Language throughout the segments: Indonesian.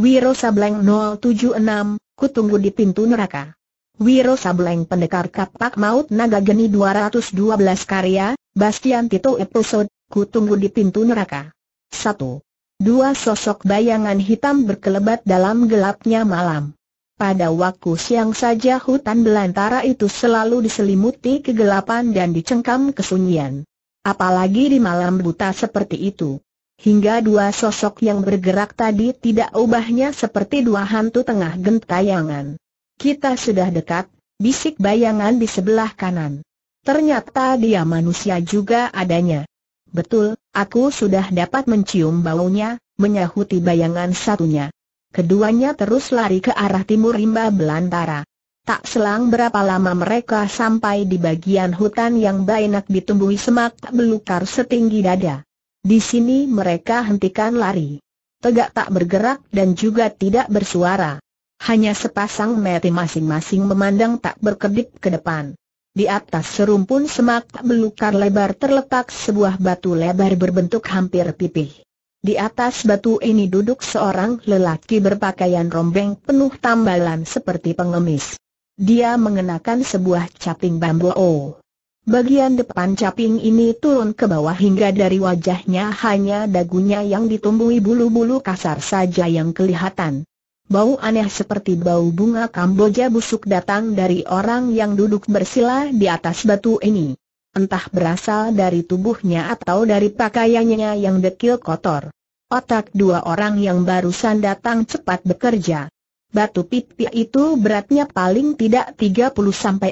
Wiro Sableng 076, kutunggu di pintu neraka. Wiro Sableng pendekar kapak maut naga geni 212 karya, Bastian Tito episode, kutunggu di pintu neraka. 1. Dua sosok bayangan hitam berkelebat dalam gelapnya malam. Pada waktu siang saja hutan belantara itu selalu diselimuti kegelapan dan dicengkam kesunyian. Apalagi di malam buta seperti itu hingga dua sosok yang bergerak tadi tidak ubahnya seperti dua hantu tengah gentayangan. Kita sudah dekat, bisik bayangan di sebelah kanan. Ternyata dia manusia juga adanya. Betul, aku sudah dapat mencium baunya, menyahuti bayangan satunya. Keduanya terus lari ke arah timur rimba belantara. Tak selang berapa lama mereka sampai di bagian hutan yang banyak ditumbuhi semak belukar setinggi dada. Di sini mereka hentikan lari. Tegak tak bergerak dan juga tidak bersuara. Hanya sepasang mata masing-masing memandang tak berkedip ke depan. Di atas serumpun semak belukar lebar terletak sebuah batu lebar berbentuk hampir pipih. Di atas batu ini duduk seorang lelaki berpakaian rombeng penuh tambalan seperti pengemis. Dia mengenakan sebuah caping bambu. Bagian depan caping ini turun ke bawah hingga dari wajahnya hanya dagunya yang ditumbuhi bulu-bulu kasar saja yang kelihatan. Bau aneh seperti bau bunga kamboja busuk datang dari orang yang duduk bersila di atas batu ini. Entah berasal dari tubuhnya atau dari pakaiannya yang dekil kotor. Otak dua orang yang barusan datang cepat bekerja. Batu pipi itu beratnya paling tidak 30-40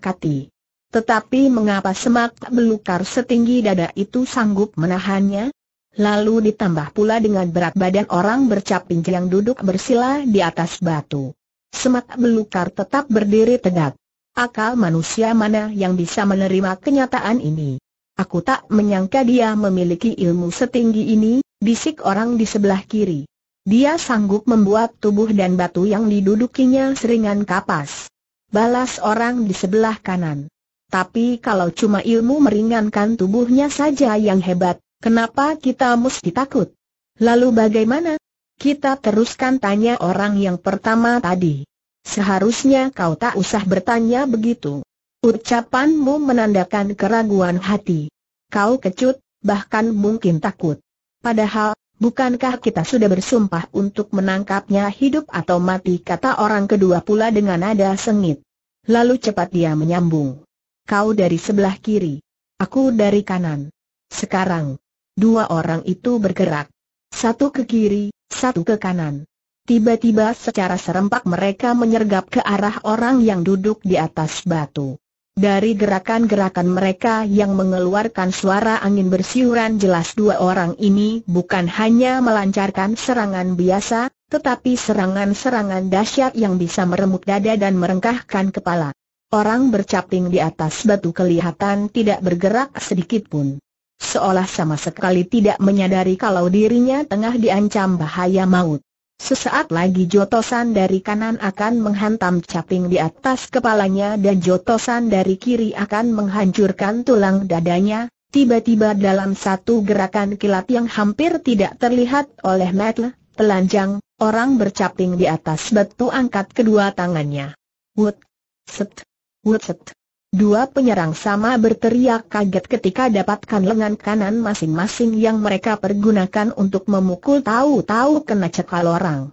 kati. Tetapi mengapa semak belukar setinggi dada itu sanggup menahannya? Lalu ditambah pula dengan berat badan orang bercaping yang duduk bersila di atas batu. Semak belukar tetap berdiri tegak. Akal manusia mana yang bisa menerima kenyataan ini? Aku tak menyangka dia memiliki ilmu setinggi ini, bisik orang di sebelah kiri. Dia sanggup membuat tubuh dan batu yang didudukinya seringan kapas. Balas orang di sebelah kanan. Tapi kalau cuma ilmu meringankan tubuhnya saja yang hebat, kenapa kita mesti takut? Lalu bagaimana? Kita teruskan tanya orang yang pertama tadi. Seharusnya kau tak usah bertanya begitu. Ucapanmu menandakan keraguan hati. Kau kecut, bahkan mungkin takut. Padahal, bukankah kita sudah bersumpah untuk menangkapnya hidup atau mati kata orang kedua pula dengan nada sengit. Lalu cepat dia menyambung. Kau dari sebelah kiri. Aku dari kanan. Sekarang, dua orang itu bergerak. Satu ke kiri, satu ke kanan. Tiba-tiba secara serempak mereka menyergap ke arah orang yang duduk di atas batu. Dari gerakan-gerakan mereka yang mengeluarkan suara angin bersiuran jelas dua orang ini bukan hanya melancarkan serangan biasa, tetapi serangan-serangan dahsyat yang bisa meremuk dada dan merengkahkan kepala. Orang bercaping di atas batu kelihatan tidak bergerak sedikit pun. Seolah sama sekali tidak menyadari kalau dirinya tengah diancam bahaya maut. Sesaat lagi jotosan dari kanan akan menghantam caping di atas kepalanya dan jotosan dari kiri akan menghancurkan tulang dadanya, tiba-tiba dalam satu gerakan kilat yang hampir tidak terlihat oleh Metle, telanjang, orang bercaping di atas batu angkat kedua tangannya. Wut! Set! Wucet. Dua penyerang sama berteriak kaget ketika dapatkan lengan kanan masing-masing yang mereka pergunakan untuk memukul tahu-tahu kena cekal orang.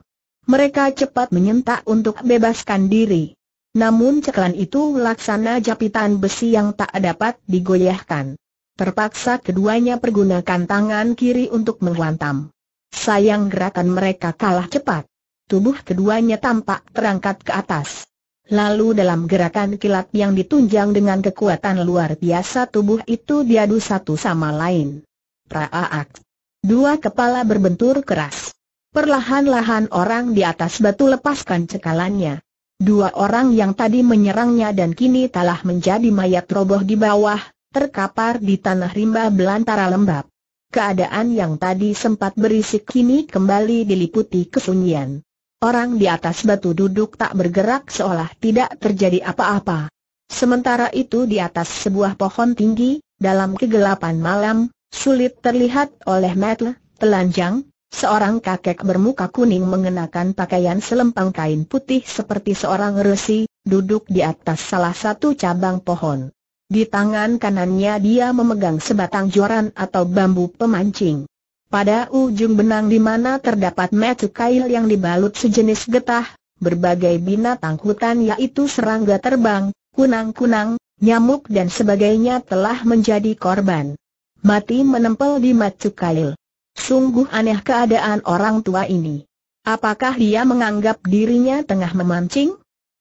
Mereka cepat menyentak untuk bebaskan diri. Namun cekalan itu laksana japitan besi yang tak dapat digoyahkan. Terpaksa keduanya pergunakan tangan kiri untuk menghantam. Sayang gerakan mereka kalah cepat. Tubuh keduanya tampak terangkat ke atas. Lalu dalam gerakan kilat yang ditunjang dengan kekuatan luar biasa tubuh itu diadu satu sama lain. Praaak. Dua kepala berbentur keras. Perlahan-lahan orang di atas batu lepaskan cekalannya. Dua orang yang tadi menyerangnya dan kini telah menjadi mayat roboh di bawah, terkapar di tanah rimba belantara lembab. Keadaan yang tadi sempat berisik kini kembali diliputi kesunyian. Orang di atas batu duduk tak bergerak seolah tidak terjadi apa-apa. Sementara itu di atas sebuah pohon tinggi, dalam kegelapan malam, sulit terlihat oleh mata telanjang, seorang kakek bermuka kuning mengenakan pakaian selempang kain putih seperti seorang resi, duduk di atas salah satu cabang pohon. Di tangan kanannya dia memegang sebatang joran atau bambu pemancing. Pada ujung benang di mana terdapat metu kail yang dibalut sejenis getah, berbagai binatang hutan yaitu serangga terbang, kunang-kunang, nyamuk dan sebagainya telah menjadi korban. Mati menempel di metu kail. Sungguh aneh keadaan orang tua ini. Apakah dia menganggap dirinya tengah memancing?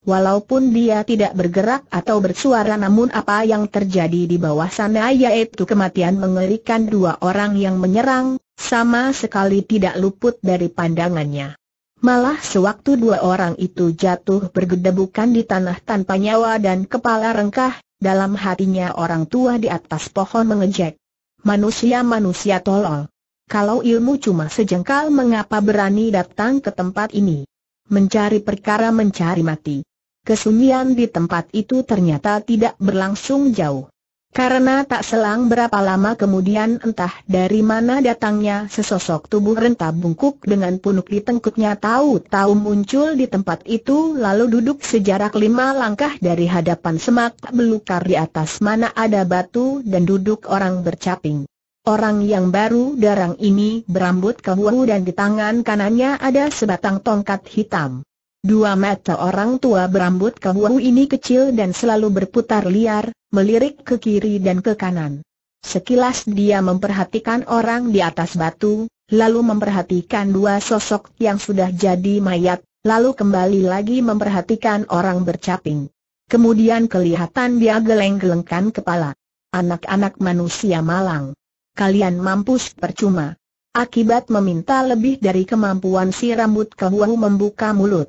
Walaupun dia tidak bergerak atau bersuara namun apa yang terjadi di bawah sana yaitu kematian mengerikan dua orang yang menyerang, sama sekali tidak luput dari pandangannya. Malah sewaktu dua orang itu jatuh bergedebukan di tanah tanpa nyawa dan kepala rengkah, dalam hatinya orang tua di atas pohon mengejek. Manusia-manusia tolol. Kalau ilmu cuma sejengkal mengapa berani datang ke tempat ini? Mencari perkara mencari mati. Kesunyian di tempat itu ternyata tidak berlangsung jauh. Karena tak selang berapa lama kemudian entah dari mana datangnya sesosok tubuh renta bungkuk dengan punuk di tengkuknya tahu-tahu muncul di tempat itu lalu duduk sejarak lima langkah dari hadapan semak belukar di atas mana ada batu dan duduk orang bercaping. Orang yang baru darang ini berambut kewu dan di tangan kanannya ada sebatang tongkat hitam. Dua mata orang tua berambut kewu ini kecil dan selalu berputar liar, melirik ke kiri dan ke kanan. Sekilas dia memperhatikan orang di atas batu, lalu memperhatikan dua sosok yang sudah jadi mayat, lalu kembali lagi memperhatikan orang bercaping. Kemudian kelihatan dia geleng-gelengkan kepala. Anak-anak manusia malang. Kalian mampus percuma. Akibat meminta lebih dari kemampuan si rambut kehuahu membuka mulut.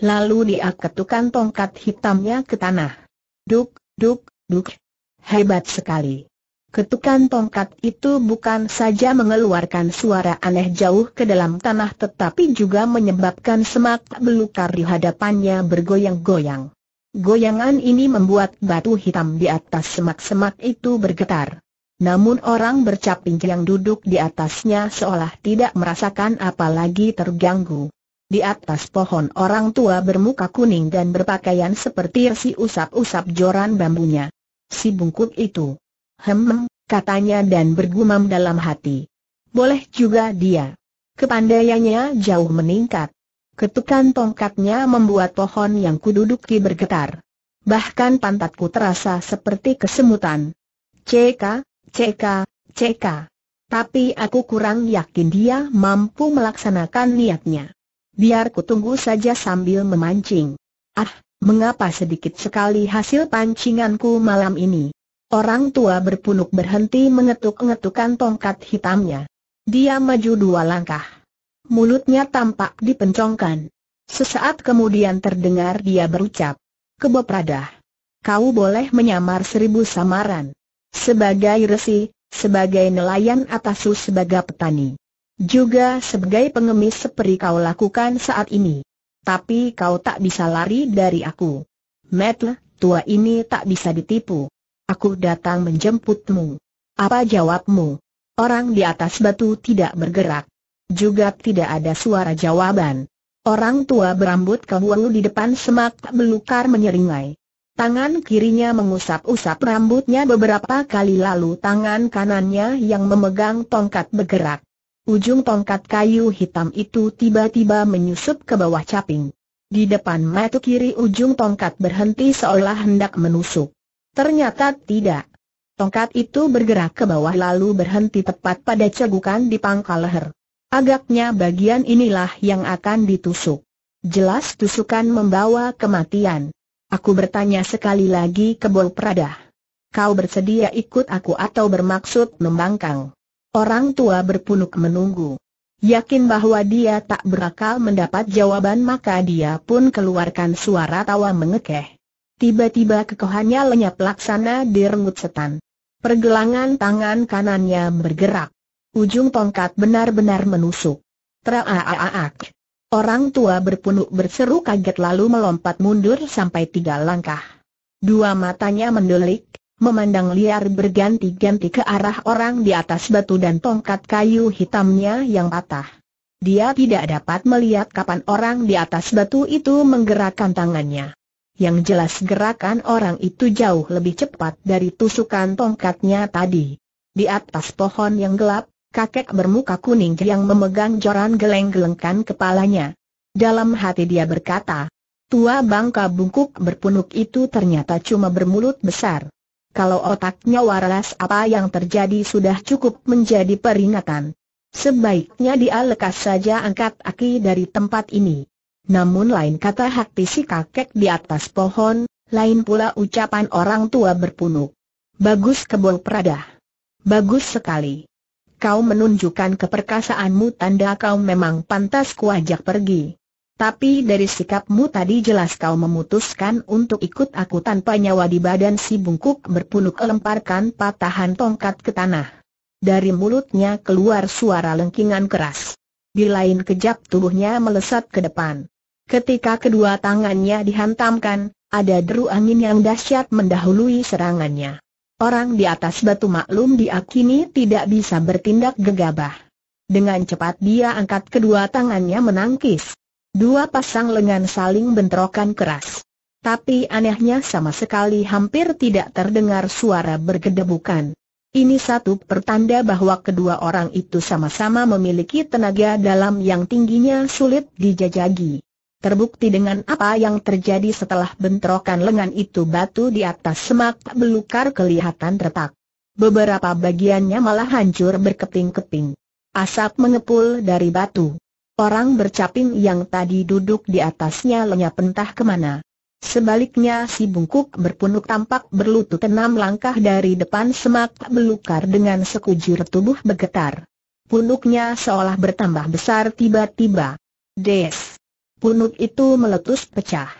Lalu dia ketukan tongkat hitamnya ke tanah. Duk, duk, duk. Hebat sekali. Ketukan tongkat itu bukan saja mengeluarkan suara aneh jauh ke dalam tanah tetapi juga menyebabkan semak belukar di hadapannya bergoyang-goyang. Goyangan ini membuat batu hitam di atas semak-semak itu bergetar. Namun orang bercaping yang duduk di atasnya seolah tidak merasakan apalagi terganggu. Di atas pohon orang tua bermuka kuning dan berpakaian seperti si usap-usap joran bambunya. Si bungkuk itu. Hem, katanya dan bergumam dalam hati. Boleh juga dia. Kepandaiannya jauh meningkat. Ketukan tongkatnya membuat pohon yang kududuki bergetar. Bahkan pantatku terasa seperti kesemutan. Ceka, ceka, ceka. Tapi aku kurang yakin dia mampu melaksanakan niatnya. Biar ku tunggu saja sambil memancing. Ah, mengapa sedikit sekali hasil pancinganku malam ini? Orang tua berpunuk berhenti mengetuk-ngetukan tongkat hitamnya. Dia maju dua langkah. Mulutnya tampak dipencongkan. Sesaat kemudian terdengar dia berucap, Kebopradah, kau boleh menyamar seribu samaran. Sebagai resi, sebagai nelayan atasu sebagai petani. Juga sebagai pengemis seperti kau lakukan saat ini. Tapi kau tak bisa lari dari aku. Metle, tua ini tak bisa ditipu. Aku datang menjemputmu. Apa jawabmu? Orang di atas batu tidak bergerak. Juga tidak ada suara jawaban. Orang tua berambut kebulu di depan semak belukar menyeringai. Tangan kirinya mengusap-usap rambutnya beberapa kali lalu tangan kanannya yang memegang tongkat bergerak. Ujung tongkat kayu hitam itu tiba-tiba menyusup ke bawah caping. Di depan mata kiri ujung tongkat berhenti seolah hendak menusuk. Ternyata tidak. Tongkat itu bergerak ke bawah lalu berhenti tepat pada cegukan di pangkal leher. Agaknya bagian inilah yang akan ditusuk. Jelas tusukan membawa kematian. Aku bertanya sekali lagi ke Bol Pradah. Kau bersedia ikut aku atau bermaksud membangkang? Orang tua berpunuk menunggu. Yakin bahwa dia tak berakal mendapat jawaban maka dia pun keluarkan suara tawa mengekeh. Tiba-tiba kekohannya lenyap laksana direnggut setan. Pergelangan tangan kanannya bergerak. Ujung tongkat benar-benar menusuk. Traaaaak. Orang tua berpunuk berseru kaget lalu melompat mundur sampai tiga langkah. Dua matanya mendelik, memandang liar berganti-ganti ke arah orang di atas batu dan tongkat kayu hitamnya yang patah. Dia tidak dapat melihat kapan orang di atas batu itu menggerakkan tangannya. Yang jelas gerakan orang itu jauh lebih cepat dari tusukan tongkatnya tadi. Di atas pohon yang gelap, kakek bermuka kuning yang memegang joran geleng-gelengkan kepalanya. Dalam hati dia berkata, tua bangka bungkuk berpunuk itu ternyata cuma bermulut besar kalau otaknya waras apa yang terjadi sudah cukup menjadi peringatan. Sebaiknya dia lekas saja angkat aki dari tempat ini. Namun lain kata hati si kakek di atas pohon, lain pula ucapan orang tua berpunuk. Bagus kebol peradah. Bagus sekali. Kau menunjukkan keperkasaanmu tanda kau memang pantas kuajak pergi. Tapi dari sikapmu tadi jelas kau memutuskan untuk ikut aku tanpa nyawa di badan si bungkuk berpunuk lemparkan patahan tongkat ke tanah. Dari mulutnya keluar suara lengkingan keras. Di lain kejap tubuhnya melesat ke depan. Ketika kedua tangannya dihantamkan, ada deru angin yang dahsyat mendahului serangannya. Orang di atas batu maklum diakini tidak bisa bertindak gegabah. Dengan cepat dia angkat kedua tangannya menangkis. Dua pasang lengan saling bentrokan keras. Tapi anehnya sama sekali hampir tidak terdengar suara bergedebukan. Ini satu pertanda bahwa kedua orang itu sama-sama memiliki tenaga dalam yang tingginya sulit dijajagi. Terbukti dengan apa yang terjadi setelah bentrokan lengan itu batu di atas semak belukar kelihatan retak. Beberapa bagiannya malah hancur berkeping-keping. Asap mengepul dari batu. Orang bercaping yang tadi duduk di atasnya lenyap entah kemana. Sebaliknya si bungkuk berpunuk tampak berlutut enam langkah dari depan semak belukar dengan sekujur tubuh bergetar. Punuknya seolah bertambah besar tiba-tiba. Des! Punuk itu meletus pecah.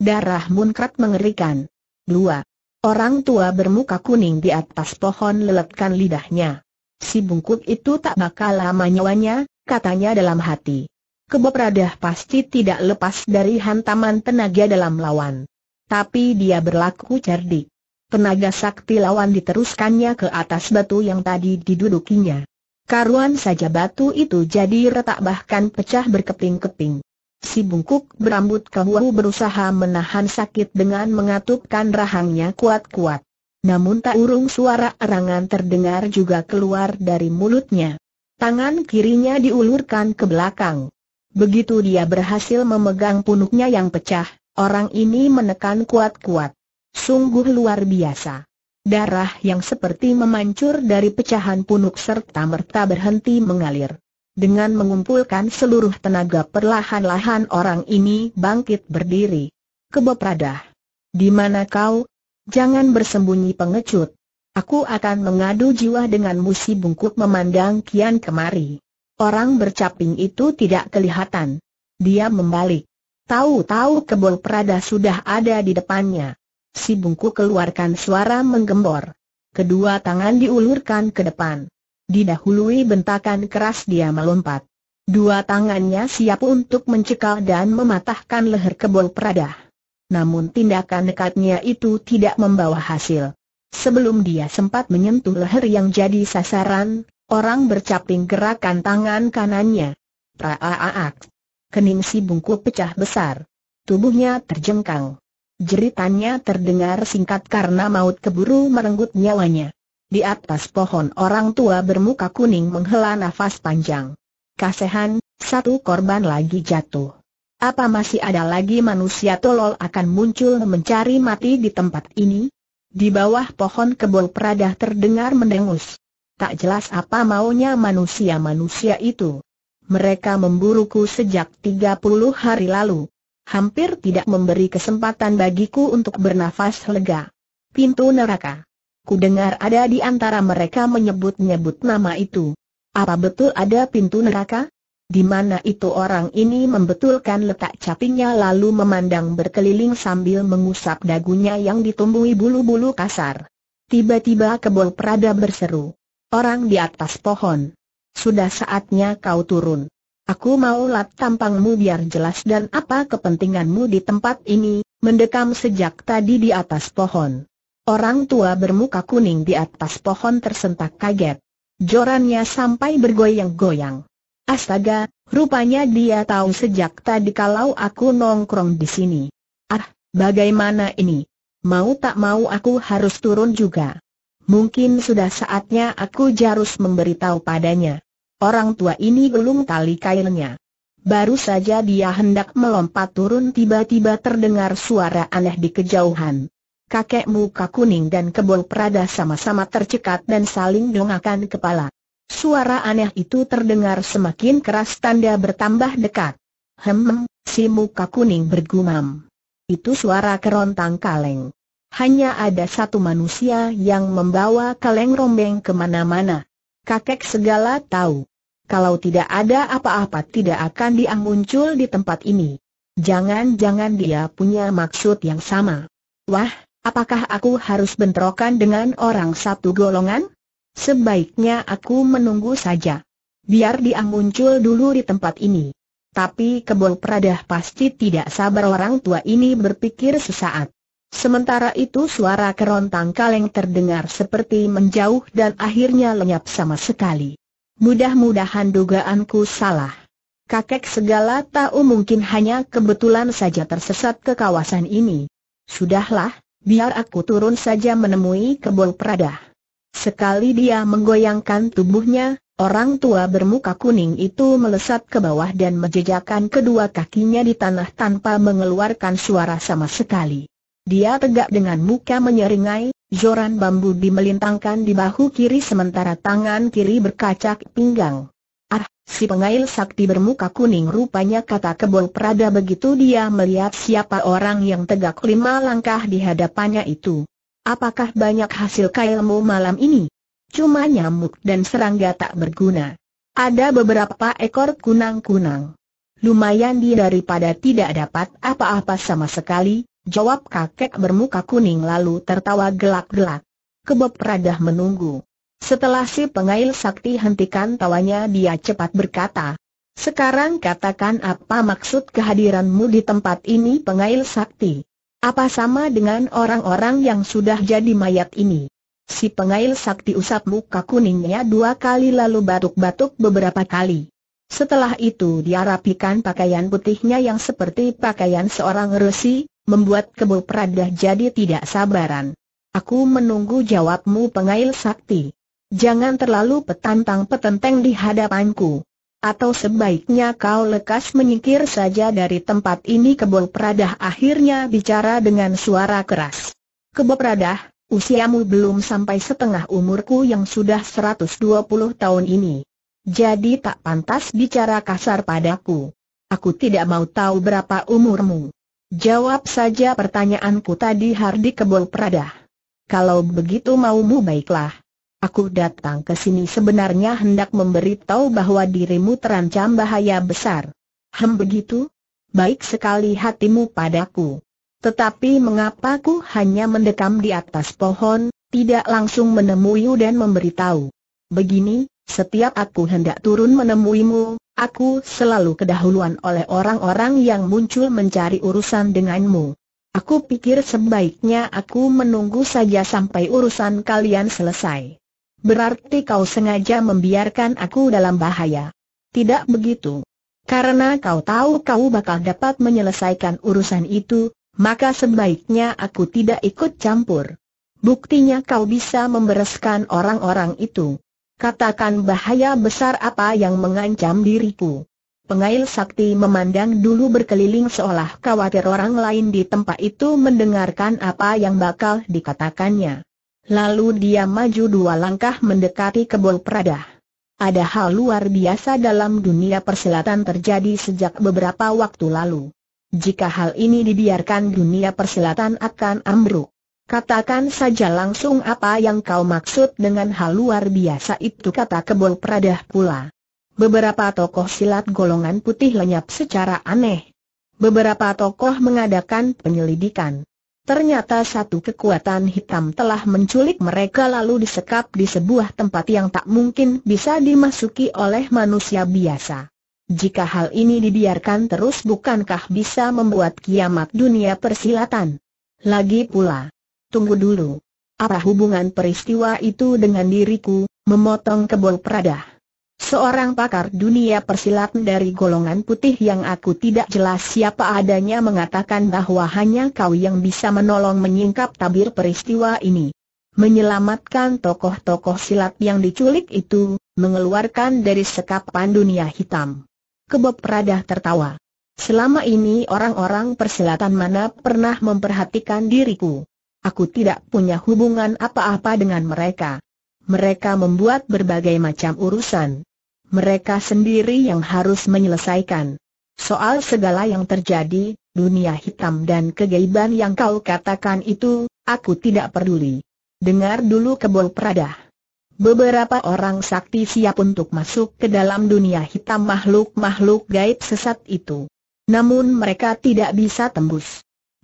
Darah munkrat mengerikan. Dua. Orang tua bermuka kuning di atas pohon leletkan lidahnya. Si bungkuk itu tak bakal lama nyawanya, katanya dalam hati. Kebab pasti tidak lepas dari hantaman tenaga dalam lawan. Tapi dia berlaku cerdik. Tenaga sakti lawan diteruskannya ke atas batu yang tadi didudukinya. Karuan saja batu itu jadi retak bahkan pecah berkeping-keping. Si bungkuk berambut kehuau berusaha menahan sakit dengan mengatupkan rahangnya kuat-kuat. Namun tak urung suara erangan terdengar juga keluar dari mulutnya. Tangan kirinya diulurkan ke belakang. Begitu dia berhasil memegang punuknya yang pecah, orang ini menekan kuat-kuat. Sungguh luar biasa. Darah yang seperti memancur dari pecahan punuk serta merta berhenti mengalir. Dengan mengumpulkan seluruh tenaga perlahan-lahan orang ini bangkit berdiri. Kebopradah. Di mana kau? Jangan bersembunyi pengecut. Aku akan mengadu jiwa dengan musi bungkuk memandang kian kemari. Orang bercaping itu tidak kelihatan. Dia membalik. Tahu-tahu kebol prada sudah ada di depannya. Si bungkuk keluarkan suara menggembor. Kedua tangan diulurkan ke depan. Didahului bentakan keras dia melompat. Dua tangannya siap untuk mencekal dan mematahkan leher kebol prada. Namun tindakan nekatnya itu tidak membawa hasil. Sebelum dia sempat menyentuh leher yang jadi sasaran, orang bercaping gerakan tangan kanannya. Praaaak! Kening si bungku pecah besar. Tubuhnya terjengkang. Jeritannya terdengar singkat karena maut keburu merenggut nyawanya. Di atas pohon orang tua bermuka kuning menghela nafas panjang. Kasihan, satu korban lagi jatuh. Apa masih ada lagi manusia tolol akan muncul mencari mati di tempat ini? Di bawah pohon kebol peradah terdengar mendengus. Tak jelas apa maunya manusia-manusia itu. Mereka memburuku sejak 30 hari lalu. Hampir tidak memberi kesempatan bagiku untuk bernafas lega. Pintu neraka. Kudengar ada di antara mereka menyebut-nyebut nama itu. Apa betul ada pintu neraka? di mana itu orang ini membetulkan letak capingnya lalu memandang berkeliling sambil mengusap dagunya yang ditumbuhi bulu-bulu kasar. Tiba-tiba kebol Prada berseru. Orang di atas pohon. Sudah saatnya kau turun. Aku mau lat tampangmu biar jelas dan apa kepentinganmu di tempat ini, mendekam sejak tadi di atas pohon. Orang tua bermuka kuning di atas pohon tersentak kaget. Jorannya sampai bergoyang-goyang. Astaga, rupanya dia tahu sejak tadi kalau aku nongkrong di sini. Ah, bagaimana ini? Mau tak mau aku harus turun juga. Mungkin sudah saatnya aku harus memberitahu padanya. Orang tua ini gelung tali kailnya. Baru saja dia hendak melompat turun tiba-tiba terdengar suara aneh di kejauhan. Kakek muka kuning dan kebol Prada sama-sama tercekat dan saling dongakan kepala. Suara aneh itu terdengar semakin keras tanda bertambah dekat. Hem, si muka kuning bergumam. Itu suara kerontang kaleng. Hanya ada satu manusia yang membawa kaleng rombeng kemana-mana. Kakek segala tahu. Kalau tidak ada apa-apa tidak akan dia muncul di tempat ini. Jangan-jangan dia punya maksud yang sama. Wah, apakah aku harus bentrokan dengan orang satu golongan? Sebaiknya aku menunggu saja. Biar dia muncul dulu di tempat ini. Tapi kebol peradah pasti tidak sabar orang tua ini berpikir sesaat. Sementara itu suara kerontang kaleng terdengar seperti menjauh dan akhirnya lenyap sama sekali. Mudah-mudahan dugaanku salah. Kakek segala tahu mungkin hanya kebetulan saja tersesat ke kawasan ini. Sudahlah, biar aku turun saja menemui kebol peradah. Sekali dia menggoyangkan tubuhnya, orang tua bermuka kuning itu melesat ke bawah dan menjejakkan kedua kakinya di tanah tanpa mengeluarkan suara sama sekali. Dia tegak dengan muka menyeringai, joran bambu dimelintangkan di bahu kiri sementara tangan kiri berkacak pinggang. Ah, si pengail sakti bermuka kuning rupanya kata kebol prada begitu dia melihat siapa orang yang tegak lima langkah di hadapannya itu. Apakah banyak hasil kailmu malam ini? Cuma nyamuk dan serangga tak berguna. Ada beberapa ekor kunang-kunang. Lumayan di daripada tidak dapat apa-apa sama sekali, jawab kakek bermuka kuning lalu tertawa gelak-gelak. Kebab Radah menunggu. Setelah si pengail sakti hentikan tawanya dia cepat berkata, sekarang katakan apa maksud kehadiranmu di tempat ini pengail sakti. Apa sama dengan orang-orang yang sudah jadi mayat ini? Si pengail sakti usap muka kuningnya dua kali lalu batuk-batuk beberapa kali. Setelah itu dia rapikan pakaian putihnya yang seperti pakaian seorang resi, membuat kebo peradah jadi tidak sabaran. Aku menunggu jawabmu pengail sakti. Jangan terlalu petantang petenteng di hadapanku atau sebaiknya kau lekas menyingkir saja dari tempat ini kebol peradah akhirnya bicara dengan suara keras. Kebol peradah, usiamu belum sampai setengah umurku yang sudah 120 tahun ini. Jadi tak pantas bicara kasar padaku. Aku tidak mau tahu berapa umurmu. Jawab saja pertanyaanku tadi Hardi kebol peradah. Kalau begitu maumu baiklah. Aku datang ke sini sebenarnya hendak memberitahu bahwa dirimu terancam bahaya besar. Hem begitu? Baik sekali hatimu padaku. Tetapi mengapa ku hanya mendekam di atas pohon, tidak langsung menemuimu dan memberitahu? Begini, setiap aku hendak turun menemuimu, aku selalu kedahuluan oleh orang-orang yang muncul mencari urusan denganmu. Aku pikir sebaiknya aku menunggu saja sampai urusan kalian selesai berarti kau sengaja membiarkan aku dalam bahaya. Tidak begitu. Karena kau tahu kau bakal dapat menyelesaikan urusan itu, maka sebaiknya aku tidak ikut campur. Buktinya kau bisa membereskan orang-orang itu. Katakan bahaya besar apa yang mengancam diriku. Pengail sakti memandang dulu berkeliling seolah khawatir orang lain di tempat itu mendengarkan apa yang bakal dikatakannya. Lalu dia maju dua langkah mendekati kebun Prada. Ada hal luar biasa dalam dunia persilatan terjadi sejak beberapa waktu lalu. Jika hal ini dibiarkan dunia persilatan akan ambruk. Katakan saja langsung apa yang kau maksud dengan hal luar biasa itu kata kebun Prada pula. Beberapa tokoh silat golongan putih lenyap secara aneh. Beberapa tokoh mengadakan penyelidikan. Ternyata satu kekuatan hitam telah menculik mereka lalu disekap di sebuah tempat yang tak mungkin bisa dimasuki oleh manusia biasa. Jika hal ini dibiarkan terus bukankah bisa membuat kiamat dunia persilatan? Lagi pula. Tunggu dulu. Apa hubungan peristiwa itu dengan diriku, memotong kebol peradah? Seorang pakar dunia persilat dari golongan putih yang aku tidak jelas siapa adanya mengatakan bahwa hanya kau yang bisa menolong menyingkap tabir peristiwa ini. Menyelamatkan tokoh-tokoh silat yang diculik itu, mengeluarkan dari sekapan dunia hitam. Kebob Pradah tertawa. Selama ini orang-orang persilatan mana pernah memperhatikan diriku. Aku tidak punya hubungan apa-apa dengan mereka. Mereka membuat berbagai macam urusan mereka sendiri yang harus menyelesaikan. Soal segala yang terjadi, dunia hitam dan kegaiban yang kau katakan itu, aku tidak peduli. Dengar dulu kebol peradah. Beberapa orang sakti siap untuk masuk ke dalam dunia hitam makhluk-makhluk gaib sesat itu. Namun mereka tidak bisa tembus.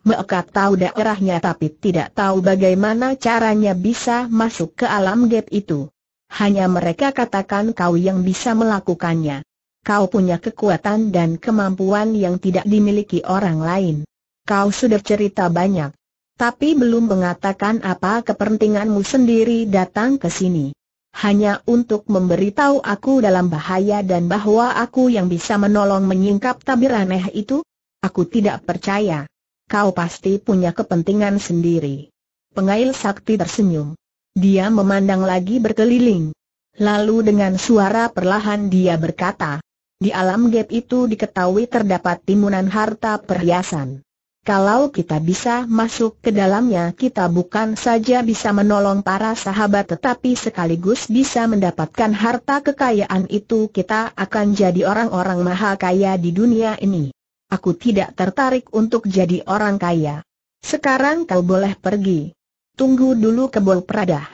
Mereka tahu daerahnya tapi tidak tahu bagaimana caranya bisa masuk ke alam gaib itu hanya mereka katakan kau yang bisa melakukannya. Kau punya kekuatan dan kemampuan yang tidak dimiliki orang lain. Kau sudah cerita banyak, tapi belum mengatakan apa kepentinganmu sendiri datang ke sini. Hanya untuk memberitahu aku dalam bahaya dan bahwa aku yang bisa menolong menyingkap tabir aneh itu? Aku tidak percaya. Kau pasti punya kepentingan sendiri. Pengail sakti tersenyum. Dia memandang lagi berkeliling. Lalu dengan suara perlahan dia berkata, di alam gap itu diketahui terdapat timunan harta perhiasan. Kalau kita bisa masuk ke dalamnya kita bukan saja bisa menolong para sahabat tetapi sekaligus bisa mendapatkan harta kekayaan itu kita akan jadi orang-orang maha kaya di dunia ini. Aku tidak tertarik untuk jadi orang kaya. Sekarang kau boleh pergi tunggu dulu kebun Prada.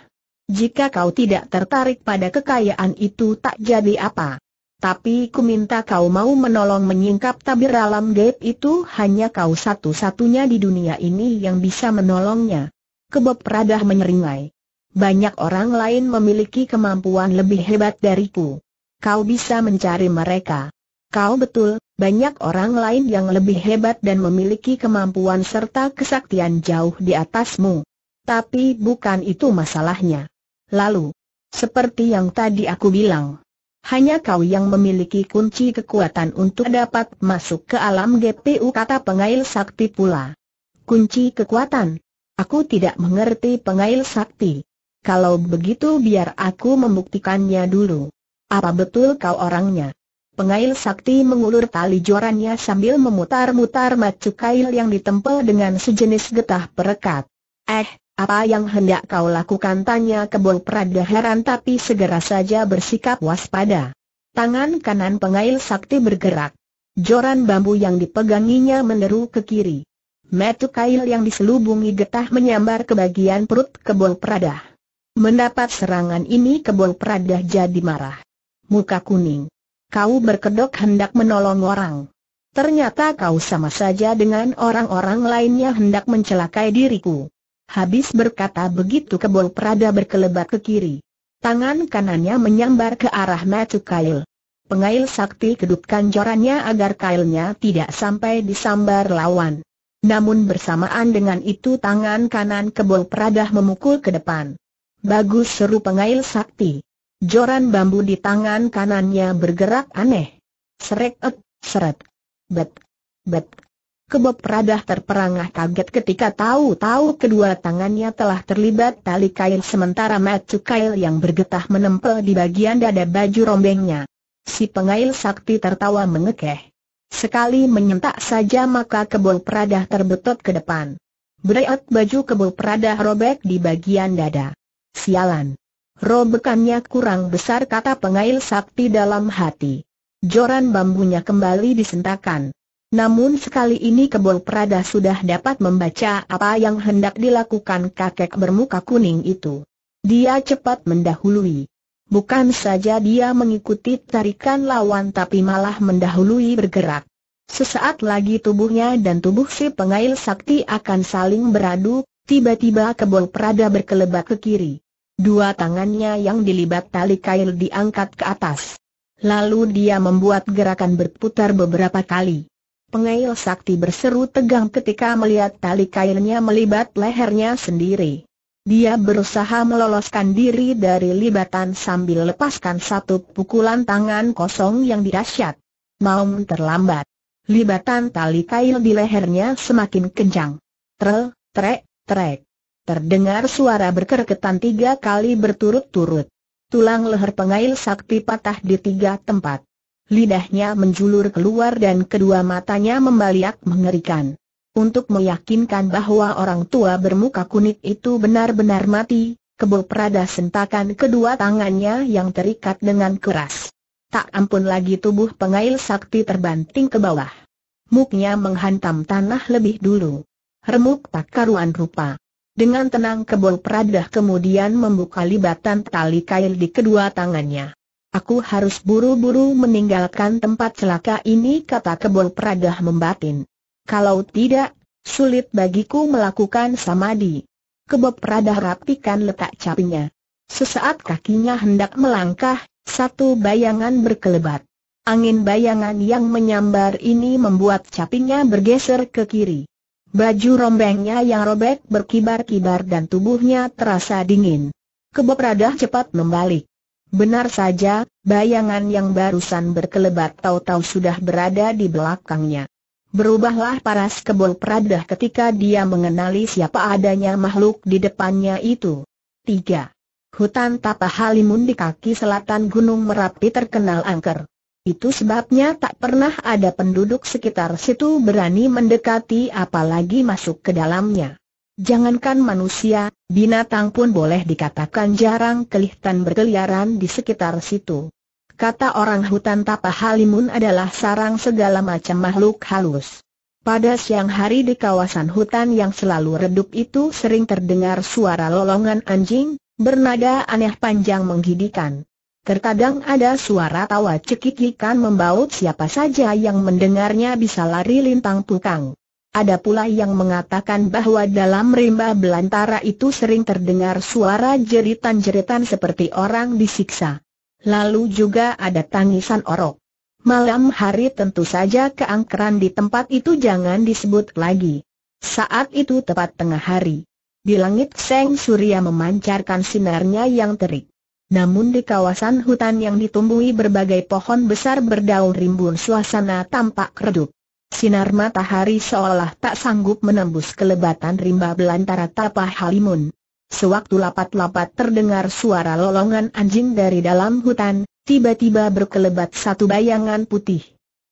Jika kau tidak tertarik pada kekayaan itu tak jadi apa. Tapi ku minta kau mau menolong menyingkap tabir alam gaib itu hanya kau satu-satunya di dunia ini yang bisa menolongnya. Kebob Pradah menyeringai. Banyak orang lain memiliki kemampuan lebih hebat dariku. Kau bisa mencari mereka. Kau betul, banyak orang lain yang lebih hebat dan memiliki kemampuan serta kesaktian jauh di atasmu. Tapi bukan itu masalahnya. Lalu, seperti yang tadi aku bilang, hanya kau yang memiliki kunci kekuatan untuk dapat masuk ke alam GPU kata pengail sakti pula. Kunci kekuatan? Aku tidak mengerti pengail sakti. Kalau begitu biar aku membuktikannya dulu. Apa betul kau orangnya? Pengail sakti mengulur tali jorannya sambil memutar-mutar macu kail yang ditempel dengan sejenis getah perekat. Eh, apa yang hendak kau lakukan tanya kebol Prada heran tapi segera saja bersikap waspada. Tangan kanan pengail sakti bergerak. Joran bambu yang dipeganginya meneru ke kiri. Metu kail yang diselubungi getah menyambar ke bagian perut kebol Prada. Mendapat serangan ini kebol Prada jadi marah. Muka kuning. Kau berkedok hendak menolong orang. Ternyata kau sama saja dengan orang-orang lainnya hendak mencelakai diriku. Habis berkata begitu kebol prada berkelebat ke kiri. Tangan kanannya menyambar ke arah Matu Kail. Pengail sakti kedupkan jorannya agar kailnya tidak sampai disambar lawan. Namun bersamaan dengan itu tangan kanan kebol prada memukul ke depan. Bagus seru pengail sakti. Joran bambu di tangan kanannya bergerak aneh. Seret, seret, bet, bet. Kebab Radah terperangah kaget ketika tahu-tahu kedua tangannya telah terlibat tali kail sementara Macu Kail yang bergetah menempel di bagian dada baju rombengnya. Si pengail sakti tertawa mengekeh. Sekali menyentak saja maka kebol peradah terbetot ke depan. Berat baju kebol peradah robek di bagian dada. Sialan. Robekannya kurang besar kata pengail sakti dalam hati. Joran bambunya kembali disentakan. Namun sekali ini Kebol Prada sudah dapat membaca apa yang hendak dilakukan kakek bermuka kuning itu. Dia cepat mendahului. Bukan saja dia mengikuti tarikan lawan tapi malah mendahului bergerak. Sesaat lagi tubuhnya dan tubuh si pengail sakti akan saling beradu, tiba-tiba Kebol Prada berkelebat ke kiri. Dua tangannya yang dilibat tali kail diangkat ke atas. Lalu dia membuat gerakan berputar beberapa kali. Pengail sakti berseru tegang ketika melihat tali kainnya melibat lehernya sendiri. Dia berusaha meloloskan diri dari libatan sambil lepaskan satu pukulan tangan kosong yang dirasyat. Maum terlambat. Libatan tali kail di lehernya semakin kencang. Tre, trek, trek. Terdengar suara berkerketan tiga kali berturut-turut. Tulang leher pengail sakti patah di tiga tempat. Lidahnya menjulur keluar dan kedua matanya membaliak mengerikan. Untuk meyakinkan bahwa orang tua bermuka kunik itu benar-benar mati, kebo Prada sentakan kedua tangannya yang terikat dengan keras. Tak ampun lagi tubuh pengail sakti terbanting ke bawah. Muknya menghantam tanah lebih dulu. Remuk tak karuan rupa. Dengan tenang kebo Prada kemudian membuka libatan tali kail di kedua tangannya. Aku harus buru-buru meninggalkan tempat celaka ini kata kebol peradah membatin. Kalau tidak, sulit bagiku melakukan samadhi. Kebab Pradah rapikan letak capinya. Sesaat kakinya hendak melangkah, satu bayangan berkelebat. Angin bayangan yang menyambar ini membuat capinya bergeser ke kiri. Baju rombengnya yang robek berkibar-kibar dan tubuhnya terasa dingin. Kebop Pradah cepat membalik. Benar saja, bayangan yang barusan berkelebat tahu-tahu sudah berada di belakangnya. Berubahlah paras kebol peradah ketika dia mengenali siapa adanya makhluk di depannya itu. 3. Hutan Tapa Halimun di kaki selatan Gunung Merapi terkenal angker. Itu sebabnya tak pernah ada penduduk sekitar situ berani mendekati apalagi masuk ke dalamnya. Jangankan manusia, binatang pun boleh dikatakan jarang kelihatan berkeliaran di sekitar situ. Kata orang hutan Tapa Halimun adalah sarang segala macam makhluk halus. Pada siang hari di kawasan hutan yang selalu redup itu sering terdengar suara lolongan anjing, bernada aneh panjang menggidikan. Terkadang ada suara tawa cekikikan membaut siapa saja yang mendengarnya bisa lari lintang pukang. Ada pula yang mengatakan bahwa dalam rimba belantara itu sering terdengar suara jeritan-jeritan seperti orang disiksa. Lalu juga ada tangisan orok. Malam hari tentu saja keangkeran di tempat itu jangan disebut lagi. Saat itu tepat tengah hari. Di langit Seng Surya memancarkan sinarnya yang terik. Namun di kawasan hutan yang ditumbuhi berbagai pohon besar berdaun rimbun suasana tampak redup. Sinar matahari seolah tak sanggup menembus kelebatan rimba belantara tapah halimun. Sewaktu lapat-lapat terdengar suara lolongan anjing dari dalam hutan, tiba-tiba berkelebat satu bayangan putih.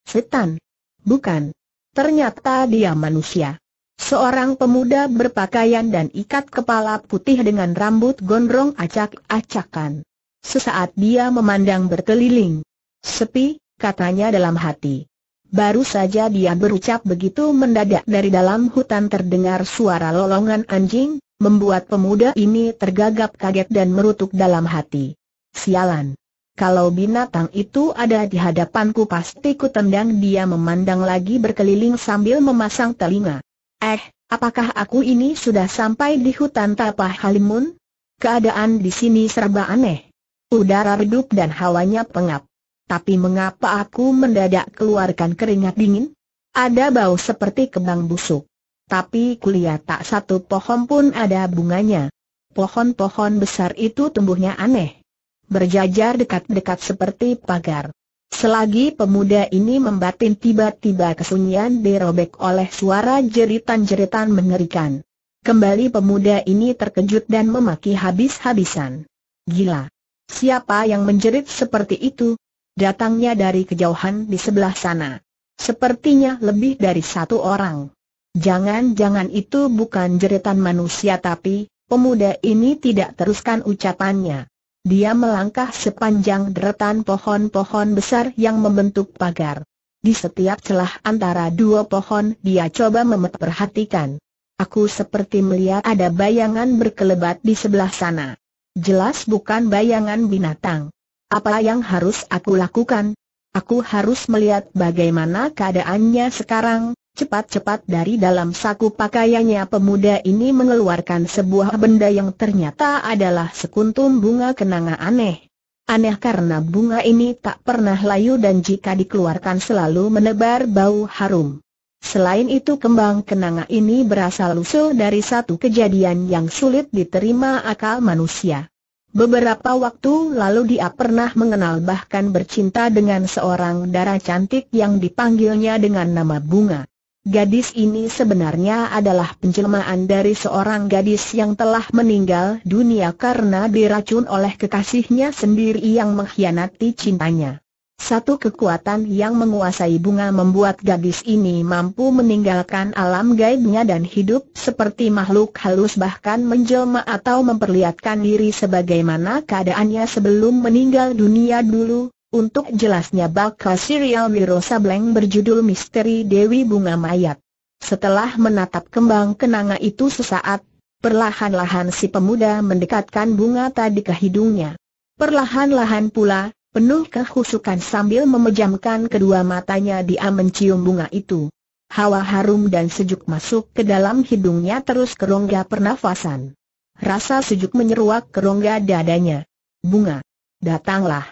Setan? Bukan. Ternyata dia manusia. Seorang pemuda berpakaian dan ikat kepala putih dengan rambut gondrong acak-acakan. Sesaat dia memandang berkeliling. Sepi, katanya dalam hati. Baru saja dia berucap begitu mendadak dari dalam hutan terdengar suara lolongan anjing, membuat pemuda ini tergagap kaget dan merutuk dalam hati. Sialan! Kalau binatang itu ada di hadapanku pasti ku tendang dia memandang lagi berkeliling sambil memasang telinga. Eh, apakah aku ini sudah sampai di hutan Tapah Halimun? Keadaan di sini serba aneh. Udara redup dan hawanya pengap. Tapi mengapa aku mendadak keluarkan keringat dingin? Ada bau seperti kembang busuk. Tapi kulihat tak satu pohon pun ada bunganya. Pohon-pohon besar itu tumbuhnya aneh. Berjajar dekat-dekat seperti pagar. Selagi pemuda ini membatin tiba-tiba kesunyian dirobek oleh suara jeritan-jeritan mengerikan. Kembali pemuda ini terkejut dan memaki habis-habisan. Gila! Siapa yang menjerit seperti itu? Datangnya dari kejauhan di sebelah sana. Sepertinya lebih dari satu orang. Jangan-jangan itu bukan jeritan manusia tapi, pemuda ini tidak teruskan ucapannya. Dia melangkah sepanjang deretan pohon-pohon besar yang membentuk pagar. Di setiap celah antara dua pohon dia coba memperhatikan. Aku seperti melihat ada bayangan berkelebat di sebelah sana. Jelas bukan bayangan binatang. Apa yang harus aku lakukan? Aku harus melihat bagaimana keadaannya sekarang, Cepat-cepat dari dalam saku pakaiannya pemuda ini mengeluarkan sebuah benda yang ternyata adalah sekuntum bunga kenanga aneh. Aneh karena bunga ini tak pernah layu dan jika dikeluarkan selalu menebar bau harum. Selain itu kembang kenanga ini berasal usul dari satu kejadian yang sulit diterima akal manusia. Beberapa waktu lalu dia pernah mengenal bahkan bercinta dengan seorang darah cantik yang dipanggilnya dengan nama Bunga. Gadis ini sebenarnya adalah penjelmaan dari seorang gadis yang telah meninggal dunia karena diracun oleh kekasihnya sendiri yang mengkhianati cintanya. Satu kekuatan yang menguasai bunga membuat gadis ini mampu meninggalkan alam gaibnya dan hidup seperti makhluk halus bahkan menjelma atau memperlihatkan diri sebagaimana keadaannya sebelum meninggal dunia dulu. Untuk jelasnya bakal serial Wiro Sableng berjudul Misteri Dewi Bunga Mayat. Setelah menatap kembang kenanga itu sesaat, perlahan-lahan si pemuda mendekatkan bunga tadi ke hidungnya. Perlahan-lahan pula, Penuh kehusukan sambil memejamkan kedua matanya dia mencium bunga itu. Hawa harum dan sejuk masuk ke dalam hidungnya terus ke rongga pernafasan. Rasa sejuk menyeruak ke rongga dadanya. Bunga, datanglah.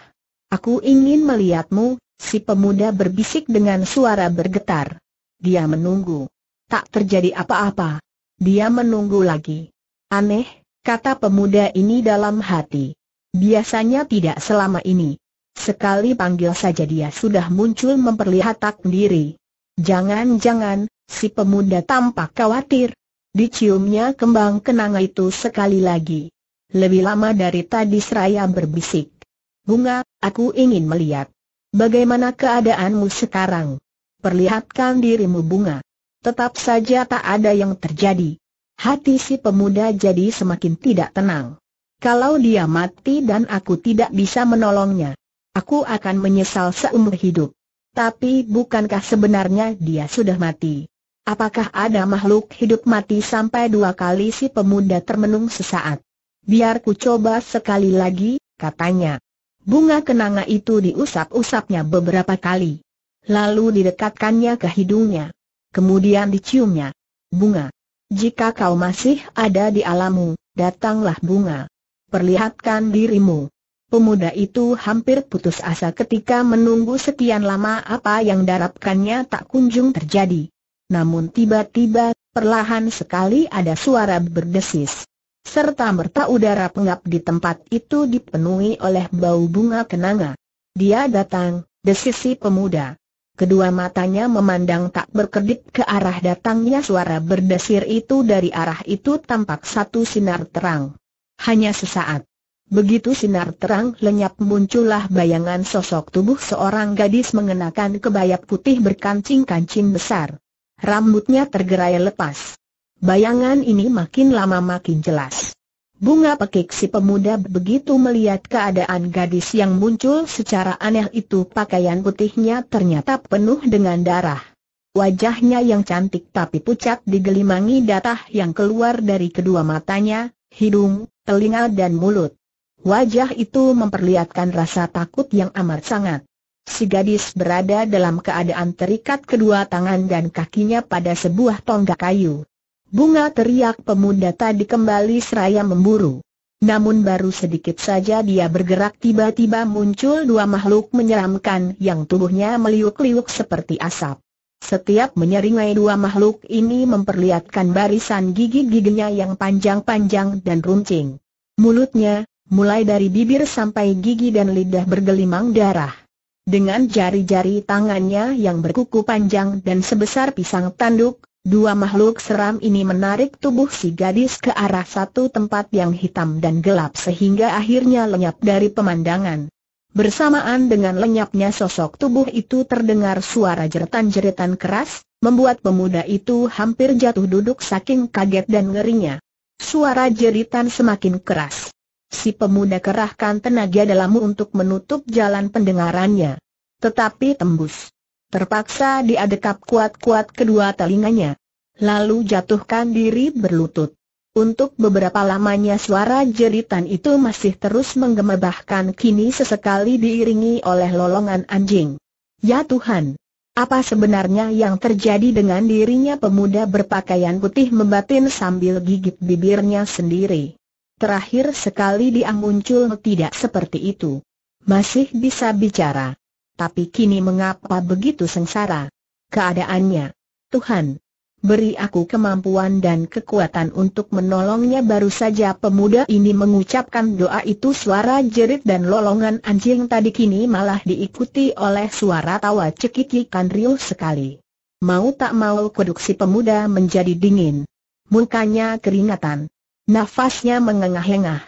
Aku ingin melihatmu, si pemuda berbisik dengan suara bergetar. Dia menunggu. Tak terjadi apa-apa. Dia menunggu lagi. Aneh, kata pemuda ini dalam hati. Biasanya tidak selama ini. Sekali panggil saja dia sudah muncul memperlihatkan diri. Jangan-jangan, si pemuda tampak khawatir. Diciumnya kembang kenanga itu sekali lagi. Lebih lama dari tadi seraya berbisik. Bunga, aku ingin melihat. Bagaimana keadaanmu sekarang? Perlihatkan dirimu bunga. Tetap saja tak ada yang terjadi. Hati si pemuda jadi semakin tidak tenang. Kalau dia mati dan aku tidak bisa menolongnya, Aku akan menyesal seumur hidup. Tapi bukankah sebenarnya dia sudah mati? Apakah ada makhluk hidup mati sampai dua kali si pemuda termenung sesaat? Biar ku coba sekali lagi, katanya. Bunga kenanga itu diusap-usapnya beberapa kali. Lalu didekatkannya ke hidungnya. Kemudian diciumnya. Bunga. Jika kau masih ada di alammu, datanglah bunga. Perlihatkan dirimu. Pemuda itu hampir putus asa ketika menunggu sekian lama apa yang darapkannya tak kunjung terjadi. Namun tiba-tiba, perlahan sekali ada suara berdesis. Serta merta udara pengap di tempat itu dipenuhi oleh bau bunga kenanga. Dia datang, desisi pemuda. Kedua matanya memandang tak berkedip ke arah datangnya suara berdesir itu dari arah itu tampak satu sinar terang. Hanya sesaat. Begitu sinar terang lenyap muncullah bayangan sosok tubuh seorang gadis mengenakan kebaya putih berkancing-kancing besar. Rambutnya tergerai lepas. Bayangan ini makin lama makin jelas. Bunga pekik si pemuda begitu melihat keadaan gadis yang muncul secara aneh itu pakaian putihnya ternyata penuh dengan darah. Wajahnya yang cantik tapi pucat digelimangi darah yang keluar dari kedua matanya, hidung, telinga dan mulut. Wajah itu memperlihatkan rasa takut yang amat sangat. Si gadis berada dalam keadaan terikat kedua tangan dan kakinya pada sebuah tonggak kayu. Bunga teriak pemuda tadi kembali seraya memburu. Namun baru sedikit saja dia bergerak tiba-tiba muncul dua makhluk menyeramkan yang tubuhnya meliuk-liuk seperti asap. Setiap menyeringai dua makhluk ini memperlihatkan barisan gigi-giginya yang panjang-panjang dan runcing. Mulutnya, mulai dari bibir sampai gigi dan lidah bergelimang darah. Dengan jari-jari tangannya yang berkuku panjang dan sebesar pisang tanduk, dua makhluk seram ini menarik tubuh si gadis ke arah satu tempat yang hitam dan gelap sehingga akhirnya lenyap dari pemandangan. Bersamaan dengan lenyapnya sosok tubuh itu terdengar suara jeritan-jeritan keras, membuat pemuda itu hampir jatuh duduk saking kaget dan ngerinya. Suara jeritan semakin keras si pemuda kerahkan tenaga dalammu untuk menutup jalan pendengarannya. Tetapi tembus. Terpaksa dia kuat-kuat kedua telinganya. Lalu jatuhkan diri berlutut. Untuk beberapa lamanya suara jeritan itu masih terus menggema bahkan kini sesekali diiringi oleh lolongan anjing. Ya Tuhan! Apa sebenarnya yang terjadi dengan dirinya pemuda berpakaian putih membatin sambil gigit bibirnya sendiri. Terakhir sekali dia muncul tidak seperti itu. Masih bisa bicara. Tapi kini mengapa begitu sengsara? Keadaannya. Tuhan, beri aku kemampuan dan kekuatan untuk menolongnya baru saja pemuda ini mengucapkan doa itu suara jerit dan lolongan anjing tadi kini malah diikuti oleh suara tawa cekikikan riuh sekali. Mau tak mau kuduk si pemuda menjadi dingin. Mukanya keringatan. Nafasnya mengengah-engah.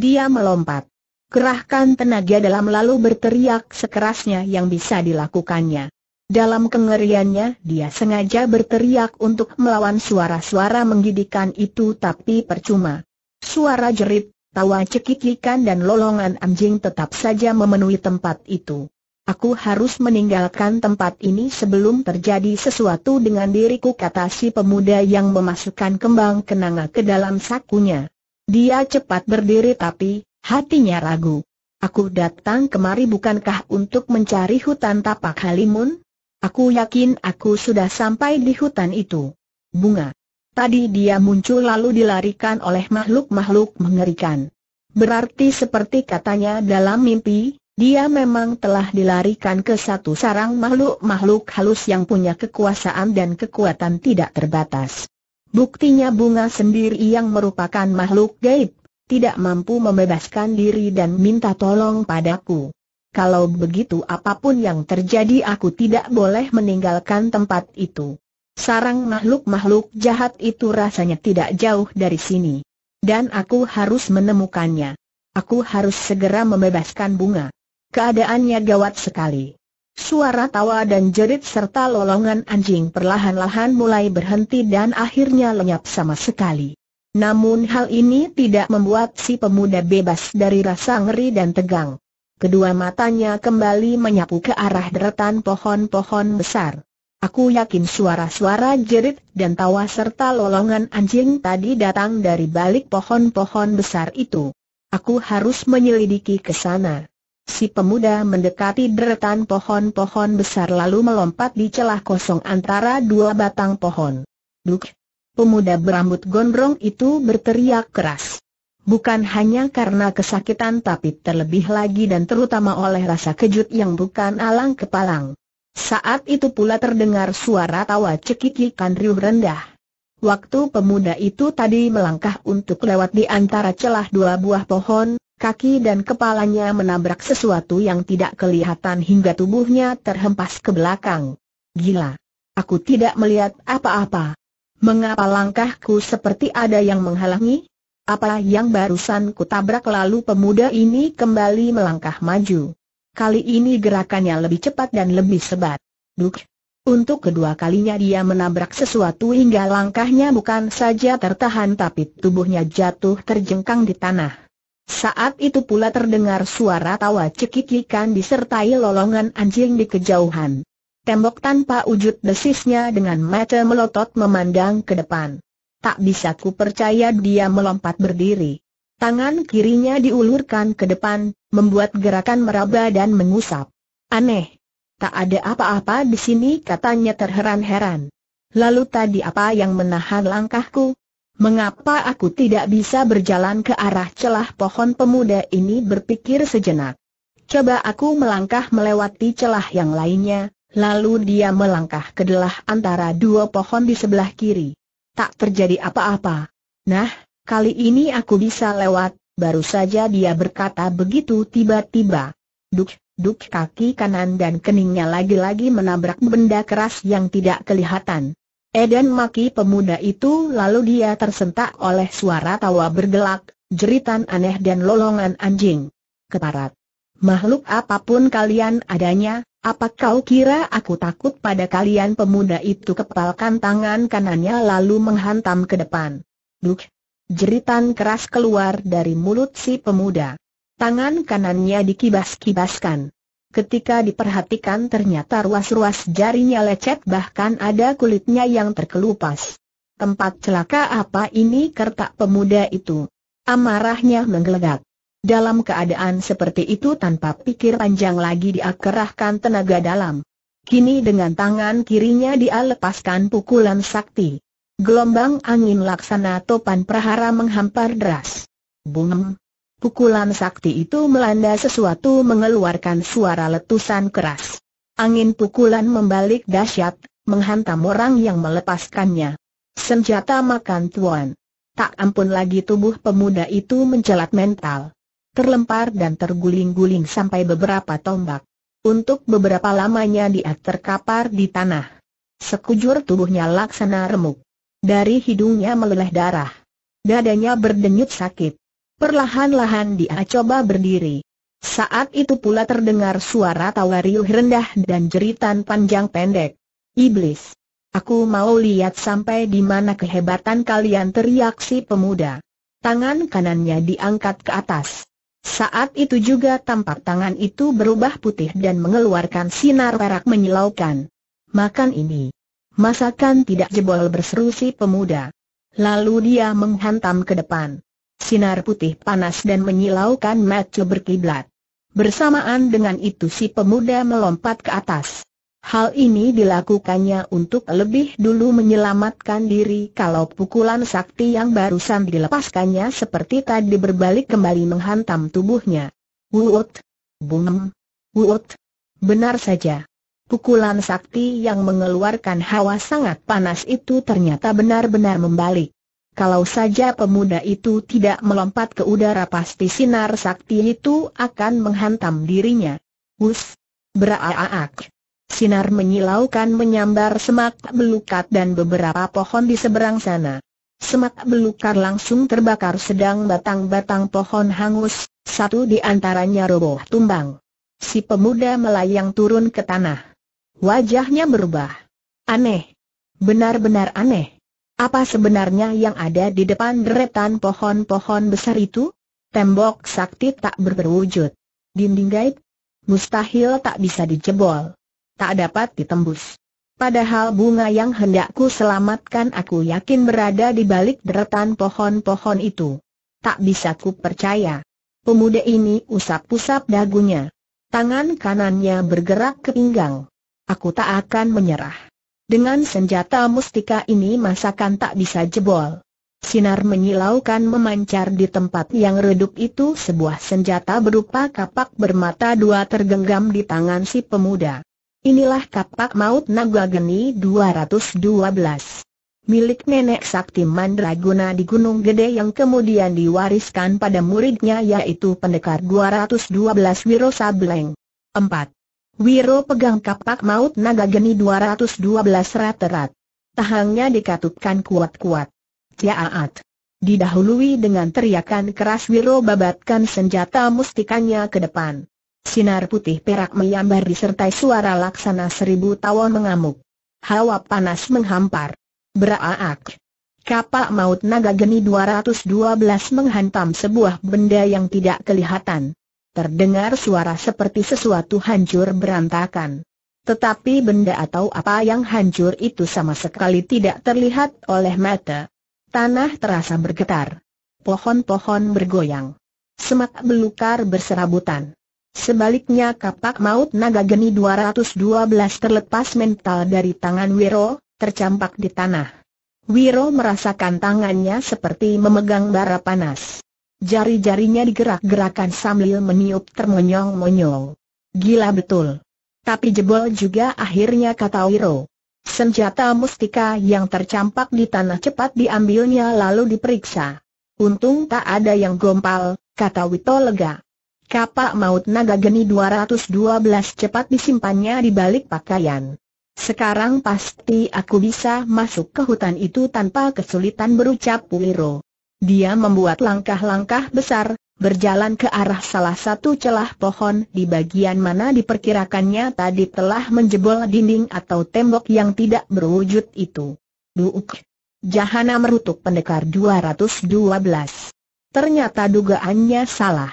Dia melompat. Kerahkan tenaga dalam lalu berteriak sekerasnya yang bisa dilakukannya. Dalam kengeriannya dia sengaja berteriak untuk melawan suara-suara menggidikan itu tapi percuma. Suara jerit, tawa cekikikan dan lolongan anjing tetap saja memenuhi tempat itu. Aku harus meninggalkan tempat ini sebelum terjadi sesuatu dengan diriku kata si pemuda yang memasukkan kembang kenanga ke dalam sakunya. Dia cepat berdiri tapi, hatinya ragu. Aku datang kemari bukankah untuk mencari hutan tapak halimun? Aku yakin aku sudah sampai di hutan itu. Bunga. Tadi dia muncul lalu dilarikan oleh makhluk-makhluk mengerikan. Berarti seperti katanya dalam mimpi, dia memang telah dilarikan ke satu sarang makhluk-makhluk halus yang punya kekuasaan dan kekuatan tidak terbatas. Buktinya bunga sendiri yang merupakan makhluk gaib, tidak mampu membebaskan diri dan minta tolong padaku. Kalau begitu apapun yang terjadi aku tidak boleh meninggalkan tempat itu. Sarang makhluk-makhluk jahat itu rasanya tidak jauh dari sini. Dan aku harus menemukannya. Aku harus segera membebaskan bunga. Keadaannya gawat sekali. Suara tawa dan jerit serta lolongan anjing perlahan-lahan mulai berhenti dan akhirnya lenyap sama sekali. Namun hal ini tidak membuat si pemuda bebas dari rasa ngeri dan tegang. Kedua matanya kembali menyapu ke arah deretan pohon-pohon besar. Aku yakin suara-suara jerit dan tawa serta lolongan anjing tadi datang dari balik pohon-pohon besar itu. Aku harus menyelidiki ke sana. Si pemuda mendekati deretan pohon-pohon besar lalu melompat di celah kosong antara dua batang pohon. Duk! Pemuda berambut gondrong itu berteriak keras. Bukan hanya karena kesakitan tapi terlebih lagi dan terutama oleh rasa kejut yang bukan alang kepalang. Saat itu pula terdengar suara tawa cekikikan riuh rendah. Waktu pemuda itu tadi melangkah untuk lewat di antara celah dua buah pohon, kaki dan kepalanya menabrak sesuatu yang tidak kelihatan hingga tubuhnya terhempas ke belakang. Gila! Aku tidak melihat apa-apa. Mengapa langkahku seperti ada yang menghalangi? Apa yang barusan kutabrak lalu pemuda ini kembali melangkah maju. Kali ini gerakannya lebih cepat dan lebih sebat. Duk! Untuk kedua kalinya dia menabrak sesuatu hingga langkahnya bukan saja tertahan tapi tubuhnya jatuh terjengkang di tanah. Saat itu pula terdengar suara tawa cekikikan disertai lolongan anjing di kejauhan. Tembok tanpa wujud desisnya dengan mata melotot memandang ke depan. Tak bisa ku percaya dia melompat berdiri. Tangan kirinya diulurkan ke depan, membuat gerakan meraba dan mengusap. Aneh. Tak ada apa-apa di sini katanya terheran-heran. Lalu tadi apa yang menahan langkahku? Mengapa aku tidak bisa berjalan ke arah celah pohon pemuda ini berpikir sejenak. Coba aku melangkah melewati celah yang lainnya, lalu dia melangkah ke delah antara dua pohon di sebelah kiri. Tak terjadi apa-apa. Nah, kali ini aku bisa lewat, baru saja dia berkata begitu tiba-tiba. Duk, duk kaki kanan dan keningnya lagi-lagi menabrak benda keras yang tidak kelihatan. Edan maki pemuda itu lalu dia tersentak oleh suara tawa bergelak, jeritan aneh dan lolongan anjing. Keparat. Makhluk apapun kalian adanya, apa kau kira aku takut pada kalian pemuda itu kepalkan tangan kanannya lalu menghantam ke depan. Duk. Jeritan keras keluar dari mulut si pemuda. Tangan kanannya dikibas-kibaskan. Ketika diperhatikan ternyata ruas-ruas jarinya lecet bahkan ada kulitnya yang terkelupas. Tempat celaka apa ini kertak pemuda itu? Amarahnya menggelegak. Dalam keadaan seperti itu tanpa pikir panjang lagi dia kerahkan tenaga dalam. Kini dengan tangan kirinya dia lepaskan pukulan sakti. Gelombang angin laksana topan prahara menghampar deras. Bum! Pukulan sakti itu melanda sesuatu mengeluarkan suara letusan keras. Angin pukulan membalik dahsyat, menghantam orang yang melepaskannya. Senjata makan tuan. Tak ampun lagi tubuh pemuda itu mencelat mental. Terlempar dan terguling-guling sampai beberapa tombak. Untuk beberapa lamanya dia terkapar di tanah. Sekujur tubuhnya laksana remuk. Dari hidungnya meleleh darah. Dadanya berdenyut sakit. Perlahan-lahan dia coba berdiri. Saat itu pula terdengar suara tawa riuh rendah dan jeritan panjang pendek. Iblis. Aku mau lihat sampai di mana kehebatan kalian teriak si pemuda. Tangan kanannya diangkat ke atas. Saat itu juga tampak tangan itu berubah putih dan mengeluarkan sinar perak menyilaukan. Makan ini. Masakan tidak jebol berseru si pemuda. Lalu dia menghantam ke depan sinar putih panas dan menyilaukan mata berkiblat. Bersamaan dengan itu si pemuda melompat ke atas. Hal ini dilakukannya untuk lebih dulu menyelamatkan diri kalau pukulan sakti yang barusan dilepaskannya seperti tadi berbalik kembali menghantam tubuhnya. Wut, Bum! wut. Benar saja. Pukulan sakti yang mengeluarkan hawa sangat panas itu ternyata benar-benar membalik. Kalau saja pemuda itu tidak melompat ke udara pasti sinar sakti itu akan menghantam dirinya. Hus! Beraaak! Sinar menyilaukan menyambar semak belukat dan beberapa pohon di seberang sana. Semak belukar langsung terbakar sedang batang-batang pohon hangus, satu di antaranya roboh tumbang. Si pemuda melayang turun ke tanah. Wajahnya berubah. Aneh. Benar-benar aneh. Apa sebenarnya yang ada di depan deretan pohon-pohon besar itu? Tembok sakti tak berwujud. Dinding gaib? Mustahil tak bisa dijebol. Tak dapat ditembus. Padahal bunga yang hendakku selamatkan aku yakin berada di balik deretan pohon-pohon itu. Tak bisa ku percaya. Pemuda ini usap-usap dagunya. Tangan kanannya bergerak ke pinggang. Aku tak akan menyerah. Dengan senjata mustika ini masakan tak bisa jebol. Sinar menyilaukan memancar di tempat yang redup itu sebuah senjata berupa kapak bermata dua tergenggam di tangan si pemuda. Inilah kapak maut naga geni 212. Milik nenek sakti Mandraguna di Gunung Gede yang kemudian diwariskan pada muridnya yaitu pendekar 212 Wiro Sableng. 4. Wiro pegang kapak maut naga geni 212 raterat. Tahangnya dikatupkan kuat-kuat. Ciaat. Didahului dengan teriakan keras Wiro babatkan senjata mustikanya ke depan. Sinar putih perak menyambar disertai suara laksana seribu tawon mengamuk. Hawa panas menghampar. Beraak. Kapak maut naga geni 212 menghantam sebuah benda yang tidak kelihatan terdengar suara seperti sesuatu hancur berantakan. Tetapi benda atau apa yang hancur itu sama sekali tidak terlihat oleh mata. Tanah terasa bergetar. Pohon-pohon bergoyang. Semak belukar berserabutan. Sebaliknya kapak maut naga geni 212 terlepas mental dari tangan Wiro, tercampak di tanah. Wiro merasakan tangannya seperti memegang bara panas. Jari-jarinya digerak-gerakan sambil meniup termenyong-menyong. Gila betul. Tapi jebol juga akhirnya kata Wiro. Senjata mustika yang tercampak di tanah cepat diambilnya lalu diperiksa. Untung tak ada yang gompal, kata Wito lega. Kapak maut naga geni 212 cepat disimpannya di balik pakaian. Sekarang pasti aku bisa masuk ke hutan itu tanpa kesulitan berucap Wiro. Dia membuat langkah-langkah besar, berjalan ke arah salah satu celah pohon di bagian mana diperkirakannya tadi telah menjebol dinding atau tembok yang tidak berwujud itu. Duuk. Jahana merutuk pendekar 212. Ternyata dugaannya salah.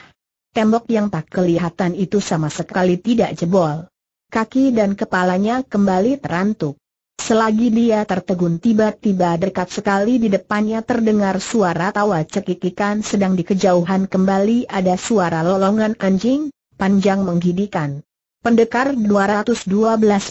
Tembok yang tak kelihatan itu sama sekali tidak jebol. Kaki dan kepalanya kembali terantuk. Selagi dia tertegun tiba-tiba dekat sekali di depannya terdengar suara tawa cekikikan sedang di kejauhan kembali ada suara lolongan anjing, panjang menggidikan. Pendekar 212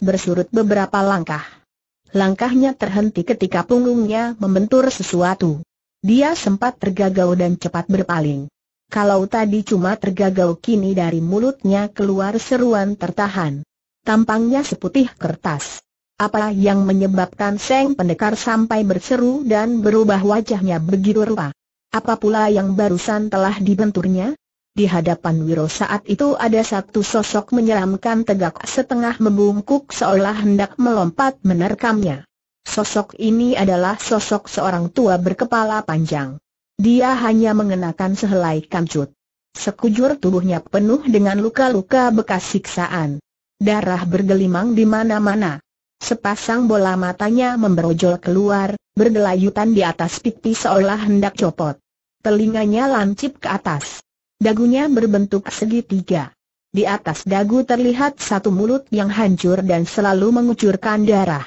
bersurut beberapa langkah. Langkahnya terhenti ketika punggungnya membentur sesuatu. Dia sempat tergagau dan cepat berpaling. Kalau tadi cuma tergagau kini dari mulutnya keluar seruan tertahan. Tampangnya seputih kertas. Apa yang menyebabkan Seng Pendekar sampai berseru dan berubah wajahnya begitu rupa? Apa pula yang barusan telah dibenturnya? Di hadapan Wiro saat itu ada satu sosok menyeramkan tegak setengah membungkuk seolah hendak melompat menerkamnya. Sosok ini adalah sosok seorang tua berkepala panjang. Dia hanya mengenakan sehelai kancut. Sekujur tubuhnya penuh dengan luka-luka bekas siksaan. Darah bergelimang di mana-mana. Sepasang bola matanya memberojol keluar, bergelayutan di atas pipi seolah hendak copot. Telinganya lancip ke atas. Dagunya berbentuk segitiga. Di atas dagu terlihat satu mulut yang hancur dan selalu mengucurkan darah.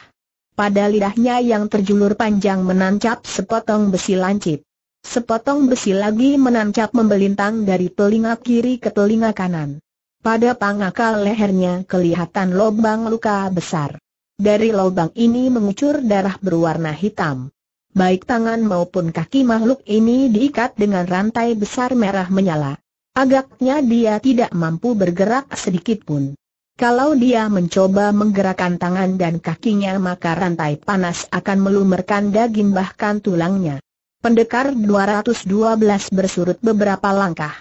Pada lidahnya yang terjulur panjang menancap sepotong besi lancip. Sepotong besi lagi menancap membelintang dari telinga kiri ke telinga kanan. Pada pangkal lehernya kelihatan lubang luka besar. Dari lubang ini mengucur darah berwarna hitam. Baik tangan maupun kaki makhluk ini diikat dengan rantai besar merah menyala. Agaknya dia tidak mampu bergerak sedikit pun. Kalau dia mencoba menggerakkan tangan dan kakinya maka rantai panas akan melumerkan daging bahkan tulangnya. Pendekar 212 bersurut beberapa langkah.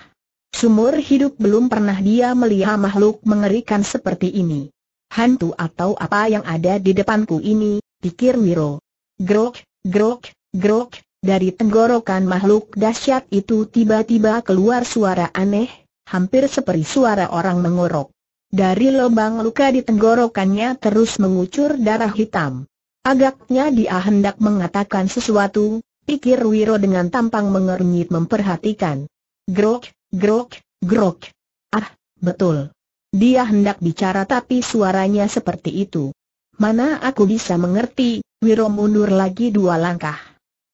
Sumur hidup belum pernah dia melihat makhluk mengerikan seperti ini hantu atau apa yang ada di depanku ini, pikir Wiro. Grok, grok, grok, dari tenggorokan makhluk dahsyat itu tiba-tiba keluar suara aneh, hampir seperti suara orang mengorok. Dari lubang luka di tenggorokannya terus mengucur darah hitam. Agaknya dia hendak mengatakan sesuatu, pikir Wiro dengan tampang mengernyit memperhatikan. Grok, grok, grok. Ah, betul. Dia hendak bicara tapi suaranya seperti itu. Mana aku bisa mengerti, Wiro mundur lagi dua langkah.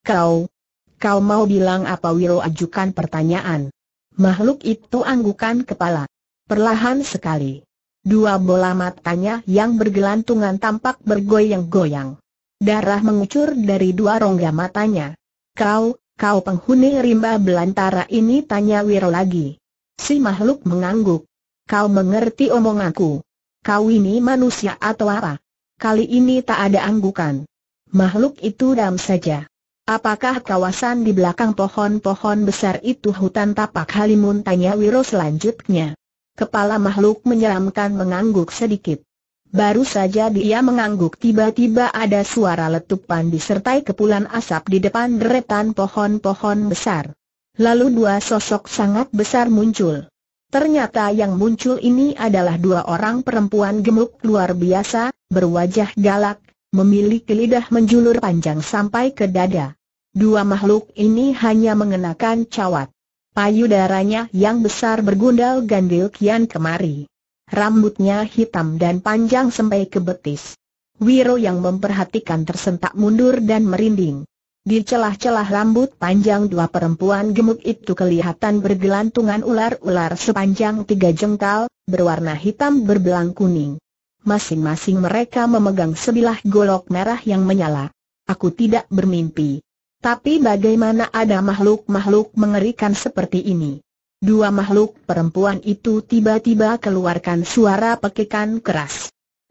Kau, kau mau bilang apa Wiro ajukan pertanyaan. Makhluk itu anggukan kepala. Perlahan sekali. Dua bola matanya yang bergelantungan tampak bergoyang-goyang. Darah mengucur dari dua rongga matanya. Kau, kau penghuni rimba belantara ini tanya Wiro lagi. Si makhluk mengangguk. Kau mengerti omonganku. Kau ini manusia atau apa? Kali ini tak ada anggukan. Makhluk itu dam saja. Apakah kawasan di belakang pohon-pohon besar itu hutan tapak halimun? Tanya Wiro selanjutnya. Kepala makhluk menyeramkan mengangguk sedikit. Baru saja dia mengangguk tiba-tiba ada suara letupan disertai kepulan asap di depan deretan pohon-pohon besar. Lalu dua sosok sangat besar muncul. Ternyata yang muncul ini adalah dua orang perempuan gemuk luar biasa, berwajah galak, memiliki lidah menjulur panjang sampai ke dada. Dua makhluk ini hanya mengenakan cawat. Payudaranya yang besar bergundal gandil kian kemari. Rambutnya hitam dan panjang sampai ke betis. Wiro yang memperhatikan tersentak mundur dan merinding. Di celah-celah rambut panjang dua perempuan gemuk itu kelihatan bergelantungan ular-ular sepanjang tiga jengkal, berwarna hitam berbelang kuning. Masing-masing mereka memegang sebilah golok merah yang menyala. Aku tidak bermimpi. Tapi bagaimana ada makhluk-makhluk mengerikan seperti ini? Dua makhluk perempuan itu tiba-tiba keluarkan suara pekikan keras.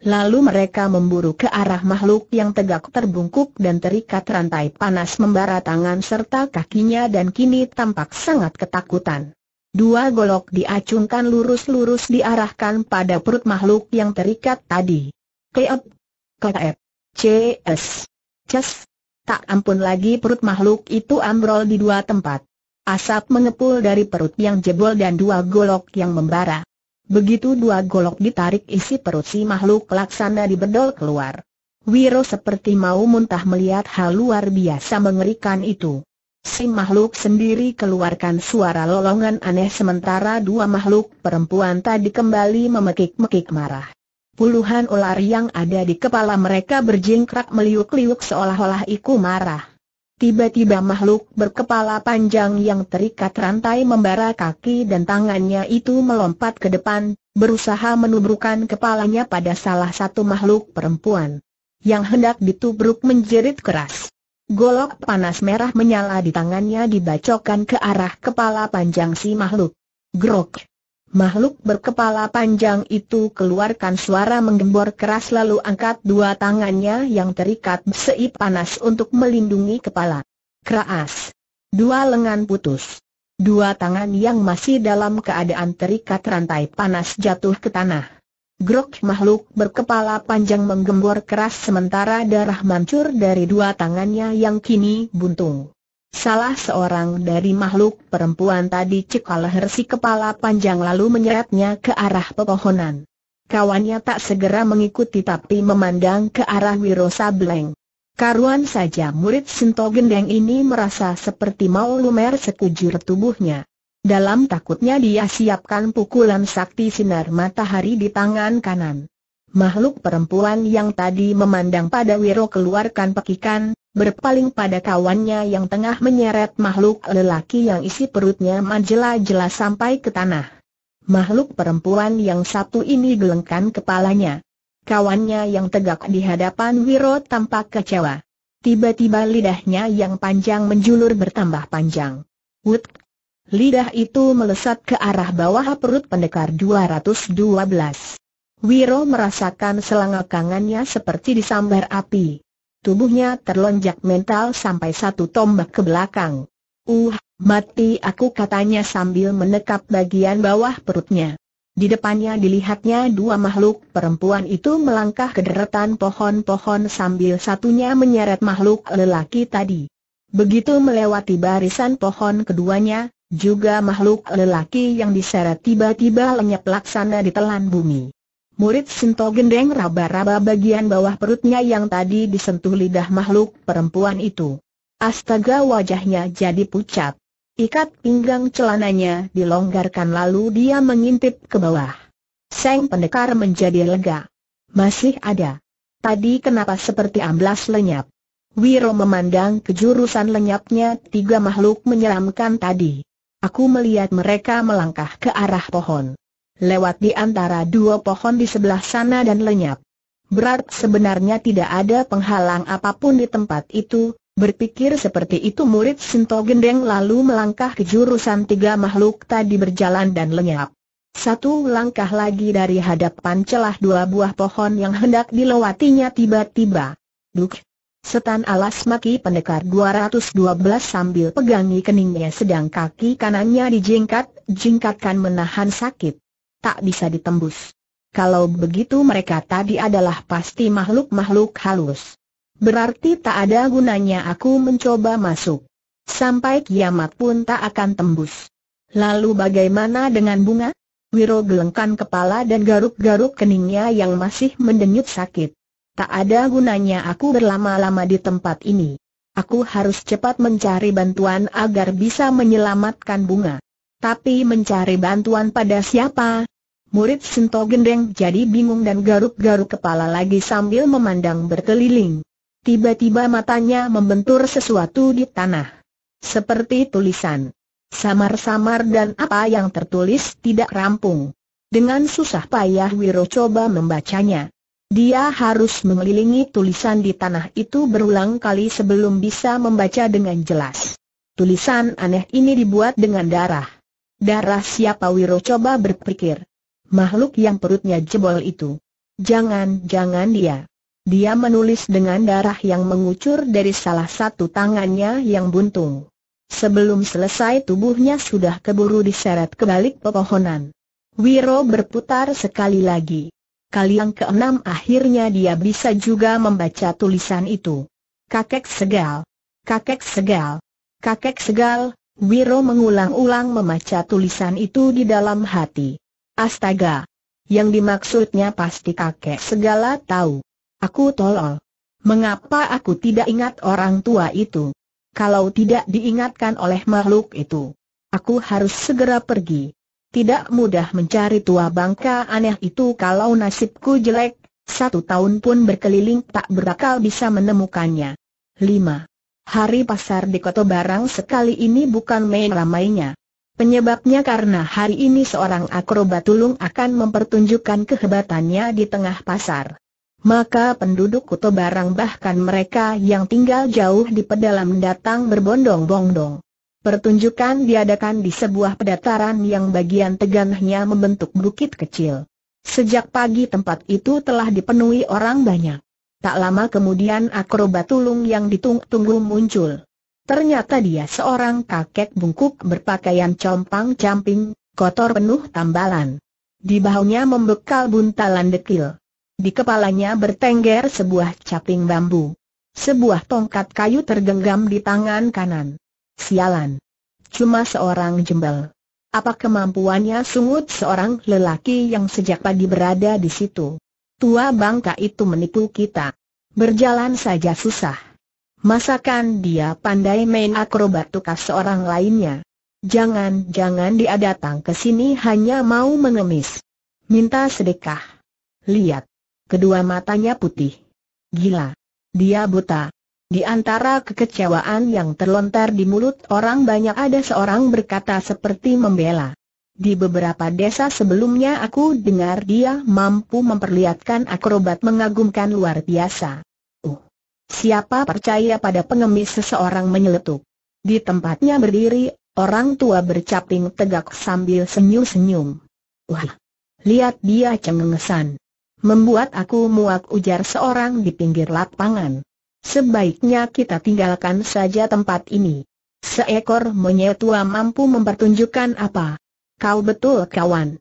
Lalu mereka memburu ke arah makhluk yang tegak terbungkuk dan terikat rantai panas membara tangan serta kakinya dan kini tampak sangat ketakutan. Dua golok diacungkan lurus-lurus diarahkan pada perut makhluk yang terikat tadi. Keep, keep, cs, cs. Tak ampun lagi perut makhluk itu ambrol di dua tempat. Asap mengepul dari perut yang jebol dan dua golok yang membara. Begitu dua golok ditarik isi perut si makhluk laksana dibedol keluar. Wiro seperti mau muntah melihat hal luar biasa mengerikan itu. Si makhluk sendiri keluarkan suara lolongan aneh sementara dua makhluk perempuan tadi kembali memekik-mekik marah. Puluhan ular yang ada di kepala mereka berjingkrak meliuk-liuk seolah-olah iku marah. Tiba-tiba makhluk berkepala panjang yang terikat rantai membara kaki dan tangannya itu melompat ke depan, berusaha menubrukan kepalanya pada salah satu makhluk perempuan. Yang hendak ditubruk menjerit keras. Golok panas merah menyala di tangannya dibacokan ke arah kepala panjang si makhluk. Grok! Makhluk berkepala panjang itu keluarkan suara menggembor keras lalu angkat dua tangannya yang terikat besi panas untuk melindungi kepala. Keras. Dua lengan putus. Dua tangan yang masih dalam keadaan terikat rantai panas jatuh ke tanah. Grok makhluk berkepala panjang menggembor keras sementara darah mancur dari dua tangannya yang kini buntung. Salah seorang dari makhluk perempuan tadi cekal si kepala panjang lalu menyeretnya ke arah pepohonan. Kawannya tak segera mengikuti tapi memandang ke arah Wiro Sableng. Karuan saja murid Sinto Gendeng ini merasa seperti mau lumer sekujur tubuhnya. Dalam takutnya dia siapkan pukulan sakti sinar matahari di tangan kanan. Makhluk perempuan yang tadi memandang pada Wiro keluarkan pekikan, berpaling pada kawannya yang tengah menyeret makhluk lelaki yang isi perutnya majela jela sampai ke tanah. Makhluk perempuan yang satu ini gelengkan kepalanya. Kawannya yang tegak di hadapan Wiro tampak kecewa. Tiba-tiba lidahnya yang panjang menjulur bertambah panjang. Wut! Lidah itu melesat ke arah bawah perut pendekar 212. Wiro merasakan selangkangannya seperti disambar api. Tubuhnya terlonjak mental sampai satu tombak ke belakang. Uh, mati aku katanya sambil menekap bagian bawah perutnya. Di depannya dilihatnya dua makhluk perempuan itu melangkah ke deretan pohon-pohon sambil satunya menyeret makhluk lelaki tadi. Begitu melewati barisan pohon keduanya, juga makhluk lelaki yang diseret tiba-tiba lenyap laksana di telan bumi. Murid Sinto Gendeng raba-raba bagian bawah perutnya yang tadi disentuh lidah makhluk perempuan itu. Astaga wajahnya jadi pucat. Ikat pinggang celananya dilonggarkan lalu dia mengintip ke bawah. Seng pendekar menjadi lega. Masih ada. Tadi kenapa seperti amblas lenyap? Wiro memandang kejurusan lenyapnya tiga makhluk menyeramkan tadi. Aku melihat mereka melangkah ke arah pohon lewat di antara dua pohon di sebelah sana dan lenyap. Berat sebenarnya tidak ada penghalang apapun di tempat itu, berpikir seperti itu murid Sinto Gendeng lalu melangkah ke jurusan tiga makhluk tadi berjalan dan lenyap. Satu langkah lagi dari hadapan celah dua buah pohon yang hendak dilewatinya tiba-tiba. Duk! Setan alas maki pendekar 212 sambil pegangi keningnya sedang kaki kanannya dijingkat, jingkatkan menahan sakit tak bisa ditembus. Kalau begitu mereka tadi adalah pasti makhluk-makhluk halus. Berarti tak ada gunanya aku mencoba masuk. Sampai kiamat pun tak akan tembus. Lalu bagaimana dengan bunga? Wiro gelengkan kepala dan garuk-garuk keningnya yang masih mendenyut sakit. Tak ada gunanya aku berlama-lama di tempat ini. Aku harus cepat mencari bantuan agar bisa menyelamatkan bunga. Tapi mencari bantuan pada siapa, Murid Sinto Gendeng jadi bingung dan garuk-garuk kepala lagi sambil memandang berkeliling. Tiba-tiba matanya membentur sesuatu di tanah. Seperti tulisan. Samar-samar dan apa yang tertulis tidak rampung. Dengan susah payah Wiro coba membacanya. Dia harus mengelilingi tulisan di tanah itu berulang kali sebelum bisa membaca dengan jelas. Tulisan aneh ini dibuat dengan darah. Darah siapa Wiro coba berpikir makhluk yang perutnya jebol itu. Jangan-jangan dia. Dia menulis dengan darah yang mengucur dari salah satu tangannya yang buntung. Sebelum selesai tubuhnya sudah keburu diseret ke balik pepohonan. Wiro berputar sekali lagi. Kali yang keenam akhirnya dia bisa juga membaca tulisan itu. Kakek Segal. Kakek Segal. Kakek Segal, Wiro mengulang-ulang membaca tulisan itu di dalam hati. Astaga! Yang dimaksudnya pasti kakek segala tahu. Aku tolol. Mengapa aku tidak ingat orang tua itu? Kalau tidak diingatkan oleh makhluk itu, aku harus segera pergi. Tidak mudah mencari tua bangka aneh itu kalau nasibku jelek, satu tahun pun berkeliling tak berakal bisa menemukannya. 5. Hari pasar di kota barang sekali ini bukan main ramainya. Penyebabnya karena hari ini seorang akrobat tulung akan mempertunjukkan kehebatannya di tengah pasar. Maka penduduk Kuto Barang bahkan mereka yang tinggal jauh di pedalaman datang berbondong-bondong. Pertunjukan diadakan di sebuah pedataran yang bagian tegangnya membentuk bukit kecil. Sejak pagi tempat itu telah dipenuhi orang banyak. Tak lama kemudian akrobat tulung yang ditunggu-tunggu muncul. Ternyata dia seorang kakek bungkuk berpakaian compang-camping, kotor penuh tambalan. Di bahunya membekal buntalan dekil. Di kepalanya bertengger sebuah caping bambu. Sebuah tongkat kayu tergenggam di tangan kanan. Sialan. Cuma seorang jembel. Apa kemampuannya sungut seorang lelaki yang sejak pagi berada di situ? Tua bangka itu menipu kita. Berjalan saja susah. Masakan dia pandai main akrobat tukas seorang lainnya. Jangan-jangan dia datang ke sini hanya mau mengemis. Minta sedekah. Lihat. Kedua matanya putih. Gila. Dia buta. Di antara kekecewaan yang terlontar di mulut orang banyak ada seorang berkata seperti membela. Di beberapa desa sebelumnya aku dengar dia mampu memperlihatkan akrobat mengagumkan luar biasa. Siapa percaya pada pengemis seseorang menyeletuk? Di tempatnya berdiri, orang tua bercaping tegak sambil senyum-senyum. Wah! Lihat dia cengengesan. Membuat aku muak ujar seorang di pinggir lapangan. Sebaiknya kita tinggalkan saja tempat ini. Seekor monyet tua mampu mempertunjukkan apa? Kau betul kawan.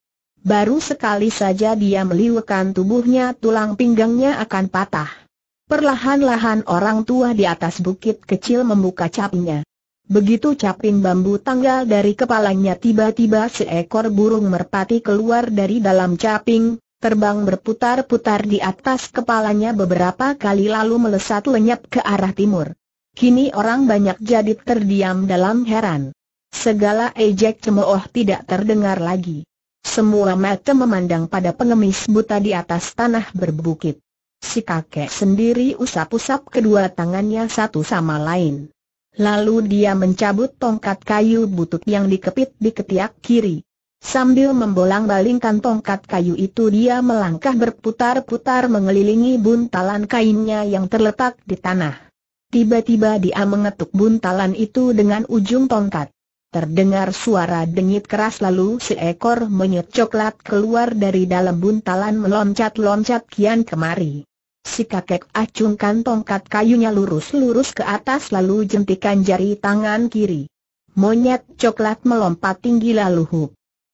Baru sekali saja dia meliwekan tubuhnya tulang pinggangnya akan patah. Perlahan-lahan orang tua di atas bukit kecil membuka capnya. Begitu caping bambu tangga dari kepalanya tiba-tiba seekor burung merpati keluar dari dalam caping, terbang berputar-putar di atas kepalanya beberapa kali lalu melesat lenyap ke arah timur. Kini orang banyak jadi terdiam dalam heran. Segala ejek cemooh tidak terdengar lagi. Semua mata memandang pada pengemis buta di atas tanah berbukit. Si kakek sendiri usap-usap kedua tangannya satu sama lain. Lalu dia mencabut tongkat kayu butut yang dikepit di ketiak kiri. Sambil membolang-balingkan tongkat kayu itu dia melangkah berputar-putar mengelilingi buntalan kainnya yang terletak di tanah. Tiba-tiba dia mengetuk buntalan itu dengan ujung tongkat. Terdengar suara dengit keras lalu seekor monyet coklat keluar dari dalam buntalan meloncat-loncat kian kemari. Si kakek acungkan tongkat kayunya lurus-lurus ke atas lalu jentikan jari tangan kiri. Monyet coklat melompat tinggi lalu hup.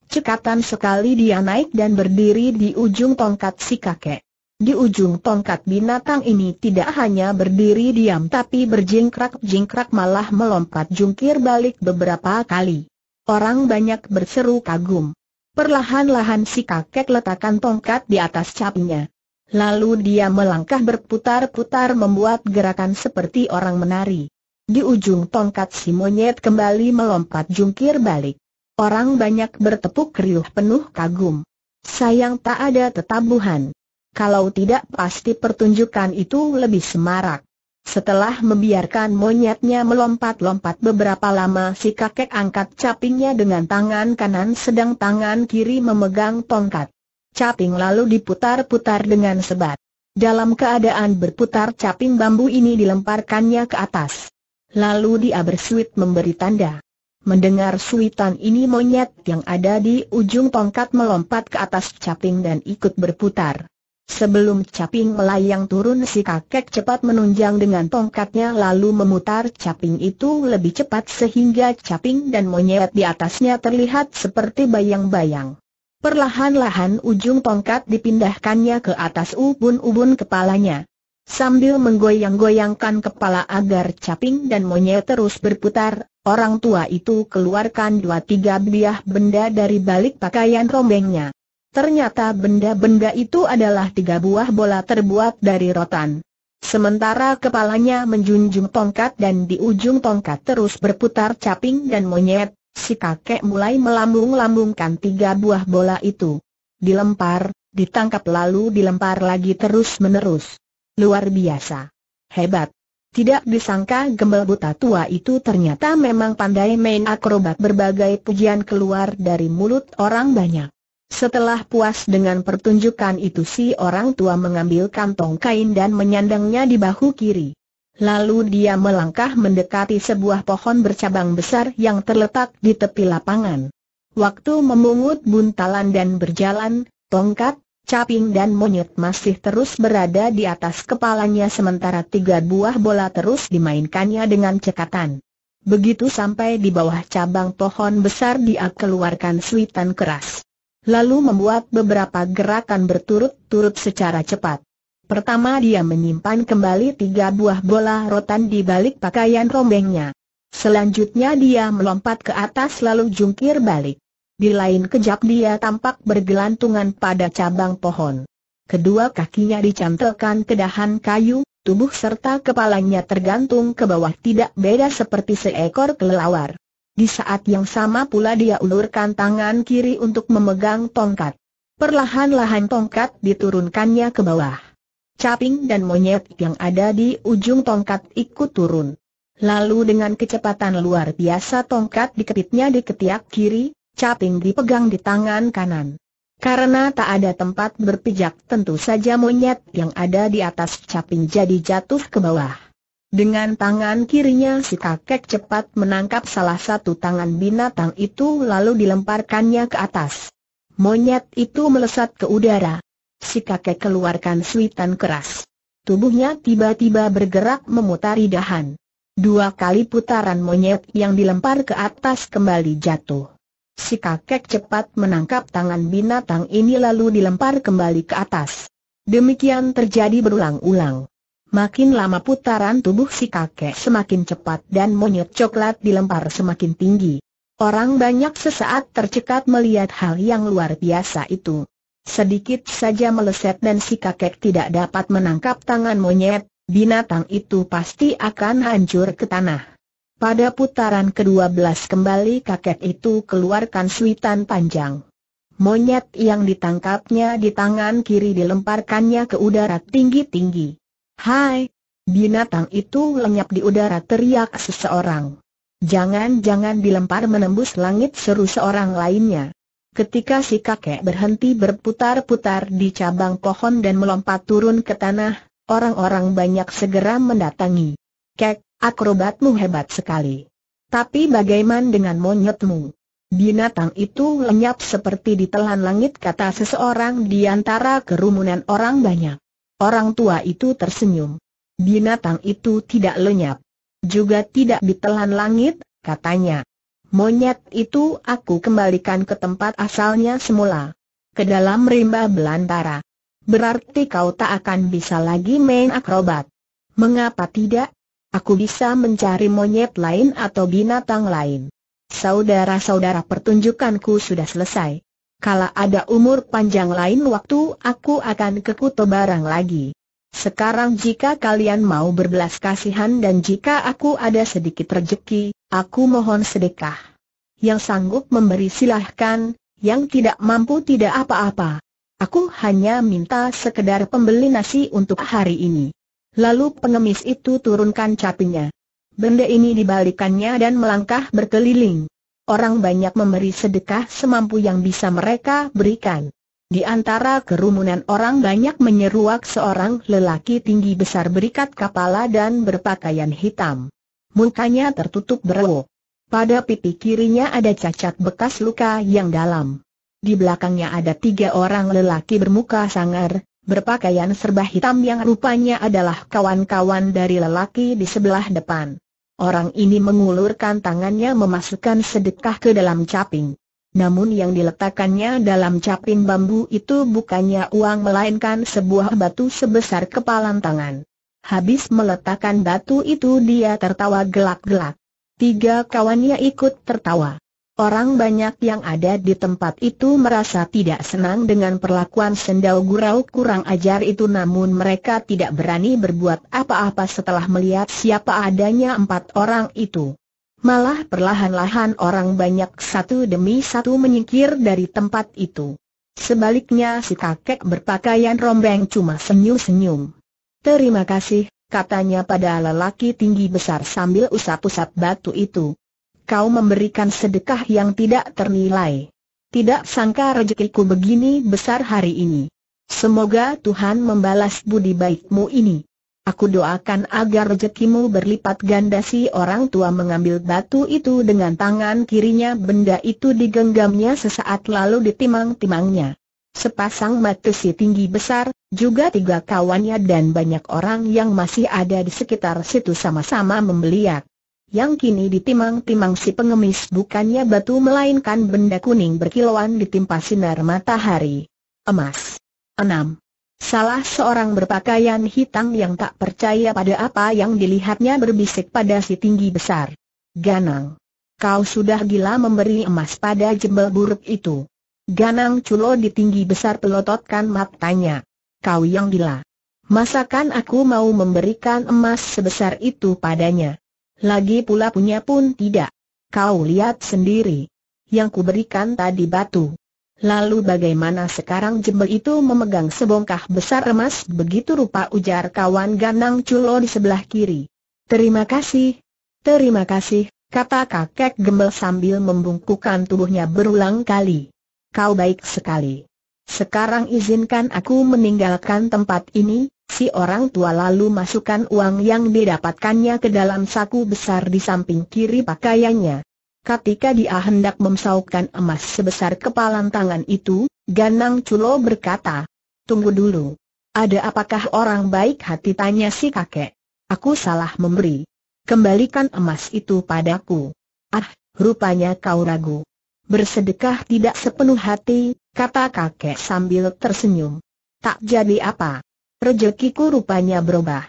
Cekatan sekali dia naik dan berdiri di ujung tongkat si kakek. Di ujung tongkat binatang ini tidak hanya berdiri diam tapi berjingkrak-jingkrak malah melompat jungkir balik beberapa kali. Orang banyak berseru kagum. Perlahan-lahan si kakek letakkan tongkat di atas capnya. Lalu dia melangkah berputar-putar membuat gerakan seperti orang menari. Di ujung tongkat si monyet kembali melompat jungkir balik. Orang banyak bertepuk riuh penuh kagum. Sayang tak ada tetabuhan kalau tidak pasti pertunjukan itu lebih semarak. Setelah membiarkan monyetnya melompat-lompat beberapa lama si kakek angkat capingnya dengan tangan kanan sedang tangan kiri memegang tongkat. Caping lalu diputar-putar dengan sebat. Dalam keadaan berputar caping bambu ini dilemparkannya ke atas. Lalu dia bersuit memberi tanda. Mendengar suitan ini monyet yang ada di ujung tongkat melompat ke atas caping dan ikut berputar. Sebelum caping melayang turun si kakek cepat menunjang dengan tongkatnya lalu memutar caping itu lebih cepat sehingga caping dan monyet di atasnya terlihat seperti bayang-bayang. Perlahan-lahan ujung tongkat dipindahkannya ke atas ubun-ubun kepalanya. Sambil menggoyang-goyangkan kepala agar caping dan monyet terus berputar, orang tua itu keluarkan dua tiga biah benda dari balik pakaian rombengnya. Ternyata benda-benda itu adalah tiga buah bola terbuat dari rotan. Sementara kepalanya menjunjung tongkat dan di ujung tongkat terus berputar caping dan monyet, si kakek mulai melambung-lambungkan tiga buah bola itu. Dilempar, ditangkap lalu dilempar lagi terus-menerus. Luar biasa. Hebat. Tidak disangka gembel buta tua itu ternyata memang pandai main akrobat berbagai pujian keluar dari mulut orang banyak. Setelah puas dengan pertunjukan itu si orang tua mengambil kantong kain dan menyandangnya di bahu kiri. Lalu dia melangkah mendekati sebuah pohon bercabang besar yang terletak di tepi lapangan. Waktu memungut buntalan dan berjalan, tongkat, caping dan monyet masih terus berada di atas kepalanya sementara tiga buah bola terus dimainkannya dengan cekatan. Begitu sampai di bawah cabang pohon besar dia keluarkan suitan keras lalu membuat beberapa gerakan berturut-turut secara cepat. Pertama dia menyimpan kembali tiga buah bola rotan di balik pakaian rombengnya. Selanjutnya dia melompat ke atas lalu jungkir balik. Di lain kejap dia tampak bergelantungan pada cabang pohon. Kedua kakinya dicantelkan ke dahan kayu, tubuh serta kepalanya tergantung ke bawah tidak beda seperti seekor kelelawar. Di saat yang sama pula dia ulurkan tangan kiri untuk memegang tongkat. Perlahan-lahan tongkat diturunkannya ke bawah. Caping dan monyet yang ada di ujung tongkat ikut turun. Lalu dengan kecepatan luar biasa tongkat dikepitnya di ketiak kiri, caping dipegang di tangan kanan. Karena tak ada tempat berpijak tentu saja monyet yang ada di atas caping jadi jatuh ke bawah. Dengan tangan kirinya si kakek cepat menangkap salah satu tangan binatang itu lalu dilemparkannya ke atas. Monyet itu melesat ke udara. Si kakek keluarkan suitan keras. Tubuhnya tiba-tiba bergerak memutari dahan. Dua kali putaran monyet yang dilempar ke atas kembali jatuh. Si kakek cepat menangkap tangan binatang ini lalu dilempar kembali ke atas. Demikian terjadi berulang-ulang. Makin lama putaran tubuh si kakek semakin cepat dan monyet coklat dilempar semakin tinggi. Orang banyak sesaat tercekat melihat hal yang luar biasa itu. Sedikit saja meleset dan si kakek tidak dapat menangkap tangan monyet, binatang itu pasti akan hancur ke tanah. Pada putaran ke-12 kembali kakek itu keluarkan suitan panjang. Monyet yang ditangkapnya di tangan kiri dilemparkannya ke udara tinggi-tinggi. Hai! Binatang itu lenyap di udara teriak seseorang. Jangan-jangan dilempar menembus langit seru seorang lainnya. Ketika si kakek berhenti berputar-putar di cabang pohon dan melompat turun ke tanah, orang-orang banyak segera mendatangi. Kek, akrobatmu hebat sekali. Tapi bagaimana dengan monyetmu? Binatang itu lenyap seperti ditelan langit kata seseorang di antara kerumunan orang banyak. Orang tua itu tersenyum. Binatang itu tidak lenyap. Juga tidak ditelan langit, katanya. Monyet itu aku kembalikan ke tempat asalnya semula. Ke dalam rimba belantara. Berarti kau tak akan bisa lagi main akrobat. Mengapa tidak? Aku bisa mencari monyet lain atau binatang lain. Saudara-saudara pertunjukanku sudah selesai. Kala ada umur panjang lain waktu aku akan ke Kuto Barang lagi. Sekarang jika kalian mau berbelas kasihan dan jika aku ada sedikit rejeki, aku mohon sedekah. Yang sanggup memberi silahkan, yang tidak mampu tidak apa-apa. Aku hanya minta sekedar pembeli nasi untuk hari ini. Lalu pengemis itu turunkan capinya. Benda ini dibalikannya dan melangkah berkeliling. Orang banyak memberi sedekah semampu yang bisa mereka berikan. Di antara kerumunan orang banyak menyeruak seorang lelaki tinggi besar berikat kepala dan berpakaian hitam. Mukanya tertutup berwo. Pada pipi kirinya ada cacat bekas luka yang dalam. Di belakangnya ada tiga orang lelaki bermuka sangar, berpakaian serba hitam yang rupanya adalah kawan-kawan dari lelaki di sebelah depan. Orang ini mengulurkan tangannya memasukkan sedekah ke dalam caping. Namun yang diletakkannya dalam caping bambu itu bukannya uang melainkan sebuah batu sebesar kepalan tangan. Habis meletakkan batu itu dia tertawa gelak-gelak. Tiga kawannya ikut tertawa. Orang banyak yang ada di tempat itu merasa tidak senang dengan perlakuan sendal gurau kurang ajar itu namun mereka tidak berani berbuat apa-apa setelah melihat siapa adanya empat orang itu. Malah perlahan-lahan orang banyak satu demi satu menyingkir dari tempat itu. Sebaliknya si kakek berpakaian rombeng cuma senyum-senyum. Terima kasih, katanya pada lelaki tinggi besar sambil usap-usap batu itu kau memberikan sedekah yang tidak ternilai. Tidak sangka rezekiku begini besar hari ini. Semoga Tuhan membalas budi baikmu ini. Aku doakan agar rezekimu berlipat ganda si orang tua mengambil batu itu dengan tangan kirinya benda itu digenggamnya sesaat lalu ditimang-timangnya. Sepasang mata si tinggi besar, juga tiga kawannya dan banyak orang yang masih ada di sekitar situ sama-sama membeliak yang kini ditimang-timang si pengemis bukannya batu melainkan benda kuning berkilauan ditimpa sinar matahari. Emas. Enam. Salah seorang berpakaian hitam yang tak percaya pada apa yang dilihatnya berbisik pada si tinggi besar. Ganang. Kau sudah gila memberi emas pada jebel buruk itu. Ganang culo di tinggi besar pelototkan matanya. Kau yang gila. Masakan aku mau memberikan emas sebesar itu padanya? Lagi pula punya pun tidak. Kau lihat sendiri. Yang kuberikan tadi batu. Lalu bagaimana sekarang jembel itu memegang sebongkah besar emas begitu rupa ujar kawan Ganang Culo di sebelah kiri. Terima kasih. Terima kasih, kata kakek gembel sambil membungkukkan tubuhnya berulang kali. Kau baik sekali. Sekarang izinkan aku meninggalkan tempat ini, si orang tua lalu masukkan uang yang didapatkannya ke dalam saku besar di samping kiri pakaiannya. Ketika dia hendak memsaukan emas sebesar kepalan tangan itu, Ganang Culo berkata, Tunggu dulu. Ada apakah orang baik hati tanya si kakek? Aku salah memberi. Kembalikan emas itu padaku. Ah, rupanya kau ragu bersedekah tidak sepenuh hati, kata kakek sambil tersenyum. Tak jadi apa. rejekiku rupanya berubah.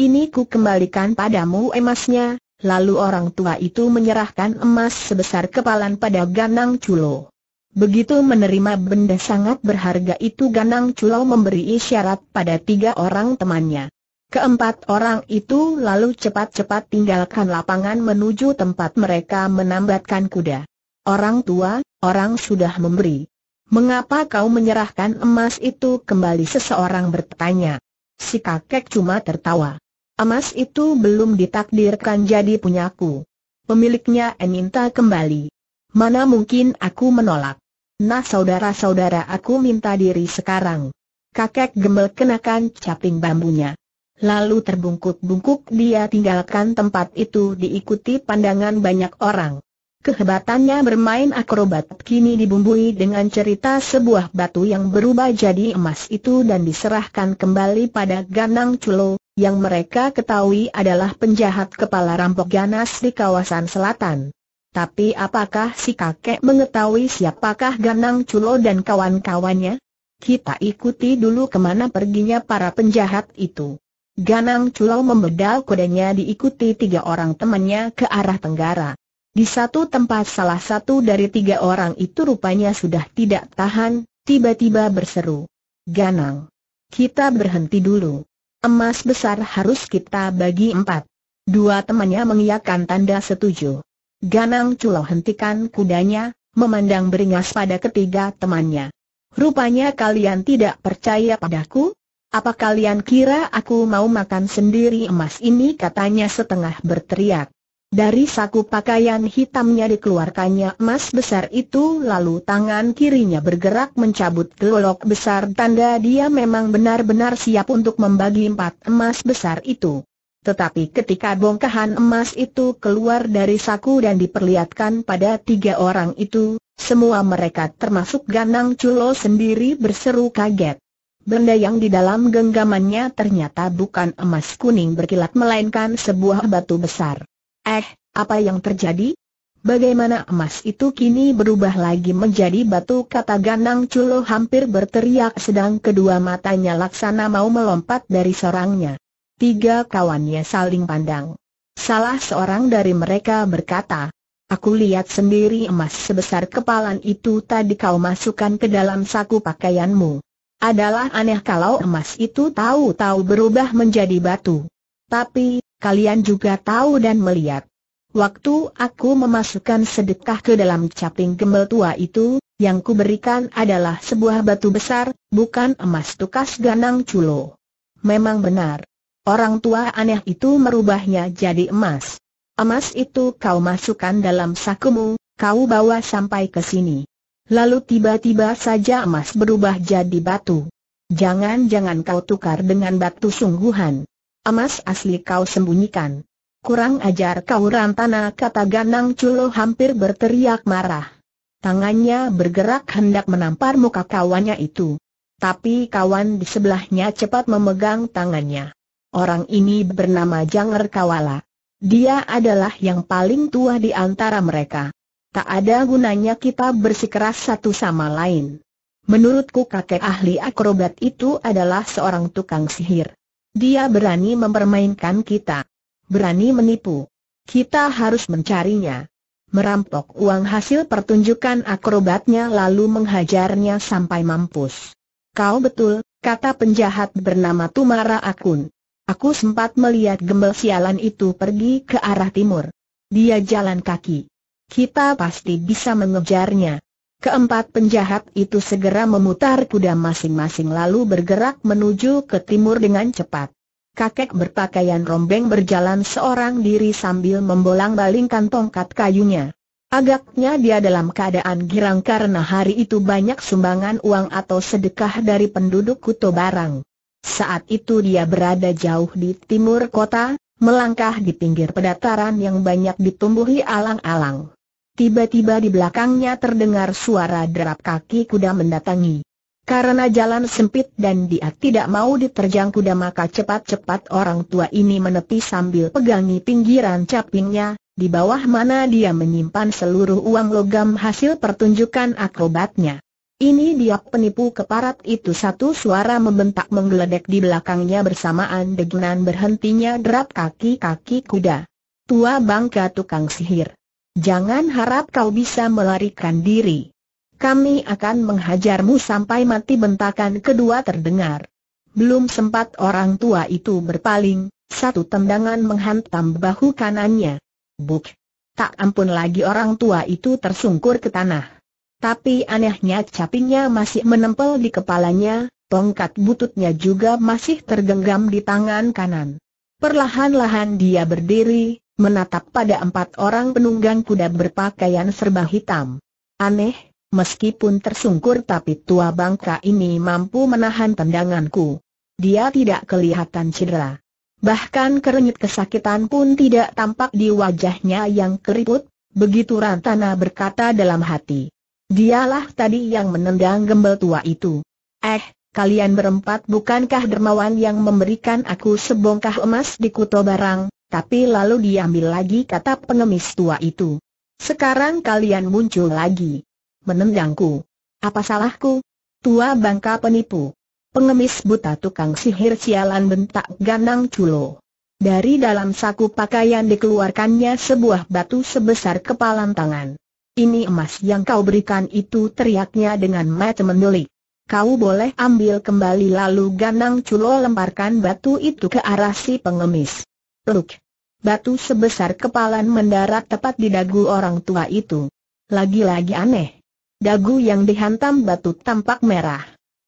Ini ku kembalikan padamu emasnya, lalu orang tua itu menyerahkan emas sebesar kepalan pada Ganang Culo. Begitu menerima benda sangat berharga itu Ganang Culo memberi isyarat pada tiga orang temannya. Keempat orang itu lalu cepat-cepat tinggalkan lapangan menuju tempat mereka menambatkan kuda. Orang tua, orang sudah memberi. Mengapa kau menyerahkan emas itu kembali seseorang bertanya? Si kakek cuma tertawa. Emas itu belum ditakdirkan jadi punyaku. Pemiliknya minta kembali. Mana mungkin aku menolak? Nah saudara-saudara aku minta diri sekarang. Kakek gemel kenakan caping bambunya. Lalu terbungkuk-bungkuk dia tinggalkan tempat itu diikuti pandangan banyak orang. Kehebatannya bermain akrobat kini dibumbui dengan cerita sebuah batu yang berubah jadi emas itu dan diserahkan kembali pada Ganang Culo, yang mereka ketahui adalah penjahat kepala rampok ganas di kawasan selatan. Tapi apakah si kakek mengetahui siapakah Ganang Culo dan kawan-kawannya? Kita ikuti dulu kemana perginya para penjahat itu. Ganang Culo membedal kodenya diikuti tiga orang temannya ke arah tenggara. Di satu tempat salah satu dari tiga orang itu rupanya sudah tidak tahan, tiba-tiba berseru. Ganang. Kita berhenti dulu. Emas besar harus kita bagi empat. Dua temannya mengiyakan tanda setuju. Ganang Culo hentikan kudanya, memandang beringas pada ketiga temannya. Rupanya kalian tidak percaya padaku? Apa kalian kira aku mau makan sendiri emas ini katanya setengah berteriak. Dari saku pakaian hitamnya dikeluarkannya emas besar itu lalu tangan kirinya bergerak mencabut gelolok besar tanda dia memang benar-benar siap untuk membagi empat emas besar itu. Tetapi ketika bongkahan emas itu keluar dari saku dan diperlihatkan pada tiga orang itu, semua mereka termasuk Ganang Culo sendiri berseru kaget. Benda yang di dalam genggamannya ternyata bukan emas kuning berkilat melainkan sebuah batu besar. Eh, apa yang terjadi? Bagaimana emas itu kini berubah lagi menjadi batu kata Ganang Culo hampir berteriak sedang kedua matanya laksana mau melompat dari sarangnya. Tiga kawannya saling pandang. Salah seorang dari mereka berkata, Aku lihat sendiri emas sebesar kepalan itu tadi kau masukkan ke dalam saku pakaianmu. Adalah aneh kalau emas itu tahu-tahu berubah menjadi batu. Tapi, kalian juga tahu dan melihat. Waktu aku memasukkan sedekah ke dalam caping gembel tua itu, yang kuberikan adalah sebuah batu besar, bukan emas tukas ganang culo. Memang benar. Orang tua aneh itu merubahnya jadi emas. Emas itu kau masukkan dalam sakumu, kau bawa sampai ke sini. Lalu tiba-tiba saja emas berubah jadi batu. Jangan-jangan kau tukar dengan batu sungguhan. Emas asli kau sembunyikan. Kurang ajar kau rantana kata Ganang Culo hampir berteriak marah. Tangannya bergerak hendak menampar muka kawannya itu. Tapi kawan di sebelahnya cepat memegang tangannya. Orang ini bernama Janger Kawala. Dia adalah yang paling tua di antara mereka. Tak ada gunanya kita bersikeras satu sama lain. Menurutku kakek ahli akrobat itu adalah seorang tukang sihir. Dia berani mempermainkan kita. Berani menipu. Kita harus mencarinya. Merampok uang hasil pertunjukan akrobatnya lalu menghajarnya sampai mampus. Kau betul, kata penjahat bernama Tumara Akun. Aku sempat melihat gembel sialan itu pergi ke arah timur. Dia jalan kaki. Kita pasti bisa mengejarnya. Keempat penjahat itu segera memutar kuda masing-masing lalu bergerak menuju ke timur dengan cepat. Kakek berpakaian rombeng berjalan seorang diri sambil membolang-balingkan tongkat kayunya. Agaknya dia dalam keadaan girang karena hari itu banyak sumbangan uang atau sedekah dari penduduk Kuto Barang. Saat itu dia berada jauh di timur kota, melangkah di pinggir pedataran yang banyak ditumbuhi alang-alang. Tiba-tiba di belakangnya terdengar suara derap kaki kuda mendatangi. Karena jalan sempit dan dia tidak mau diterjang kuda maka cepat-cepat orang tua ini menepi sambil pegangi pinggiran capingnya, di bawah mana dia menyimpan seluruh uang logam hasil pertunjukan akrobatnya. Ini dia penipu keparat itu satu suara membentak menggeledek di belakangnya bersamaan dengan berhentinya derap kaki-kaki kuda. Tua bangka tukang sihir. Jangan harap kau bisa melarikan diri. Kami akan menghajarmu sampai mati bentakan kedua terdengar. Belum sempat orang tua itu berpaling, satu tendangan menghantam bahu kanannya. Buk! Tak ampun lagi orang tua itu tersungkur ke tanah. Tapi anehnya capingnya masih menempel di kepalanya, tongkat bututnya juga masih tergenggam di tangan kanan. Perlahan-lahan dia berdiri, menatap pada empat orang penunggang kuda berpakaian serba hitam. Aneh, meskipun tersungkur tapi tua bangka ini mampu menahan tendanganku. Dia tidak kelihatan cedera. Bahkan kerenyit kesakitan pun tidak tampak di wajahnya yang keriput, begitu Rantana berkata dalam hati. Dialah tadi yang menendang gembel tua itu. Eh, kalian berempat bukankah dermawan yang memberikan aku sebongkah emas di kuto barang? Tapi lalu diambil lagi kata pengemis tua itu. Sekarang kalian muncul lagi. Menendangku. Apa salahku? Tua bangka penipu. Pengemis buta tukang sihir sialan bentak ganang culo. Dari dalam saku pakaian dikeluarkannya sebuah batu sebesar kepalan tangan. Ini emas yang kau berikan itu teriaknya dengan mata mendelik. Kau boleh ambil kembali lalu ganang culo lemparkan batu itu ke arah si pengemis. Luk, Batu sebesar kepalan mendarat tepat di dagu orang tua itu. Lagi-lagi aneh. Dagu yang dihantam batu tampak merah.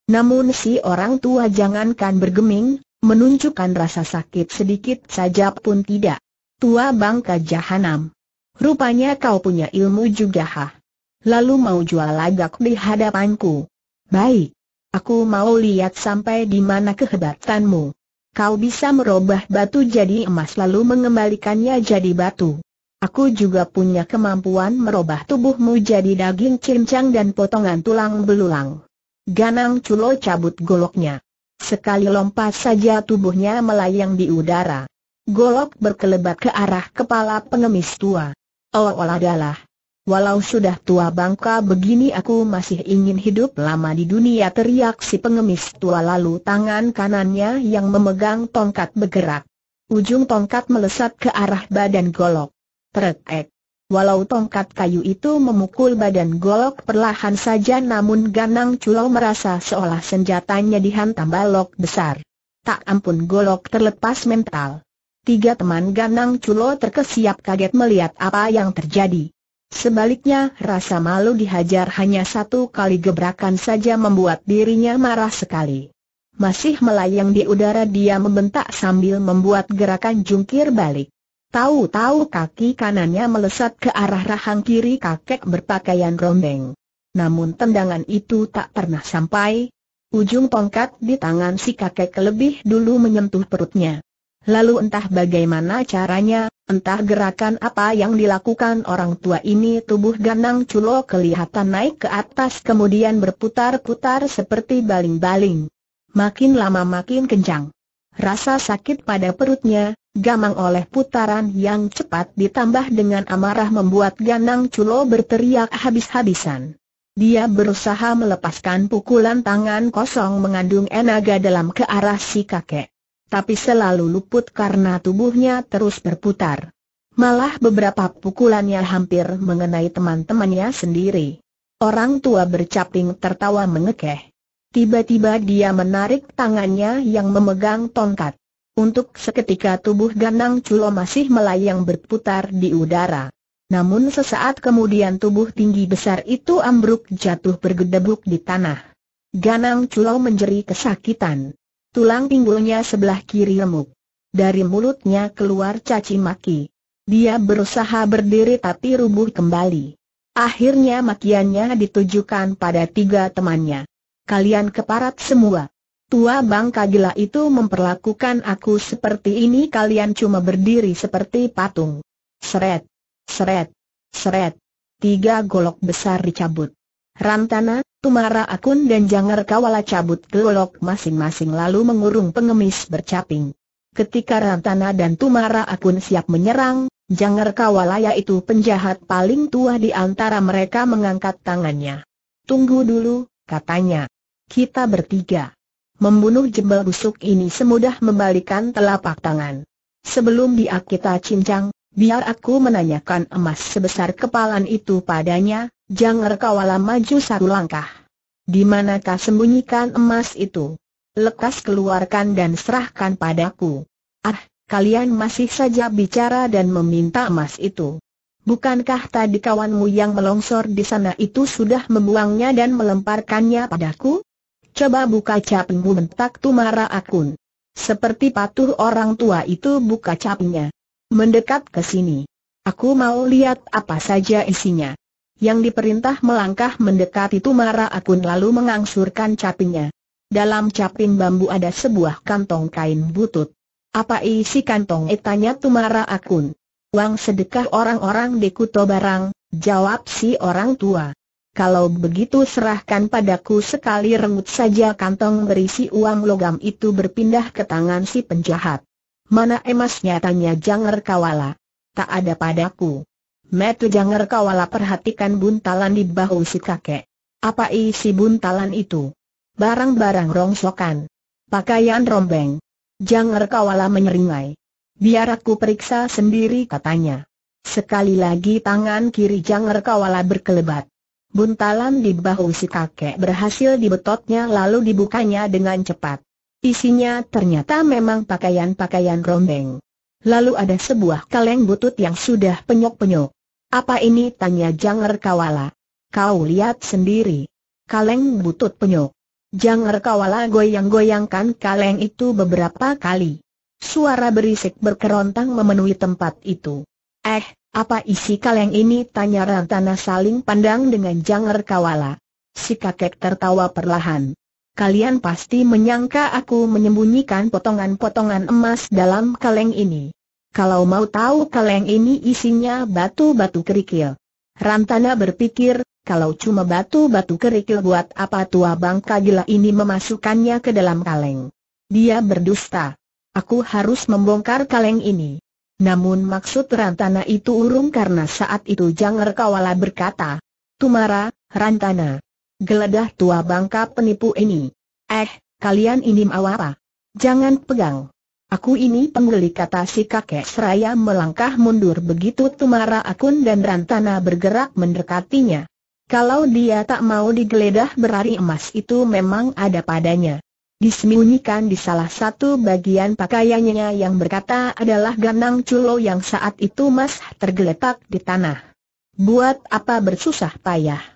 Namun si orang tua jangankan bergeming, menunjukkan rasa sakit sedikit saja pun tidak. Tua bangka jahanam. Rupanya kau punya ilmu juga ha. Lalu mau jual lagak di hadapanku. Baik. Aku mau lihat sampai di mana kehebatanmu. Kau bisa merubah batu jadi emas lalu mengembalikannya jadi batu. Aku juga punya kemampuan merubah tubuhmu jadi daging cincang dan potongan tulang belulang. Ganang Culo cabut goloknya. Sekali lompat saja tubuhnya melayang di udara. Golok berkelebat ke arah kepala pengemis tua. Oh, olah dalah, Walau sudah tua bangka begini aku masih ingin hidup lama di dunia teriak si pengemis tua lalu tangan kanannya yang memegang tongkat bergerak. Ujung tongkat melesat ke arah badan golok. Teretek. Walau tongkat kayu itu memukul badan golok perlahan saja namun Ganang Culau merasa seolah senjatanya dihantam balok besar. Tak ampun golok terlepas mental. Tiga teman Ganang Culo terkesiap kaget melihat apa yang terjadi. Sebaliknya rasa malu dihajar hanya satu kali gebrakan saja membuat dirinya marah sekali. Masih melayang di udara dia membentak sambil membuat gerakan jungkir balik. Tahu-tahu kaki kanannya melesat ke arah rahang kiri kakek berpakaian rombeng. Namun tendangan itu tak pernah sampai. Ujung tongkat di tangan si kakek lebih dulu menyentuh perutnya. Lalu entah bagaimana caranya, entah gerakan apa yang dilakukan orang tua ini tubuh Ganang Culo kelihatan naik ke atas kemudian berputar-putar seperti baling-baling. Makin lama makin kencang. Rasa sakit pada perutnya, gamang oleh putaran yang cepat ditambah dengan amarah membuat Ganang Culo berteriak habis-habisan. Dia berusaha melepaskan pukulan tangan kosong mengandung enaga dalam ke arah si kakek tapi selalu luput karena tubuhnya terus berputar. Malah beberapa pukulannya hampir mengenai teman-temannya sendiri. Orang tua bercaping tertawa mengekeh. Tiba-tiba dia menarik tangannya yang memegang tongkat. Untuk seketika tubuh Ganang Culo masih melayang berputar di udara. Namun sesaat kemudian tubuh tinggi besar itu ambruk jatuh bergedebuk di tanah. Ganang Culo menjeri kesakitan. Tulang pinggulnya sebelah kiri remuk. Dari mulutnya keluar caci maki. Dia berusaha berdiri tapi rubuh kembali. Akhirnya makiannya ditujukan pada tiga temannya. Kalian keparat semua. Tua bangka gila itu memperlakukan aku seperti ini kalian cuma berdiri seperti patung. Seret, seret, seret. Tiga golok besar dicabut. Rantana, Tumara Akun dan Jangar Kawala cabut gelolok masing-masing lalu mengurung pengemis bercaping. Ketika Rantana dan Tumara Akun siap menyerang, Jangar Kawala yaitu penjahat paling tua di antara mereka mengangkat tangannya. Tunggu dulu, katanya. Kita bertiga. Membunuh jembal busuk ini semudah membalikan telapak tangan. Sebelum dia kita cincang, Biar aku menanyakan emas sebesar kepalan itu padanya, jangan kawala maju satu langkah. Di manakah sembunyikan emas itu? Lekas keluarkan dan serahkan padaku. Ah, kalian masih saja bicara dan meminta emas itu. Bukankah tadi kawanmu yang melongsor di sana itu sudah membuangnya dan melemparkannya padaku? Coba buka capingmu mentak Tumara Akun. Seperti patuh orang tua itu buka capingnya. Mendekat ke sini. Aku mau lihat apa saja isinya. Yang diperintah melangkah mendekati Tumara Akun lalu mengangsurkan capingnya. Dalam caping bambu ada sebuah kantong kain butut. Apa isi kantong etanya eh, Tumara Akun? Uang sedekah orang-orang di Kuto Barang, jawab si orang tua. Kalau begitu serahkan padaku sekali rengut saja kantong berisi uang logam itu berpindah ke tangan si penjahat. Mana emasnya tanya Janger Kawala? Tak ada padaku. Metu Janger Kawala perhatikan buntalan di bahu si kakek. Apa isi buntalan itu? Barang-barang rongsokan. Pakaian rombeng. Janger Kawala menyeringai. Biar aku periksa sendiri katanya. Sekali lagi tangan kiri Janger Kawala berkelebat. Buntalan di bahu si kakek berhasil dibetotnya lalu dibukanya dengan cepat. Isinya ternyata memang pakaian-pakaian rombeng. Lalu ada sebuah kaleng butut yang sudah penyok-penyok. Apa ini? tanya Janger Kawala. Kau lihat sendiri. Kaleng butut penyok. Janger Kawala goyang-goyangkan kaleng itu beberapa kali. Suara berisik berkerontang memenuhi tempat itu. Eh, apa isi kaleng ini? Tanya Rantana saling pandang dengan Janger Kawala. Si kakek tertawa perlahan kalian pasti menyangka aku menyembunyikan potongan-potongan emas dalam kaleng ini. Kalau mau tahu kaleng ini isinya batu-batu kerikil. Rantana berpikir, kalau cuma batu-batu kerikil buat apa tua bangka gila ini memasukkannya ke dalam kaleng. Dia berdusta. Aku harus membongkar kaleng ini. Namun maksud Rantana itu urung karena saat itu Jangar Kawala berkata, Tumara, Rantana, Geledah tua bangka penipu ini. Eh, kalian ini mau apa? Jangan pegang. Aku ini pemilik kata si kakek seraya melangkah mundur begitu Tumara Akun dan Rantana bergerak mendekatinya. Kalau dia tak mau digeledah berari emas itu memang ada padanya. Disembunyikan di salah satu bagian pakaiannya yang berkata adalah ganang culo yang saat itu mas tergeletak di tanah. Buat apa bersusah payah?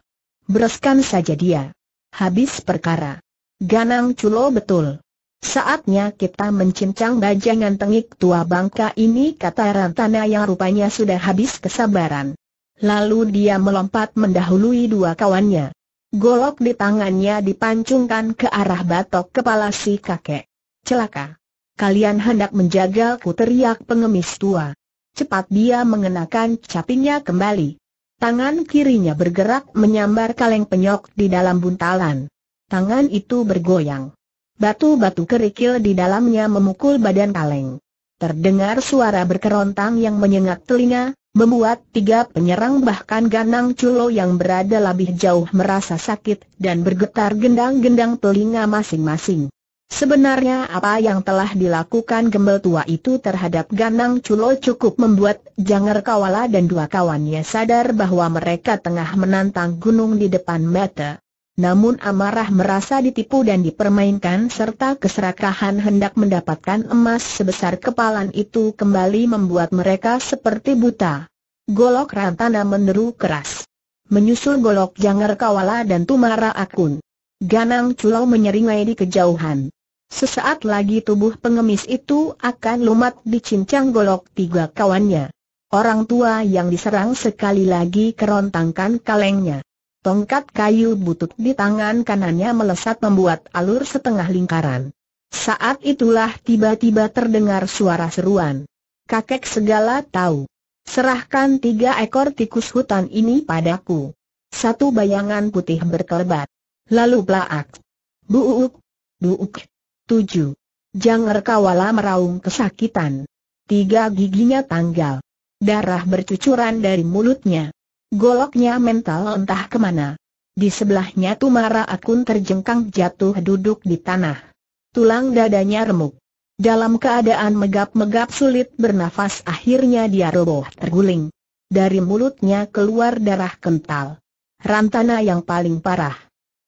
Bereskan saja dia. Habis perkara. Ganang Culo betul. Saatnya kita mencincang bajangan tengik tua bangka ini kata Rantana yang rupanya sudah habis kesabaran. Lalu dia melompat mendahului dua kawannya. Golok di tangannya dipancungkan ke arah batok kepala si kakek. Celaka! Kalian hendak menjagalku teriak pengemis tua. Cepat dia mengenakan capingnya kembali. Tangan kirinya bergerak menyambar kaleng penyok di dalam buntalan. Tangan itu bergoyang. Batu-batu kerikil di dalamnya memukul badan kaleng. Terdengar suara berkerontang yang menyengat telinga, membuat tiga penyerang bahkan Ganang Culo yang berada lebih jauh merasa sakit dan bergetar gendang-gendang telinga masing-masing. Sebenarnya apa yang telah dilakukan gembel tua itu terhadap Ganang Culo cukup membuat Jangar Kawala dan dua kawannya sadar bahwa mereka tengah menantang gunung di depan mata. Namun amarah merasa ditipu dan dipermainkan serta keserakahan hendak mendapatkan emas sebesar kepalan itu kembali membuat mereka seperti buta. Golok Rantana meneru keras. Menyusul golok Jangar Kawala dan Tumara Akun. Ganang Culo menyeringai di kejauhan. Sesaat lagi tubuh pengemis itu akan lumat dicincang golok tiga kawannya. Orang tua yang diserang sekali lagi kerontangkan kalengnya. Tongkat kayu butut di tangan kanannya melesat membuat alur setengah lingkaran. Saat itulah tiba-tiba terdengar suara seruan. Kakek segala tahu. Serahkan tiga ekor tikus hutan ini padaku. Satu bayangan putih berkelebat. Lalu plaak. Buuk. Buuk. 7. Jang Kawala meraung kesakitan. Tiga giginya tanggal. Darah bercucuran dari mulutnya. Goloknya mental entah kemana. Di sebelahnya Tumara Akun terjengkang jatuh duduk di tanah. Tulang dadanya remuk. Dalam keadaan megap-megap sulit bernafas akhirnya dia roboh terguling. Dari mulutnya keluar darah kental. Rantana yang paling parah.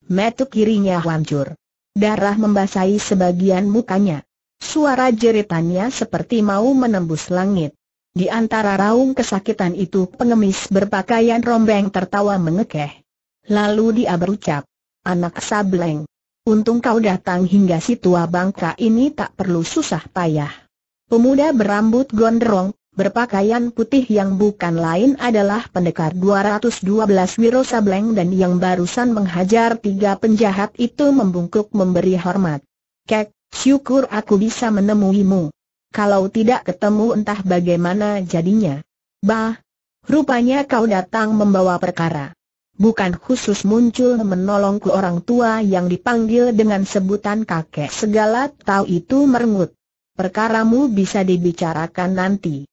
Metu kirinya hancur. Darah membasahi sebagian mukanya. Suara jeritannya seperti mau menembus langit. Di antara raung kesakitan itu pengemis berpakaian rombeng tertawa mengekeh. Lalu dia berucap, Anak sableng. Untung kau datang hingga si tua bangka ini tak perlu susah payah. Pemuda berambut gondrong, berpakaian putih yang bukan lain adalah pendekar 212 Wiro Sableng dan yang barusan menghajar tiga penjahat itu membungkuk memberi hormat. Kek, syukur aku bisa menemuimu. Kalau tidak ketemu entah bagaimana jadinya. Bah, rupanya kau datang membawa perkara. Bukan khusus muncul menolongku orang tua yang dipanggil dengan sebutan kakek segala tahu itu merengut. Perkaramu bisa dibicarakan nanti.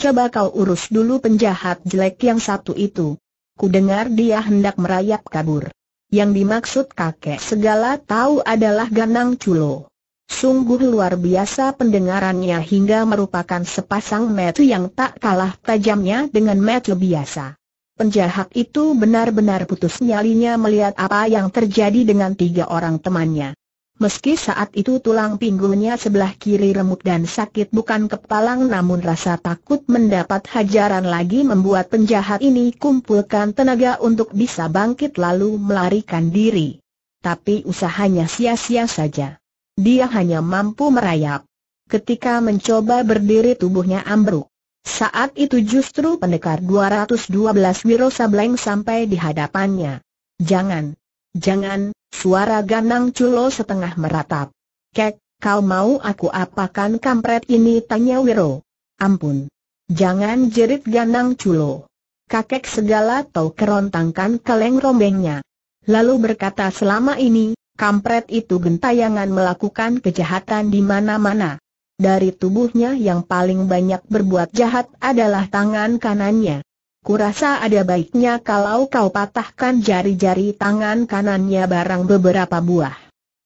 Coba kau urus dulu penjahat jelek yang satu itu. Ku dengar dia hendak merayap kabur. Yang dimaksud kakek segala tahu adalah Ganang Culo. Sungguh luar biasa pendengarannya hingga merupakan sepasang mata yang tak kalah tajamnya dengan mata biasa. Penjahat itu benar-benar putus nyalinya melihat apa yang terjadi dengan tiga orang temannya. Meski saat itu tulang pinggulnya sebelah kiri remuk dan sakit bukan kepalang namun rasa takut mendapat hajaran lagi membuat penjahat ini kumpulkan tenaga untuk bisa bangkit lalu melarikan diri. Tapi usahanya sia-sia saja. Dia hanya mampu merayap. Ketika mencoba berdiri tubuhnya ambruk. Saat itu justru pendekar 212 Wiro Sableng sampai di hadapannya. Jangan, jangan, Suara Ganang Culo setengah meratap. Kek, kau mau aku apakan kampret ini tanya Wiro. Ampun. Jangan jerit Ganang Culo. Kakek segala tau kerontangkan kaleng rombengnya. Lalu berkata selama ini, kampret itu gentayangan melakukan kejahatan di mana-mana. Dari tubuhnya yang paling banyak berbuat jahat adalah tangan kanannya. Kurasa ada baiknya kalau kau patahkan jari-jari tangan kanannya barang beberapa buah.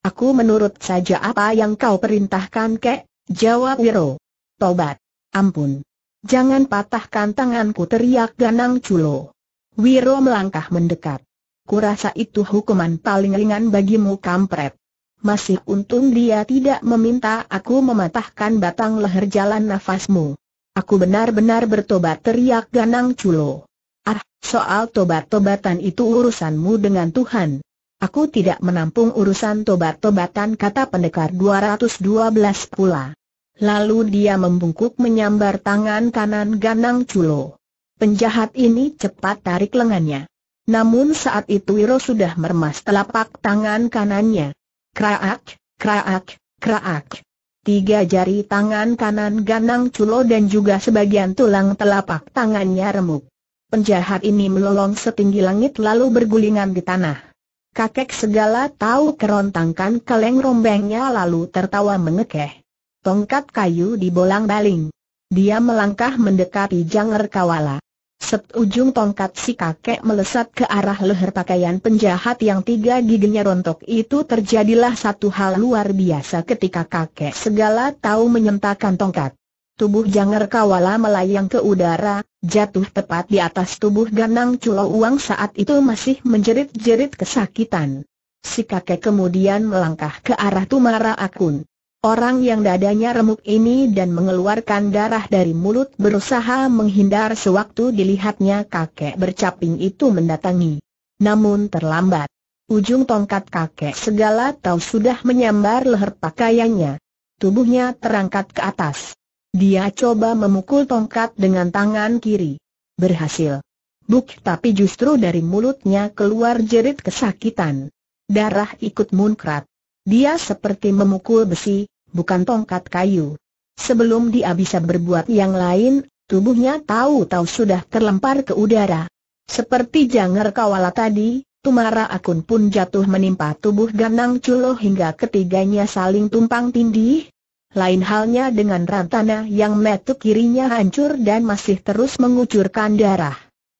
Aku menurut saja apa yang kau perintahkan kek, jawab Wiro. Tobat. Ampun. Jangan patahkan tanganku teriak Ganang Culo. Wiro melangkah mendekat. Kurasa itu hukuman paling ringan bagimu kampret. Masih untung dia tidak meminta aku mematahkan batang leher jalan nafasmu. Aku benar-benar bertobat teriak Ganang Culo. Ah, soal tobat-tobatan itu urusanmu dengan Tuhan. Aku tidak menampung urusan tobat-tobatan kata pendekar 212 pula. Lalu dia membungkuk menyambar tangan kanan Ganang Culo. Penjahat ini cepat tarik lengannya. Namun saat itu Wiro sudah meremas telapak tangan kanannya. Kraak, kraak, kraak. Tiga jari tangan kanan Ganang Culo dan juga sebagian tulang telapak tangannya remuk. Penjahat ini melolong setinggi langit lalu bergulingan di tanah. Kakek segala tahu kerontangkan kaleng rombengnya lalu tertawa mengekeh. Tongkat kayu dibolang baling. Dia melangkah mendekati Janger Kawala. Set ujung tongkat si kakek melesat ke arah leher pakaian penjahat yang tiga giginya rontok itu terjadilah satu hal luar biasa ketika kakek segala tahu menyentakan tongkat. Tubuh Janger Kawala melayang ke udara, jatuh tepat di atas tubuh Ganang Culo Uang saat itu masih menjerit-jerit kesakitan. Si kakek kemudian melangkah ke arah Tumara Akun. Orang yang dadanya remuk ini dan mengeluarkan darah dari mulut berusaha menghindar sewaktu dilihatnya kakek bercaping itu mendatangi. Namun terlambat. Ujung tongkat kakek segala tahu sudah menyambar leher pakaiannya. Tubuhnya terangkat ke atas. Dia coba memukul tongkat dengan tangan kiri. Berhasil. Buk tapi justru dari mulutnya keluar jerit kesakitan. Darah ikut munkrat. Dia seperti memukul besi, bukan tongkat kayu. Sebelum dia bisa berbuat yang lain, tubuhnya tahu-tahu sudah terlempar ke udara. Seperti janger kawala tadi, Tumara Akun pun jatuh menimpa tubuh Ganang Culo hingga ketiganya saling tumpang tindih. Lain halnya dengan Rantana yang metu kirinya hancur dan masih terus mengucurkan darah.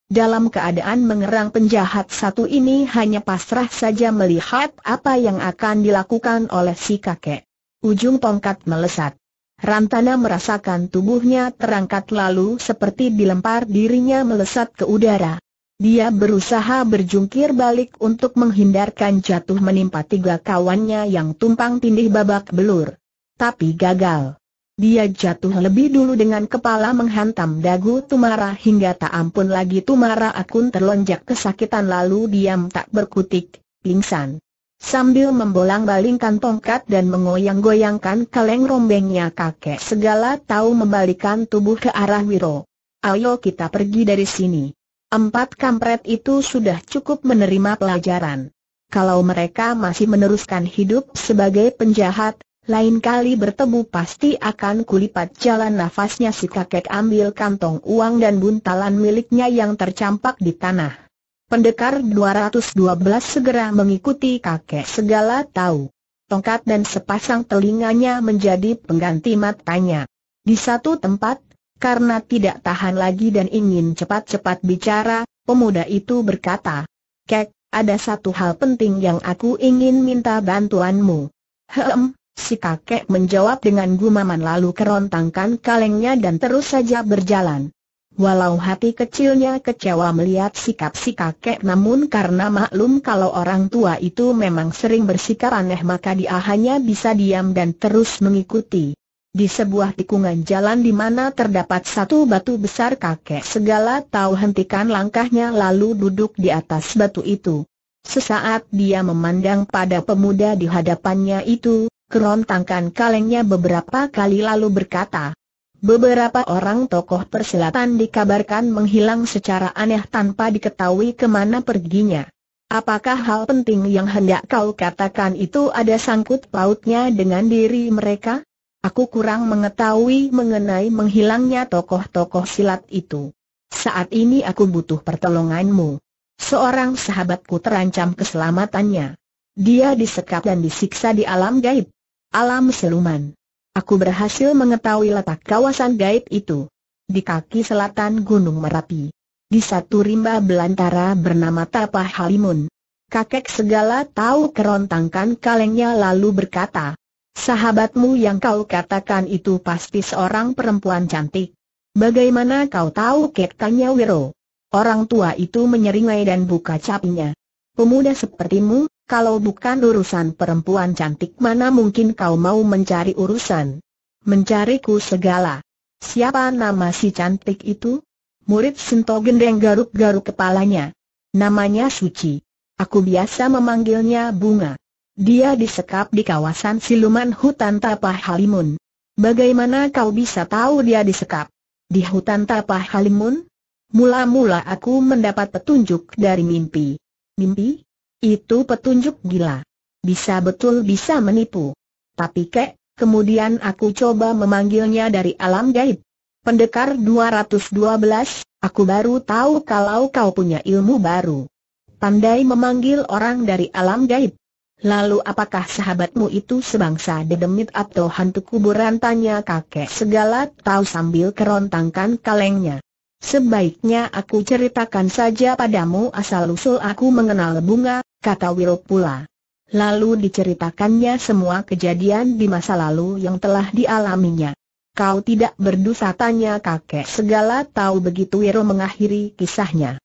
Dalam keadaan mengerang penjahat satu ini hanya pasrah saja melihat apa yang akan dilakukan oleh si kakek. Ujung tongkat melesat. Rantana merasakan tubuhnya terangkat lalu seperti dilempar dirinya melesat ke udara. Dia berusaha berjungkir balik untuk menghindarkan jatuh menimpa tiga kawannya yang tumpang tindih babak belur. Tapi gagal. Dia jatuh lebih dulu dengan kepala menghantam dagu Tumara hingga tak ampun lagi Tumara akun terlonjak kesakitan lalu diam tak berkutik, pingsan. Sambil membolang-balingkan tongkat dan mengoyang-goyangkan kaleng rombengnya kakek segala tahu membalikan tubuh ke arah Wiro. Ayo kita pergi dari sini. Empat kampret itu sudah cukup menerima pelajaran. Kalau mereka masih meneruskan hidup sebagai penjahat, lain kali bertemu pasti akan kulipat jalan nafasnya si kakek ambil kantong uang dan buntalan miliknya yang tercampak di tanah. Pendekar 212 segera mengikuti kakek segala tahu. Tongkat dan sepasang telinganya menjadi pengganti matanya. Di satu tempat, karena tidak tahan lagi dan ingin cepat-cepat bicara, pemuda itu berkata, Kek, ada satu hal penting yang aku ingin minta bantuanmu. Hem, si kakek menjawab dengan gumaman lalu kerontangkan kalengnya dan terus saja berjalan. Walau hati kecilnya kecewa melihat sikap si kakek namun karena maklum kalau orang tua itu memang sering bersikap aneh maka dia hanya bisa diam dan terus mengikuti. Di sebuah tikungan jalan di mana terdapat satu batu besar kakek segala tahu hentikan langkahnya lalu duduk di atas batu itu. Sesaat dia memandang pada pemuda di hadapannya itu, kerontangkan kalengnya beberapa kali lalu berkata, Beberapa orang tokoh persilatan dikabarkan menghilang secara aneh tanpa diketahui kemana perginya. Apakah hal penting yang hendak kau katakan itu ada sangkut pautnya dengan diri mereka? Aku kurang mengetahui mengenai menghilangnya tokoh-tokoh silat itu. Saat ini aku butuh pertolonganmu. Seorang sahabatku terancam keselamatannya. Dia disekap dan disiksa di alam gaib. Alam siluman. Aku berhasil mengetahui letak kawasan gaib itu. Di kaki selatan Gunung Merapi. Di satu rimba belantara bernama Tapah Halimun. Kakek segala tahu kerontangkan kalengnya lalu berkata, Sahabatmu yang kau katakan itu pasti seorang perempuan cantik. Bagaimana kau tahu ketanya Wiro? Orang tua itu menyeringai dan buka capinya. Pemuda sepertimu, kalau bukan urusan perempuan cantik mana mungkin kau mau mencari urusan? Mencariku segala. Siapa nama si cantik itu? Murid Sento Gendeng garuk-garuk kepalanya. Namanya Suci. Aku biasa memanggilnya Bunga. Dia disekap di kawasan siluman hutan Tapah Halimun. Bagaimana kau bisa tahu dia disekap? Di hutan Tapah Halimun? Mula-mula aku mendapat petunjuk dari mimpi. Mimpi? Itu petunjuk gila. Bisa betul bisa menipu. Tapi kek, kemudian aku coba memanggilnya dari alam gaib. Pendekar 212, aku baru tahu kalau kau punya ilmu baru. Pandai memanggil orang dari alam gaib. Lalu apakah sahabatmu itu sebangsa dedemit atau hantu kuburan tanya kakek segala tahu sambil kerontangkan kalengnya. Sebaiknya aku ceritakan saja padamu asal-usul aku mengenal bunga, kata Wiro pula. Lalu diceritakannya semua kejadian di masa lalu yang telah dialaminya. Kau tidak berdosa tanya kakek segala tahu begitu Wiro mengakhiri kisahnya.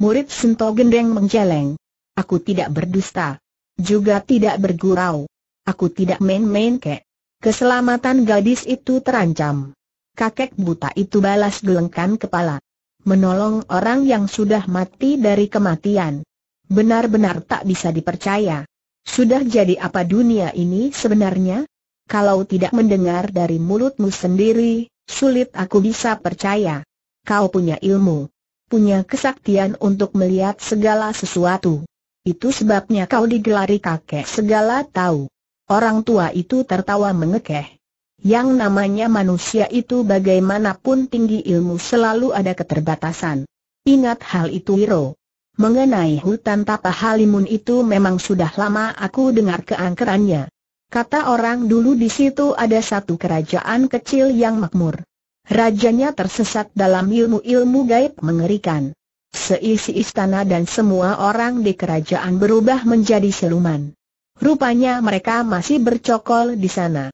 Murid Sento Gendeng menjeleng. Aku tidak berdusta. Juga tidak bergurau. Aku tidak main-main kek. Keselamatan gadis itu terancam kakek buta itu balas gelengkan kepala. Menolong orang yang sudah mati dari kematian. Benar-benar tak bisa dipercaya. Sudah jadi apa dunia ini sebenarnya? Kalau tidak mendengar dari mulutmu sendiri, sulit aku bisa percaya. Kau punya ilmu. Punya kesaktian untuk melihat segala sesuatu. Itu sebabnya kau digelari kakek segala tahu. Orang tua itu tertawa mengekeh. Yang namanya manusia itu bagaimanapun tinggi ilmu selalu ada keterbatasan. Ingat hal itu Wiro. Mengenai hutan Tapa Halimun itu memang sudah lama aku dengar keangkerannya. Kata orang dulu di situ ada satu kerajaan kecil yang makmur. Rajanya tersesat dalam ilmu-ilmu gaib mengerikan. Seisi istana dan semua orang di kerajaan berubah menjadi siluman. Rupanya mereka masih bercokol di sana.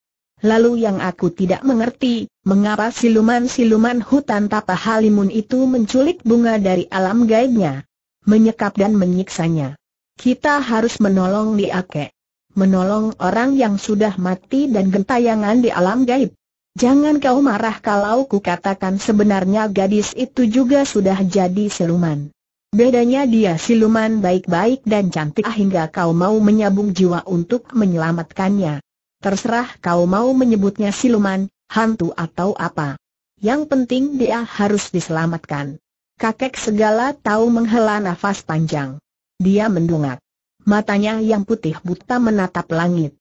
Lalu yang aku tidak mengerti, mengapa siluman-siluman hutan Tapa Halimun itu menculik bunga dari alam gaibnya, menyekap dan menyiksanya. Kita harus menolong Ake, Menolong orang yang sudah mati dan gentayangan di alam gaib. Jangan kau marah kalau kukatakan sebenarnya gadis itu juga sudah jadi siluman. Bedanya dia siluman baik-baik dan cantik hingga kau mau menyambung jiwa untuk menyelamatkannya. Terserah kau mau menyebutnya siluman, hantu atau apa. Yang penting dia harus diselamatkan. Kakek segala tahu menghela nafas panjang. Dia mendungat, Matanya yang putih buta menatap langit.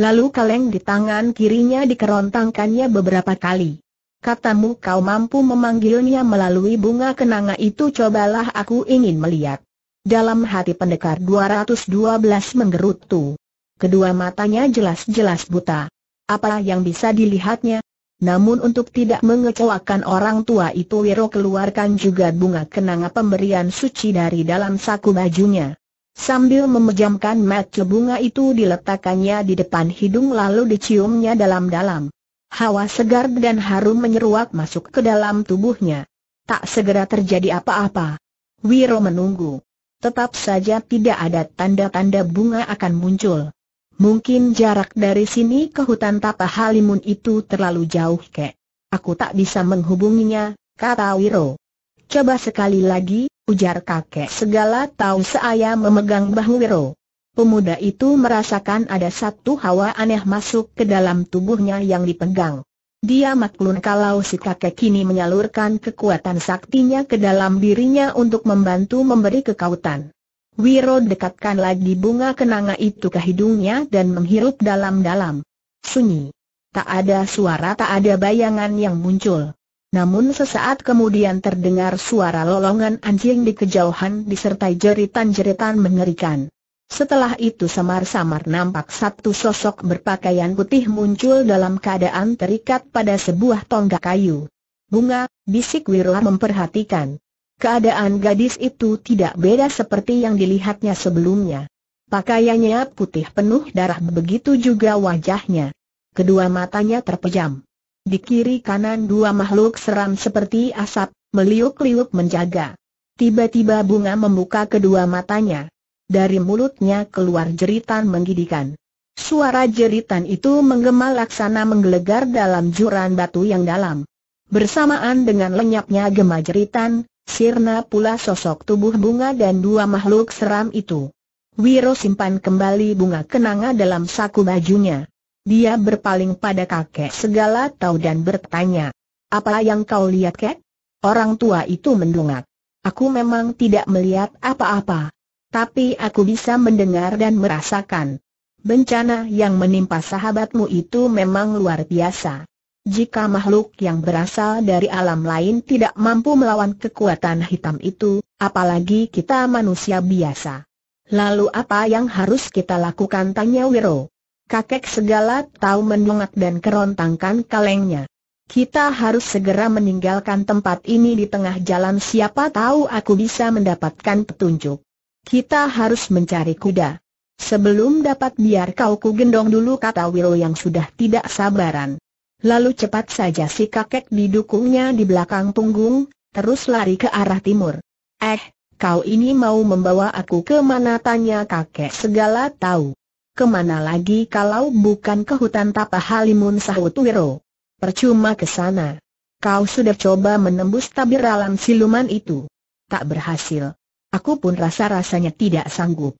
Lalu kaleng di tangan kirinya dikerontangkannya beberapa kali. Katamu kau mampu memanggilnya melalui bunga kenanga itu cobalah aku ingin melihat. Dalam hati pendekar 212 menggerutu. Kedua matanya jelas-jelas buta. Apa yang bisa dilihatnya? Namun untuk tidak mengecewakan orang tua itu Wiro keluarkan juga bunga kenanga pemberian suci dari dalam saku bajunya. Sambil memejamkan mata bunga itu diletakkannya di depan hidung lalu diciumnya dalam-dalam. Hawa segar dan harum menyeruak masuk ke dalam tubuhnya. Tak segera terjadi apa-apa. Wiro menunggu. Tetap saja tidak ada tanda-tanda bunga akan muncul. Mungkin jarak dari sini ke hutan Tapa Halimun itu terlalu jauh kek. Aku tak bisa menghubunginya, kata Wiro. Coba sekali lagi, ujar kakek segala tahu saya memegang bahu Wiro. Pemuda itu merasakan ada satu hawa aneh masuk ke dalam tubuhnya yang dipegang. Dia maklum kalau si kakek kini menyalurkan kekuatan saktinya ke dalam dirinya untuk membantu memberi kekautan. Wiro dekatkan lagi bunga kenanga itu ke hidungnya dan menghirup dalam-dalam. Sunyi. Tak ada suara tak ada bayangan yang muncul. Namun sesaat kemudian terdengar suara lolongan anjing di kejauhan disertai jeritan-jeritan mengerikan. Setelah itu samar-samar nampak satu sosok berpakaian putih muncul dalam keadaan terikat pada sebuah tonggak kayu. Bunga, bisik Wiro memperhatikan. Keadaan gadis itu tidak beda seperti yang dilihatnya sebelumnya. Pakaiannya putih penuh darah begitu juga wajahnya. Kedua matanya terpejam. Di kiri kanan dua makhluk seram seperti asap, meliuk-liuk menjaga. Tiba-tiba bunga membuka kedua matanya. Dari mulutnya keluar jeritan menggidikan. Suara jeritan itu menggema laksana menggelegar dalam juran batu yang dalam. Bersamaan dengan lenyapnya gema jeritan, sirna pula sosok tubuh bunga dan dua makhluk seram itu. Wiro simpan kembali bunga kenanga dalam saku bajunya. Dia berpaling pada kakek segala tahu dan bertanya, apa yang kau lihat kek? Orang tua itu mendungak. Aku memang tidak melihat apa-apa. Tapi aku bisa mendengar dan merasakan. Bencana yang menimpa sahabatmu itu memang luar biasa. Jika makhluk yang berasal dari alam lain tidak mampu melawan kekuatan hitam itu, apalagi kita manusia biasa. Lalu apa yang harus kita lakukan tanya Wiro. Kakek segala tahu mendongak dan kerontangkan kalengnya. Kita harus segera meninggalkan tempat ini di tengah jalan siapa tahu aku bisa mendapatkan petunjuk. Kita harus mencari kuda. Sebelum dapat biar kau ku gendong dulu kata Wiro yang sudah tidak sabaran lalu cepat saja si kakek didukungnya di belakang punggung, terus lari ke arah timur. Eh, kau ini mau membawa aku ke mana tanya kakek segala tahu. Kemana lagi kalau bukan ke hutan Tapa Halimun sahut Wiro. Percuma ke sana. Kau sudah coba menembus tabir alam siluman itu. Tak berhasil. Aku pun rasa-rasanya tidak sanggup.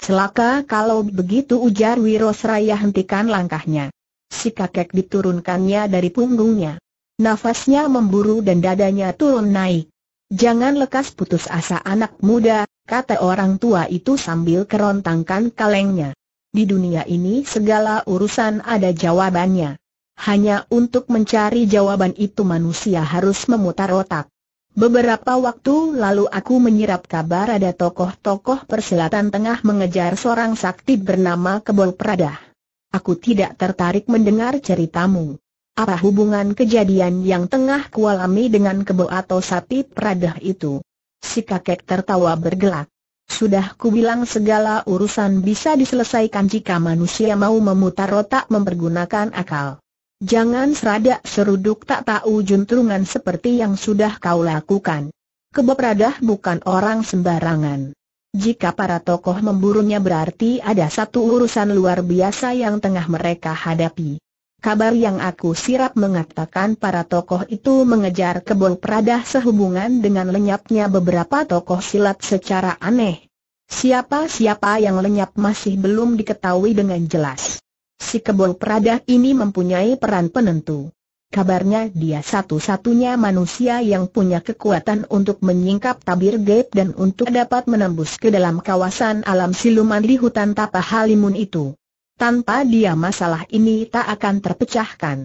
Celaka kalau begitu ujar Wiro seraya hentikan langkahnya si kakek diturunkannya dari punggungnya. Nafasnya memburu dan dadanya turun naik. Jangan lekas putus asa anak muda, kata orang tua itu sambil kerontangkan kalengnya. Di dunia ini segala urusan ada jawabannya. Hanya untuk mencari jawaban itu manusia harus memutar otak. Beberapa waktu lalu aku menyirap kabar ada tokoh-tokoh persilatan tengah mengejar seorang sakti bernama Kebol Pradah. Aku tidak tertarik mendengar ceritamu. Apa hubungan kejadian yang tengah kualami dengan kebo atau sapi peradah itu? Si kakek tertawa bergelak. Sudah bilang segala urusan bisa diselesaikan jika manusia mau memutar otak mempergunakan akal. Jangan serada seruduk tak tahu juntrungan seperti yang sudah kau lakukan. Kebo peradah bukan orang sembarangan. Jika para tokoh memburunya berarti ada satu urusan luar biasa yang tengah mereka hadapi. Kabar yang aku sirap mengatakan para tokoh itu mengejar kebol prada sehubungan dengan lenyapnya beberapa tokoh silat secara aneh. Siapa-siapa yang lenyap masih belum diketahui dengan jelas. Si kebol prada ini mempunyai peran penentu. Kabarnya dia satu-satunya manusia yang punya kekuatan untuk menyingkap tabir gaib dan untuk dapat menembus ke dalam kawasan alam siluman di hutan Tapa Halimun itu. Tanpa dia masalah ini tak akan terpecahkan.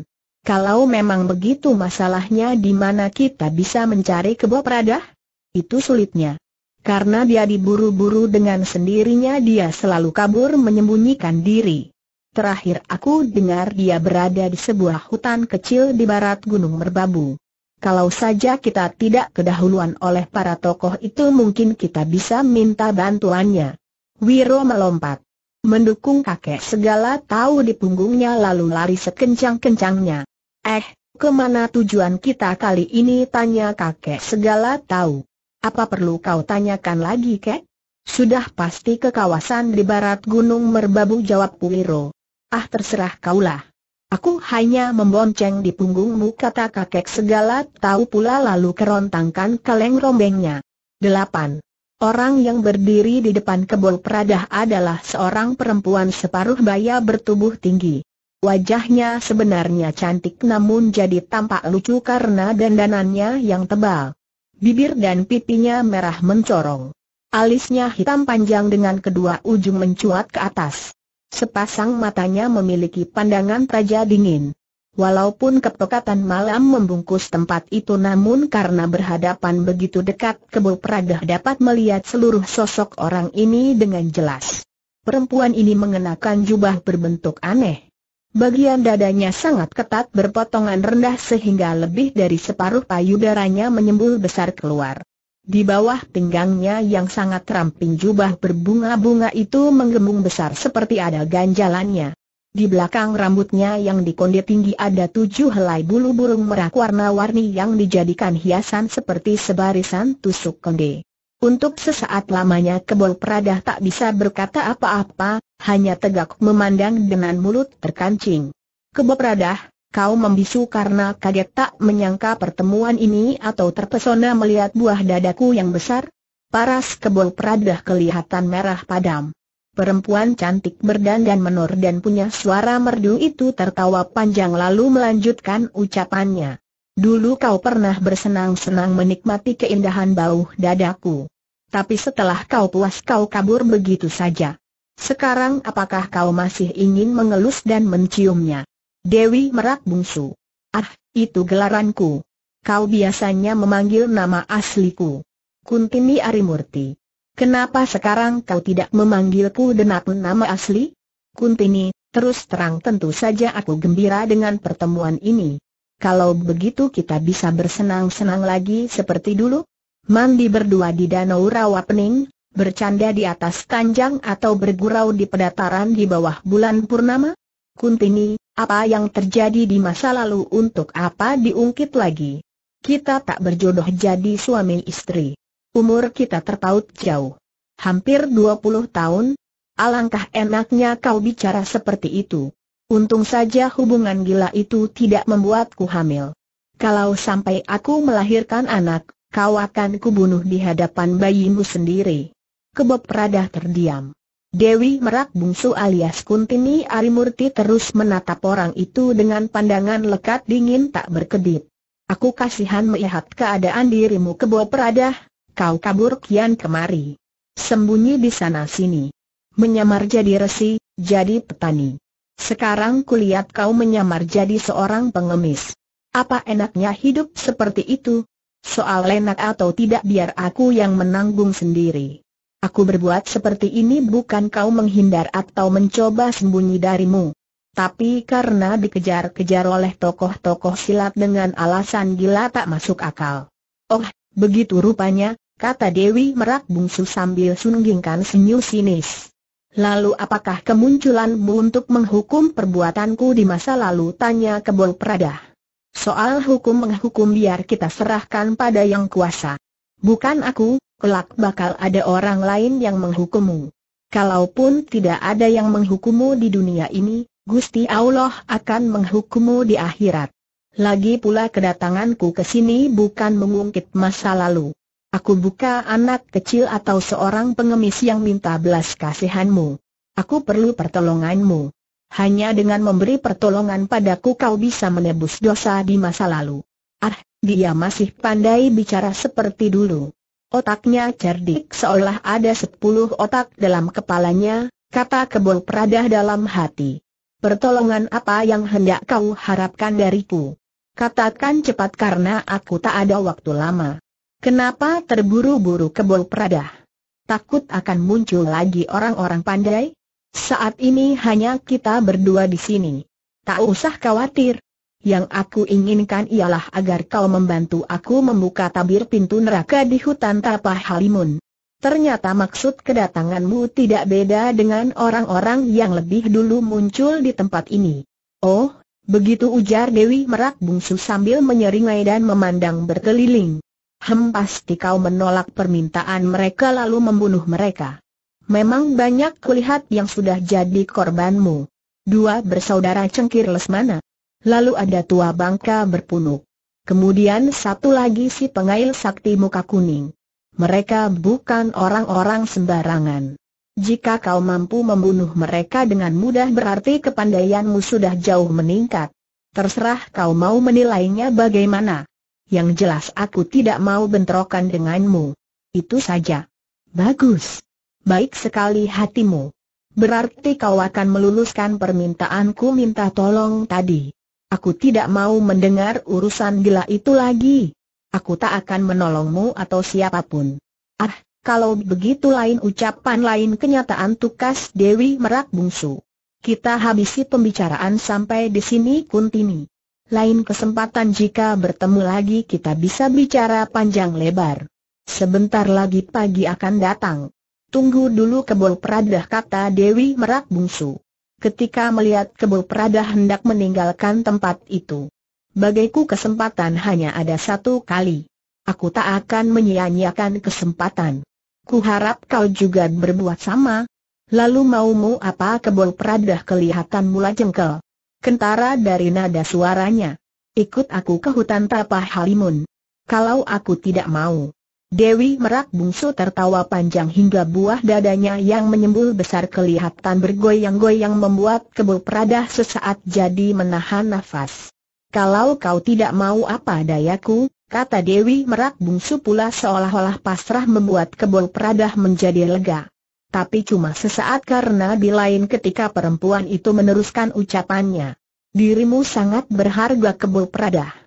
Kalau memang begitu masalahnya di mana kita bisa mencari kebo prada? Itu sulitnya. Karena dia diburu-buru dengan sendirinya dia selalu kabur menyembunyikan diri. Terakhir aku dengar dia berada di sebuah hutan kecil di barat Gunung Merbabu. Kalau saja kita tidak kedahuluan oleh para tokoh itu mungkin kita bisa minta bantuannya. Wiro melompat. Mendukung kakek segala tahu di punggungnya lalu lari sekencang-kencangnya. Eh, kemana tujuan kita kali ini tanya kakek segala tahu. Apa perlu kau tanyakan lagi kek? Sudah pasti ke kawasan di barat Gunung Merbabu jawab Wiro. Ah terserah kaulah. Aku hanya membonceng di punggungmu kata kakek segala tahu pula lalu kerontangkan kaleng rombengnya. 8. Orang yang berdiri di depan kebol peradah adalah seorang perempuan separuh baya bertubuh tinggi. Wajahnya sebenarnya cantik namun jadi tampak lucu karena dandanannya yang tebal. Bibir dan pipinya merah mencorong. Alisnya hitam panjang dengan kedua ujung mencuat ke atas. Sepasang matanya memiliki pandangan tajam dingin. Walaupun kepekatan malam membungkus tempat itu namun karena berhadapan begitu dekat kebo Pradah dapat melihat seluruh sosok orang ini dengan jelas. Perempuan ini mengenakan jubah berbentuk aneh. Bagian dadanya sangat ketat berpotongan rendah sehingga lebih dari separuh payudaranya menyembul besar keluar. Di bawah pinggangnya yang sangat ramping jubah berbunga-bunga itu menggembung besar seperti ada ganjalannya. Di belakang rambutnya yang dikonde tinggi ada tujuh helai bulu burung merak warna-warni yang dijadikan hiasan seperti sebarisan tusuk konde. Untuk sesaat lamanya kebol peradah tak bisa berkata apa-apa, hanya tegak memandang dengan mulut terkancing. Kebol peradah, Kau membisu karena kaget tak menyangka pertemuan ini atau terpesona melihat buah dadaku yang besar? Paras kebol peradah kelihatan merah padam. Perempuan cantik berdandan menor dan punya suara merdu itu tertawa panjang lalu melanjutkan ucapannya. Dulu kau pernah bersenang-senang menikmati keindahan bau dadaku. Tapi setelah kau puas kau kabur begitu saja. Sekarang apakah kau masih ingin mengelus dan menciumnya? Dewi Merak Bungsu. Ah, itu gelaranku. Kau biasanya memanggil nama asliku. Kuntini Arimurti. Kenapa sekarang kau tidak memanggilku dengan nama asli? Kuntini, terus terang tentu saja aku gembira dengan pertemuan ini. Kalau begitu kita bisa bersenang-senang lagi seperti dulu? Mandi berdua di Danau Rawa Pening, bercanda di atas kanjeng atau bergurau di pedataran di bawah bulan purnama? Kuntini, apa yang terjadi di masa lalu untuk apa diungkit lagi? Kita tak berjodoh jadi suami istri. Umur kita terpaut jauh. Hampir 20 tahun. Alangkah enaknya kau bicara seperti itu. Untung saja hubungan gila itu tidak membuatku hamil. Kalau sampai aku melahirkan anak, kau akan kubunuh di hadapan bayimu sendiri. Kebob Radah terdiam. Dewi Merak Bungsu alias Kuntini Arimurti terus menatap orang itu dengan pandangan lekat dingin tak berkedip. Aku kasihan melihat keadaan dirimu kebo peradah, kau kabur kian kemari. Sembunyi di sana-sini. Menyamar jadi resi, jadi petani. Sekarang kulihat kau menyamar jadi seorang pengemis. Apa enaknya hidup seperti itu? Soal enak atau tidak biar aku yang menanggung sendiri. Aku berbuat seperti ini bukan kau menghindar atau mencoba sembunyi darimu. Tapi karena dikejar-kejar oleh tokoh-tokoh silat dengan alasan gila tak masuk akal. Oh, begitu rupanya, kata Dewi Merak Bungsu sambil sunggingkan senyum sinis. Lalu apakah kemunculanmu untuk menghukum perbuatanku di masa lalu? Tanya Kebol Pradah. Soal hukum menghukum biar kita serahkan pada yang kuasa. Bukan aku, kelak bakal ada orang lain yang menghukummu. Kalaupun tidak ada yang menghukummu di dunia ini, Gusti Allah akan menghukummu di akhirat. Lagi pula kedatanganku ke sini bukan mengungkit masa lalu. Aku buka anak kecil atau seorang pengemis yang minta belas kasihanmu. Aku perlu pertolonganmu. Hanya dengan memberi pertolongan padaku kau bisa menebus dosa di masa lalu. Ah, dia masih pandai bicara seperti dulu. Otaknya cerdik seolah ada sepuluh otak dalam kepalanya, kata kebol peradah dalam hati. Pertolongan apa yang hendak kau harapkan dariku? Katakan cepat karena aku tak ada waktu lama. Kenapa terburu-buru kebol peradah? Takut akan muncul lagi orang-orang pandai? Saat ini hanya kita berdua di sini. Tak usah khawatir, yang aku inginkan ialah agar kau membantu aku membuka tabir pintu neraka di hutan Tapah Halimun. Ternyata maksud kedatanganmu tidak beda dengan orang-orang yang lebih dulu muncul di tempat ini. Oh, begitu ujar Dewi Merak Bungsu sambil menyeringai dan memandang berkeliling. Hem pasti kau menolak permintaan mereka lalu membunuh mereka. Memang banyak kulihat yang sudah jadi korbanmu. Dua bersaudara cengkir lesmana. Lalu ada tua bangka berpunuk. Kemudian satu lagi si pengail sakti muka kuning. Mereka bukan orang-orang sembarangan. Jika kau mampu membunuh mereka dengan mudah berarti kepandaianmu sudah jauh meningkat. Terserah kau mau menilainya bagaimana. Yang jelas aku tidak mau bentrokan denganmu. Itu saja. Bagus. Baik sekali hatimu. Berarti kau akan meluluskan permintaanku minta tolong tadi. Aku tidak mau mendengar urusan gila itu lagi. Aku tak akan menolongmu atau siapapun. Ah, kalau begitu lain ucapan lain kenyataan tukas Dewi Merak Bungsu. Kita habisi pembicaraan sampai di sini Kuntini. Lain kesempatan jika bertemu lagi kita bisa bicara panjang lebar. Sebentar lagi pagi akan datang. Tunggu dulu kebol peradah kata Dewi Merak Bungsu ketika melihat kebu Prada hendak meninggalkan tempat itu. Bagiku kesempatan hanya ada satu kali. Aku tak akan menyia-nyiakan kesempatan. Ku harap kau juga berbuat sama. Lalu mau mu apa kebol Prada kelihatan mula jengkel. Kentara dari nada suaranya. Ikut aku ke hutan tapah halimun. Kalau aku tidak mau, Dewi Merak bungsu tertawa panjang hingga buah dadanya yang menyembul besar kelihatan bergoyang-goyang membuat kebul peradah sesaat jadi menahan nafas. Kalau kau tidak mau apa dayaku, kata Dewi Merak bungsu pula seolah-olah pasrah membuat kebul peradah menjadi lega. Tapi cuma sesaat karena di lain ketika perempuan itu meneruskan ucapannya. Dirimu sangat berharga kebul peradah.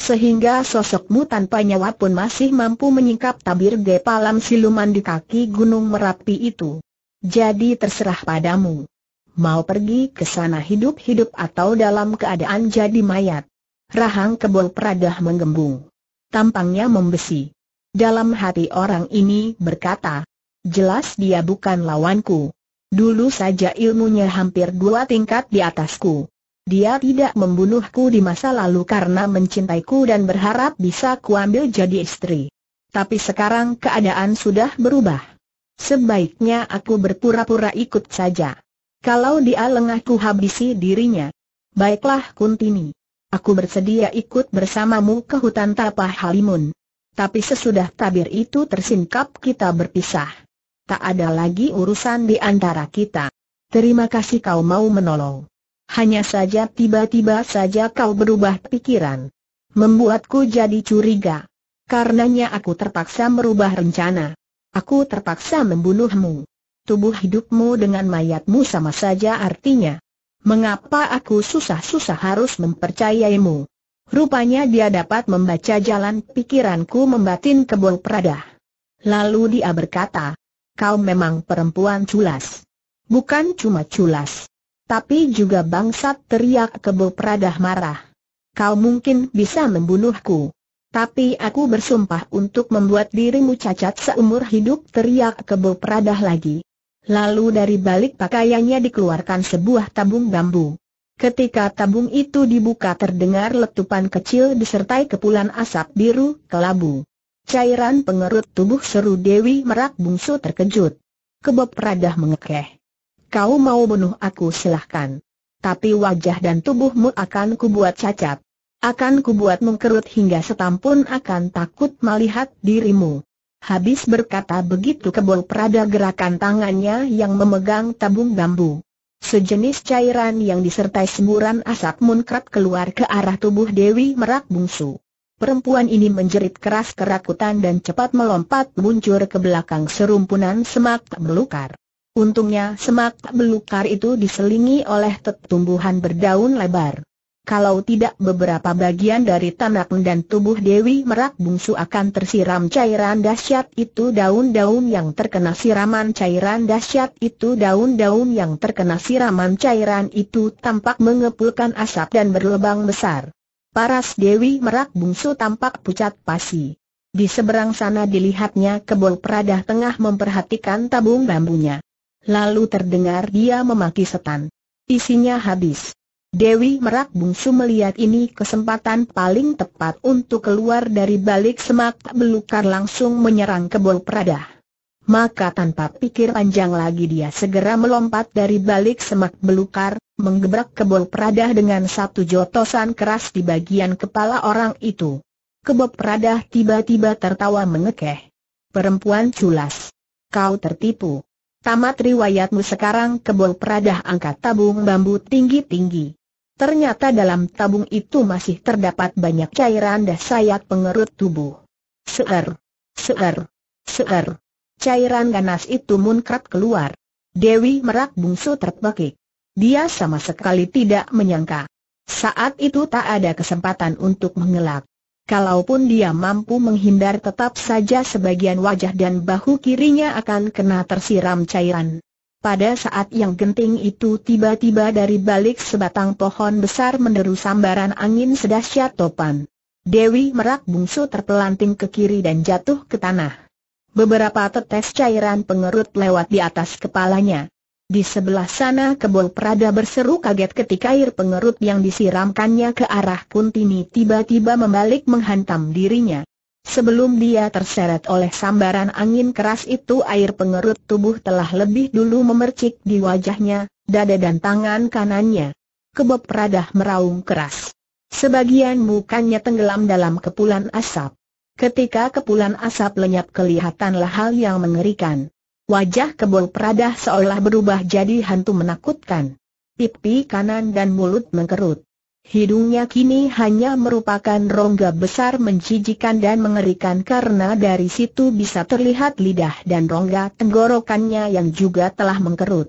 Sehingga sosokmu tanpa nyawa pun masih mampu menyingkap tabir gepalam siluman di kaki gunung Merapi itu. Jadi terserah padamu. Mau pergi ke sana hidup-hidup atau dalam keadaan jadi mayat. Rahang kebol peradah menggembung. Tampangnya membesi. Dalam hati orang ini berkata, jelas dia bukan lawanku. Dulu saja ilmunya hampir dua tingkat di atasku. Dia tidak membunuhku di masa lalu karena mencintaiku dan berharap bisa kuambil jadi istri. Tapi sekarang keadaan sudah berubah. Sebaiknya aku berpura-pura ikut saja. Kalau dia lengah ku habisi dirinya. Baiklah Kuntini. Aku bersedia ikut bersamamu ke hutan Tapah Halimun. Tapi sesudah tabir itu tersingkap kita berpisah. Tak ada lagi urusan di antara kita. Terima kasih kau mau menolong. Hanya saja tiba-tiba saja kau berubah pikiran. Membuatku jadi curiga. Karenanya aku terpaksa merubah rencana. Aku terpaksa membunuhmu. Tubuh hidupmu dengan mayatmu sama saja artinya. Mengapa aku susah-susah harus mempercayaimu? Rupanya dia dapat membaca jalan pikiranku membatin kebol peradah. Lalu dia berkata, kau memang perempuan culas. Bukan cuma culas tapi juga bangsat teriak kebo Pradah marah. Kau mungkin bisa membunuhku. Tapi aku bersumpah untuk membuat dirimu cacat seumur hidup teriak kebo Pradah lagi. Lalu dari balik pakaiannya dikeluarkan sebuah tabung bambu. Ketika tabung itu dibuka terdengar letupan kecil disertai kepulan asap biru kelabu. Cairan pengerut tubuh seru Dewi Merak Bungsu terkejut. Kebob Pradah mengekeh. Kau mau bunuh aku silahkan. Tapi wajah dan tubuhmu akan kubuat cacat. Akan kubuat mengkerut hingga setampun akan takut melihat dirimu. Habis berkata begitu kebol perada gerakan tangannya yang memegang tabung bambu. Sejenis cairan yang disertai semburan asap munkrat keluar ke arah tubuh Dewi Merak Bungsu. Perempuan ini menjerit keras kerakutan dan cepat melompat muncur ke belakang serumpunan semak belukar. Untungnya semak belukar itu diselingi oleh tetumbuhan berdaun lebar. Kalau tidak beberapa bagian dari tanah dan tubuh Dewi Merak Bungsu akan tersiram cairan dahsyat itu daun-daun yang terkena siraman cairan dahsyat itu daun-daun yang terkena siraman cairan itu tampak mengepulkan asap dan berlubang besar. Paras Dewi Merak Bungsu tampak pucat pasi. Di seberang sana dilihatnya kebol peradah tengah memperhatikan tabung bambunya. Lalu terdengar dia memaki setan. Isinya habis. Dewi Merak Bungsu melihat ini kesempatan paling tepat untuk keluar dari balik semak belukar langsung menyerang kebol Prada. Maka tanpa pikir panjang lagi dia segera melompat dari balik semak belukar, menggebrak kebol Prada dengan satu jotosan keras di bagian kepala orang itu. Kebol Prada tiba-tiba tertawa mengekeh. Perempuan culas. Kau tertipu. Tamat riwayatmu sekarang kebol peradah angkat tabung bambu tinggi-tinggi. Ternyata dalam tabung itu masih terdapat banyak cairan dasayat pengerut tubuh. Seer, seer, seer. Cairan ganas itu munkrat keluar. Dewi merak bungsu terpekik. Dia sama sekali tidak menyangka. Saat itu tak ada kesempatan untuk mengelak. Kalaupun dia mampu menghindar tetap saja sebagian wajah dan bahu kirinya akan kena tersiram cairan. Pada saat yang genting itu tiba-tiba dari balik sebatang pohon besar menderu sambaran angin sedahsyat topan. Dewi Merak bungsu terpelanting ke kiri dan jatuh ke tanah. Beberapa tetes cairan pengerut lewat di atas kepalanya. Di sebelah sana kebol Prada berseru kaget ketika air pengerut yang disiramkannya ke arah Kuntini tiba-tiba membalik menghantam dirinya. Sebelum dia terseret oleh sambaran angin keras itu air pengerut tubuh telah lebih dulu memercik di wajahnya, dada dan tangan kanannya. Kebab Pradah meraung keras. Sebagian mukanya tenggelam dalam kepulan asap. Ketika kepulan asap lenyap kelihatanlah hal yang mengerikan. Wajah kebol peradah seolah berubah jadi hantu menakutkan. Pipi kanan dan mulut mengkerut. Hidungnya kini hanya merupakan rongga besar menjijikan dan mengerikan karena dari situ bisa terlihat lidah dan rongga tenggorokannya yang juga telah mengkerut.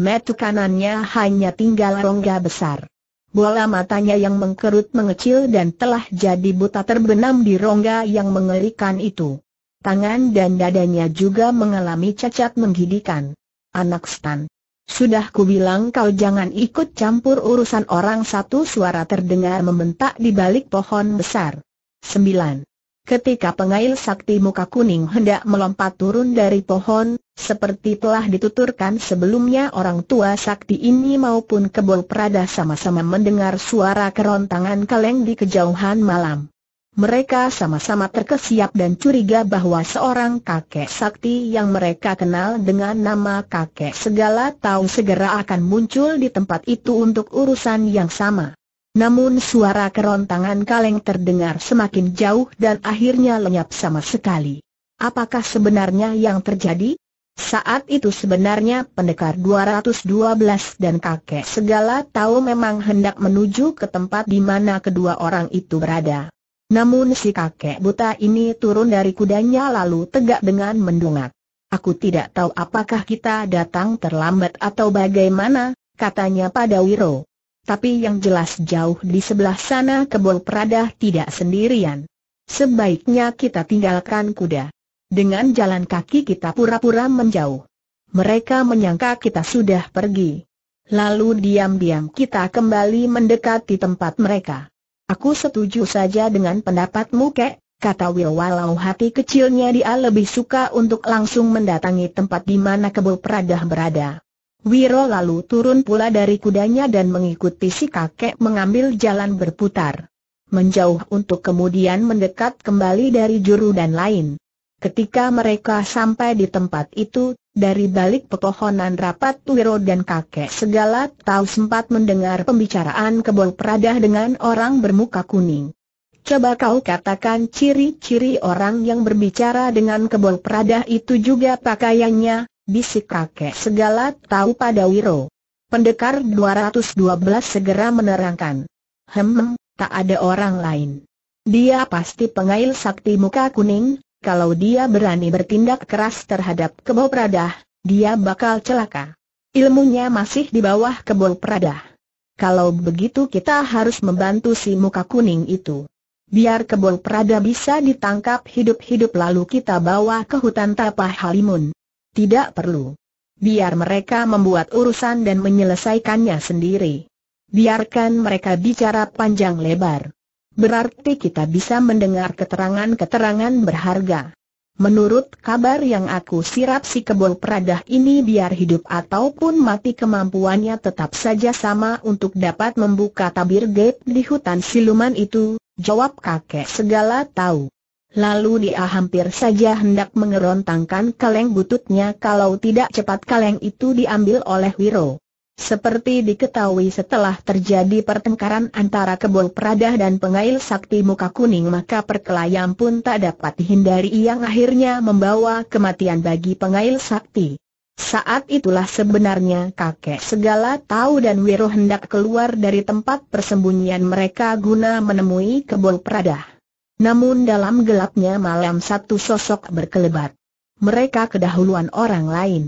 Metu kanannya hanya tinggal rongga besar. Bola matanya yang mengkerut mengecil dan telah jadi buta terbenam di rongga yang mengerikan itu. Tangan dan dadanya juga mengalami cacat menggidikan. Anak Stan. Sudah ku bilang kau jangan ikut campur urusan orang satu suara terdengar membentak di balik pohon besar. 9. Ketika pengail sakti muka kuning hendak melompat turun dari pohon, seperti telah dituturkan sebelumnya orang tua sakti ini maupun kebol prada sama-sama mendengar suara kerontangan kaleng di kejauhan malam. Mereka sama-sama terkesiap dan curiga bahwa seorang kakek sakti yang mereka kenal dengan nama kakek segala tahu segera akan muncul di tempat itu untuk urusan yang sama. Namun suara kerontangan kaleng terdengar semakin jauh dan akhirnya lenyap sama sekali. Apakah sebenarnya yang terjadi? Saat itu sebenarnya pendekar 212 dan kakek segala tahu memang hendak menuju ke tempat di mana kedua orang itu berada. Namun si kakek buta ini turun dari kudanya lalu tegak dengan mendungak. Aku tidak tahu apakah kita datang terlambat atau bagaimana, katanya pada Wiro. Tapi yang jelas jauh di sebelah sana kebol peradah tidak sendirian. Sebaiknya kita tinggalkan kuda. Dengan jalan kaki kita pura-pura menjauh. Mereka menyangka kita sudah pergi. Lalu diam-diam kita kembali mendekati tempat mereka. Aku setuju saja dengan pendapatmu kek, kata Will walau hati kecilnya dia lebih suka untuk langsung mendatangi tempat di mana kebo peradah berada. Wiro lalu turun pula dari kudanya dan mengikuti si kakek mengambil jalan berputar. Menjauh untuk kemudian mendekat kembali dari juru dan lain. Ketika mereka sampai di tempat itu, dari balik pepohonan rapat Wiro dan kakek segala tahu sempat mendengar pembicaraan kebol peradah dengan orang bermuka kuning. Coba kau katakan ciri-ciri orang yang berbicara dengan kebol peradah itu juga pakaiannya, bisik kakek segala tahu pada Wiro. Pendekar 212 segera menerangkan. Hem, tak ada orang lain. Dia pasti pengail sakti muka kuning, kalau dia berani bertindak keras terhadap kebo Prada, dia bakal celaka. Ilmunya masih di bawah kebo Prada. Kalau begitu kita harus membantu si muka kuning itu. Biar kebo Prada bisa ditangkap hidup-hidup lalu kita bawa ke hutan tapah Halimun. Tidak perlu. Biar mereka membuat urusan dan menyelesaikannya sendiri. Biarkan mereka bicara panjang lebar berarti kita bisa mendengar keterangan-keterangan berharga. Menurut kabar yang aku sirap si kebol peradah ini biar hidup ataupun mati kemampuannya tetap saja sama untuk dapat membuka tabir gate di hutan siluman itu, jawab kakek segala tahu. Lalu dia hampir saja hendak mengerontangkan kaleng bututnya kalau tidak cepat kaleng itu diambil oleh Wiro. Seperti diketahui setelah terjadi pertengkaran antara kebol peradah dan pengail sakti muka kuning maka perkelahian pun tak dapat dihindari yang akhirnya membawa kematian bagi pengail sakti. Saat itulah sebenarnya kakek segala tahu dan Wiro hendak keluar dari tempat persembunyian mereka guna menemui kebol peradah. Namun dalam gelapnya malam satu sosok berkelebat. Mereka kedahuluan orang lain.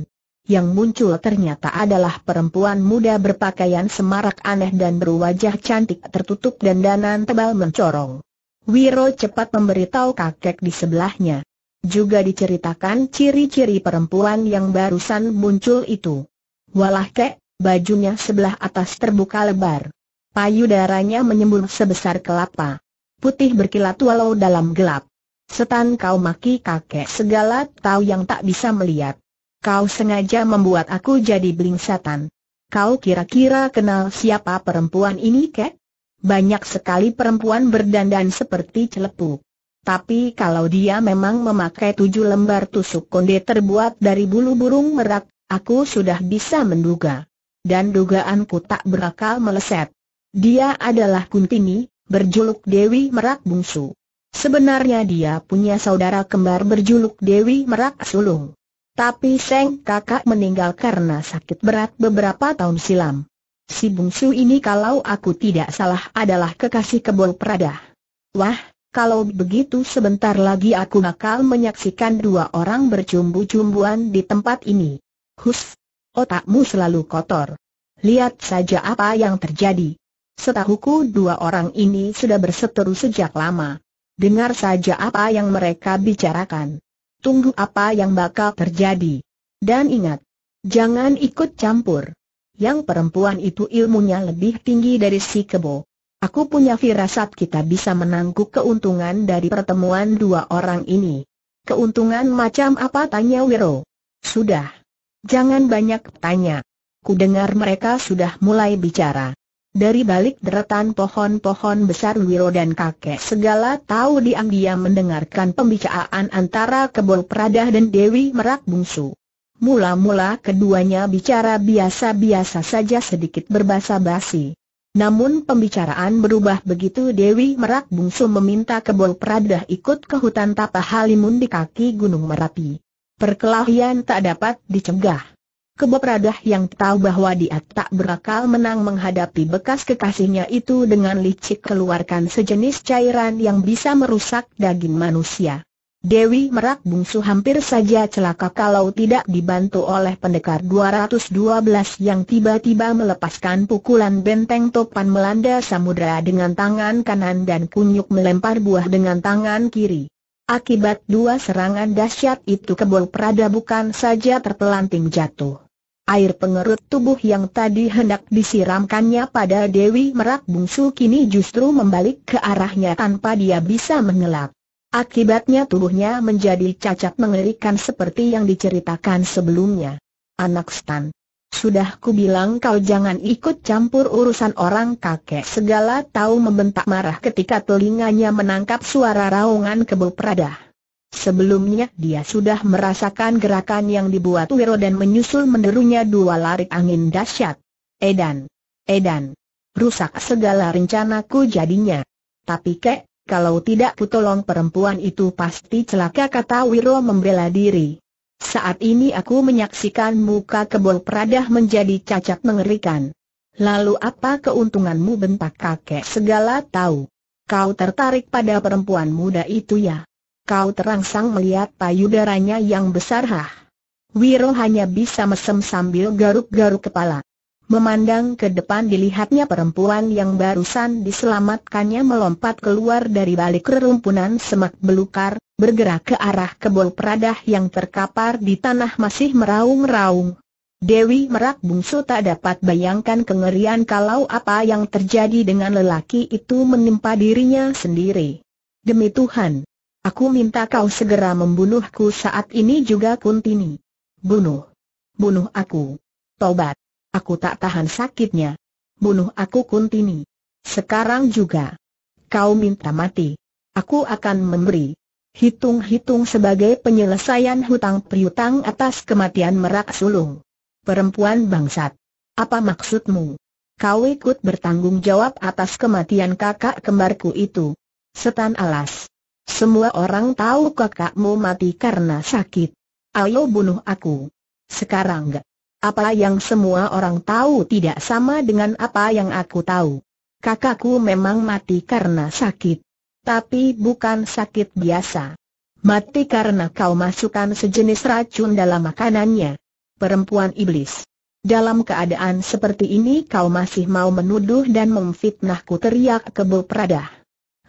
Yang muncul ternyata adalah perempuan muda berpakaian semarak aneh dan berwajah cantik tertutup dan danan tebal mencorong. Wiro cepat memberitahu kakek di sebelahnya. Juga diceritakan ciri-ciri perempuan yang barusan muncul itu. Walah kek, bajunya sebelah atas terbuka lebar. Payudaranya menyembul sebesar kelapa. Putih berkilat walau dalam gelap. Setan kau maki kakek segala tahu yang tak bisa melihat. Kau sengaja membuat aku jadi belingsatan. Kau kira-kira kenal siapa perempuan ini kek? Banyak sekali perempuan berdandan seperti celepuk. Tapi kalau dia memang memakai tujuh lembar tusuk konde terbuat dari bulu burung merak, aku sudah bisa menduga. Dan dugaanku tak berakal meleset. Dia adalah Kuntini, berjuluk Dewi Merak Bungsu. Sebenarnya dia punya saudara kembar berjuluk Dewi Merak Sulung. Tapi Seng kakak meninggal karena sakit berat beberapa tahun silam. Si bungsu ini kalau aku tidak salah adalah kekasih kebun Prada. Wah, kalau begitu sebentar lagi aku bakal menyaksikan dua orang bercumbu-cumbuan di tempat ini. Hus, otakmu selalu kotor. Lihat saja apa yang terjadi. Setahuku dua orang ini sudah berseteru sejak lama. Dengar saja apa yang mereka bicarakan. Tunggu apa yang bakal terjadi. Dan ingat, jangan ikut campur. Yang perempuan itu ilmunya lebih tinggi dari si kebo. Aku punya firasat kita bisa menangguh keuntungan dari pertemuan dua orang ini. Keuntungan macam apa tanya Wiro? Sudah. Jangan banyak tanya. Kudengar mereka sudah mulai bicara. Dari balik deretan pohon-pohon besar Wiro dan kakek segala tahu diam-diam mendengarkan pembicaraan antara Kebol Pradah dan Dewi Merak Bungsu. Mula-mula keduanya bicara biasa-biasa saja sedikit berbahasa basi. Namun pembicaraan berubah begitu Dewi Merak Bungsu meminta Kebol Pradah ikut ke hutan Tapa Halimun di kaki Gunung Merapi. Perkelahian tak dapat dicegah. Kebab Radah yang tahu bahwa dia tak berakal menang menghadapi bekas kekasihnya itu dengan licik keluarkan sejenis cairan yang bisa merusak daging manusia. Dewi Merak Bungsu hampir saja celaka kalau tidak dibantu oleh pendekar 212 yang tiba-tiba melepaskan pukulan benteng topan melanda samudera dengan tangan kanan dan kunyuk melempar buah dengan tangan kiri. Akibat dua serangan dahsyat itu kebol Prada bukan saja terpelanting jatuh. Air pengerut tubuh yang tadi hendak disiramkannya pada Dewi Merak Bungsu kini justru membalik ke arahnya tanpa dia bisa mengelak. Akibatnya tubuhnya menjadi cacat mengerikan seperti yang diceritakan sebelumnya. Anak Stan. Sudah ku bilang kau jangan ikut campur urusan orang kakek segala tahu membentak marah ketika telinganya menangkap suara raungan kebul peradah. Sebelumnya dia sudah merasakan gerakan yang dibuat Wiro dan menyusul menderunya dua larik angin dahsyat. Edan! Edan! Rusak segala rencanaku jadinya. Tapi kek, kalau tidak kutolong perempuan itu pasti celaka kata Wiro membela diri. Saat ini aku menyaksikan muka kebol peradah menjadi cacat mengerikan. Lalu apa keuntunganmu bentak kakek segala tahu. Kau tertarik pada perempuan muda itu ya? kau terangsang melihat payudaranya yang besar hah. Wiro hanya bisa mesem sambil garuk-garuk kepala. Memandang ke depan dilihatnya perempuan yang barusan diselamatkannya melompat keluar dari balik rerumpunan semak belukar, bergerak ke arah kebol peradah yang terkapar di tanah masih meraung-raung. Dewi Merak Bungsu tak dapat bayangkan kengerian kalau apa yang terjadi dengan lelaki itu menimpa dirinya sendiri. Demi Tuhan, Aku minta kau segera membunuhku saat ini juga Kuntini. Bunuh. Bunuh aku. Tobat. Aku tak tahan sakitnya. Bunuh aku Kuntini. Sekarang juga. Kau minta mati. Aku akan memberi. Hitung-hitung sebagai penyelesaian hutang priutang atas kematian merak sulung. Perempuan bangsat. Apa maksudmu? Kau ikut bertanggung jawab atas kematian kakak kembarku itu. Setan alas. Semua orang tahu kakakmu mati karena sakit. Ayo bunuh aku. Sekarang enggak. Apa yang semua orang tahu tidak sama dengan apa yang aku tahu. Kakakku memang mati karena sakit. Tapi bukan sakit biasa. Mati karena kau masukkan sejenis racun dalam makanannya. Perempuan iblis. Dalam keadaan seperti ini kau masih mau menuduh dan memfitnahku teriak kebul peradah.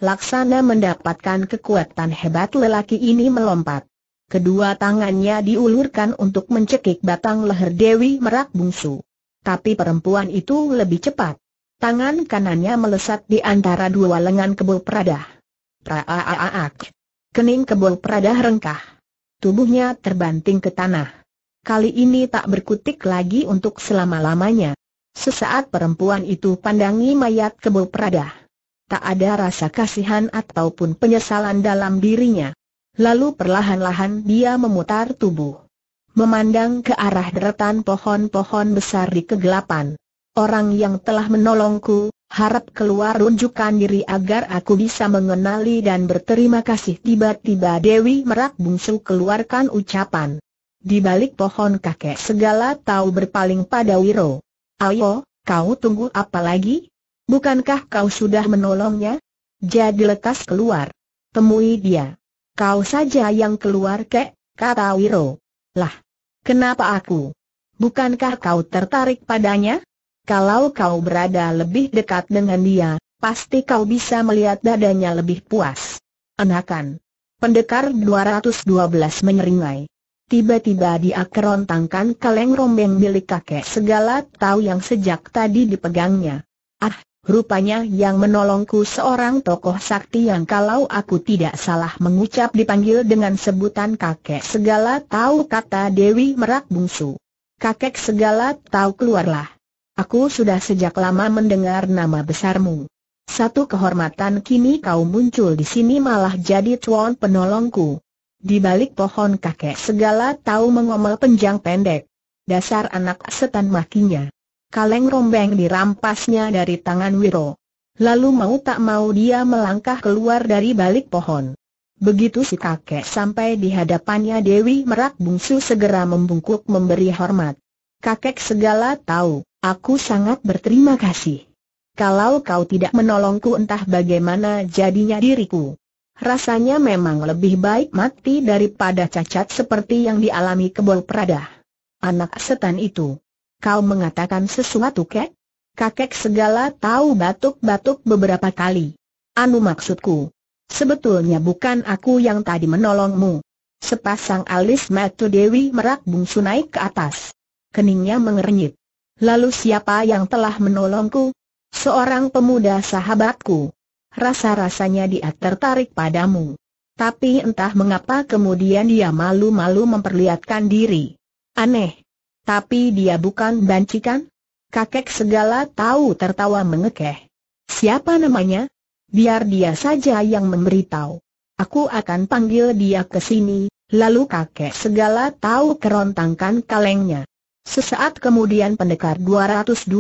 Laksana mendapatkan kekuatan hebat lelaki ini melompat. Kedua tangannya diulurkan untuk mencekik batang leher Dewi Merak Bungsu. Tapi perempuan itu lebih cepat. Tangan kanannya melesat di antara dua lengan kebul peradah. Praaaaak. Kening kebul peradah rengkah. Tubuhnya terbanting ke tanah. Kali ini tak berkutik lagi untuk selama-lamanya. Sesaat perempuan itu pandangi mayat kebul peradah tak ada rasa kasihan ataupun penyesalan dalam dirinya. Lalu perlahan-lahan dia memutar tubuh. Memandang ke arah deretan pohon-pohon besar di kegelapan. Orang yang telah menolongku, harap keluar runjukan diri agar aku bisa mengenali dan berterima kasih tiba-tiba Dewi Merak Bungsu keluarkan ucapan. Di balik pohon kakek segala tahu berpaling pada Wiro. Ayo, kau tunggu apa lagi? Bukankah kau sudah menolongnya? Jadi lekas keluar. Temui dia. Kau saja yang keluar kek, kata Wiro. Lah, kenapa aku? Bukankah kau tertarik padanya? Kalau kau berada lebih dekat dengan dia, pasti kau bisa melihat dadanya lebih puas. Enakan. Pendekar 212 menyeringai. Tiba-tiba dia kerontangkan kaleng rombeng milik kakek segala tahu yang sejak tadi dipegangnya. Ah, Rupanya yang menolongku seorang tokoh sakti yang kalau aku tidak salah mengucap dipanggil dengan sebutan kakek segala tahu kata Dewi Merak Bungsu. Kakek segala tahu keluarlah. Aku sudah sejak lama mendengar nama besarmu. Satu kehormatan kini kau muncul di sini malah jadi tuan penolongku. Di balik pohon kakek segala tahu mengomel penjang pendek. Dasar anak setan makinya kaleng rombeng dirampasnya dari tangan Wiro. Lalu mau tak mau dia melangkah keluar dari balik pohon. Begitu si kakek sampai di hadapannya Dewi Merak Bungsu segera membungkuk memberi hormat. Kakek segala tahu, aku sangat berterima kasih. Kalau kau tidak menolongku entah bagaimana jadinya diriku. Rasanya memang lebih baik mati daripada cacat seperti yang dialami kebol peradah. Anak setan itu, Kau mengatakan sesuatu kek? Kakek segala tahu batuk-batuk beberapa kali. Anu maksudku. Sebetulnya bukan aku yang tadi menolongmu. Sepasang alis Matu Dewi merak bungsu naik ke atas. Keningnya mengernyit. Lalu siapa yang telah menolongku? Seorang pemuda sahabatku. Rasa-rasanya dia tertarik padamu. Tapi entah mengapa kemudian dia malu-malu memperlihatkan diri. Aneh, tapi dia bukan bancikan? Kakek segala tahu tertawa mengekeh. Siapa namanya? Biar dia saja yang memberitahu. Aku akan panggil dia ke sini, lalu kakek segala tahu kerontangkan kalengnya. Sesaat kemudian pendekar 212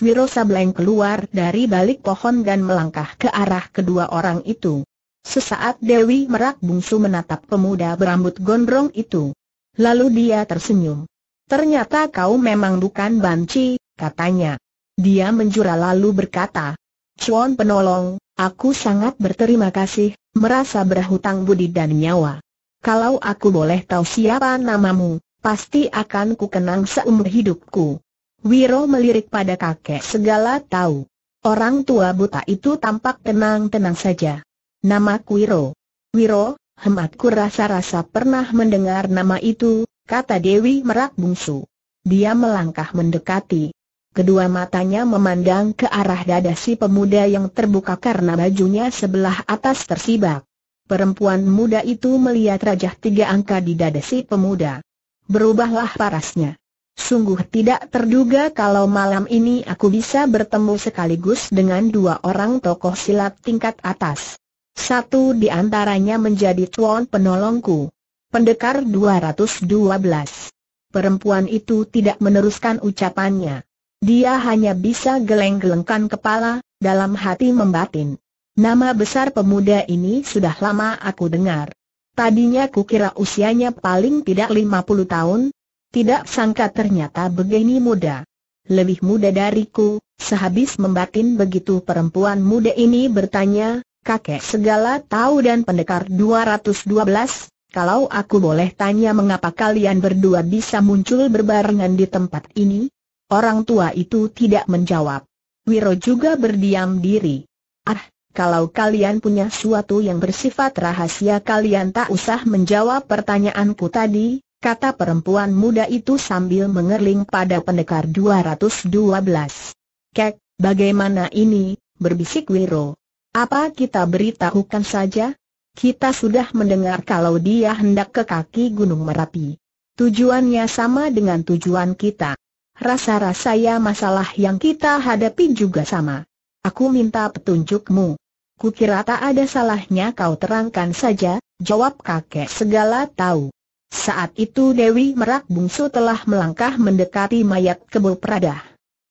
Wiro Sableng keluar dari balik pohon dan melangkah ke arah kedua orang itu. Sesaat Dewi Merak Bungsu menatap pemuda berambut gondrong itu. Lalu dia tersenyum. Ternyata kau memang bukan banci, katanya. Dia menjura lalu berkata, Cuan penolong, aku sangat berterima kasih, merasa berhutang budi dan nyawa. Kalau aku boleh tahu siapa namamu, pasti akan ku kenang seumur hidupku. Wiro melirik pada kakek segala tahu. Orang tua buta itu tampak tenang-tenang saja. Namaku Wiro. Wiro, hematku rasa-rasa pernah mendengar nama itu, kata Dewi Merak Bungsu. Dia melangkah mendekati. Kedua matanya memandang ke arah dada si pemuda yang terbuka karena bajunya sebelah atas tersibak. Perempuan muda itu melihat rajah tiga angka di dada si pemuda. Berubahlah parasnya. Sungguh tidak terduga kalau malam ini aku bisa bertemu sekaligus dengan dua orang tokoh silat tingkat atas. Satu di antaranya menjadi tuan penolongku. Pendekar 212. Perempuan itu tidak meneruskan ucapannya. Dia hanya bisa geleng-gelengkan kepala, dalam hati membatin. Nama besar pemuda ini sudah lama aku dengar. Tadinya kukira usianya paling tidak 50 tahun, tidak sangka ternyata begini muda. Lebih muda dariku, sehabis membatin begitu perempuan muda ini bertanya, kakek segala tahu dan pendekar 212, kalau aku boleh tanya mengapa kalian berdua bisa muncul berbarengan di tempat ini? Orang tua itu tidak menjawab. Wiro juga berdiam diri. Ah, kalau kalian punya suatu yang bersifat rahasia kalian tak usah menjawab pertanyaanku tadi, kata perempuan muda itu sambil mengerling pada pendekar 212. Kek, bagaimana ini, berbisik Wiro. Apa kita beritahukan saja? Kita sudah mendengar kalau dia hendak ke kaki Gunung Merapi. Tujuannya sama dengan tujuan kita. Rasa-rasanya masalah yang kita hadapi juga sama. Aku minta petunjukmu. Kukira tak ada salahnya kau terangkan saja, jawab kakek segala tahu. Saat itu Dewi Merak Bungsu telah melangkah mendekati mayat kebul peradah.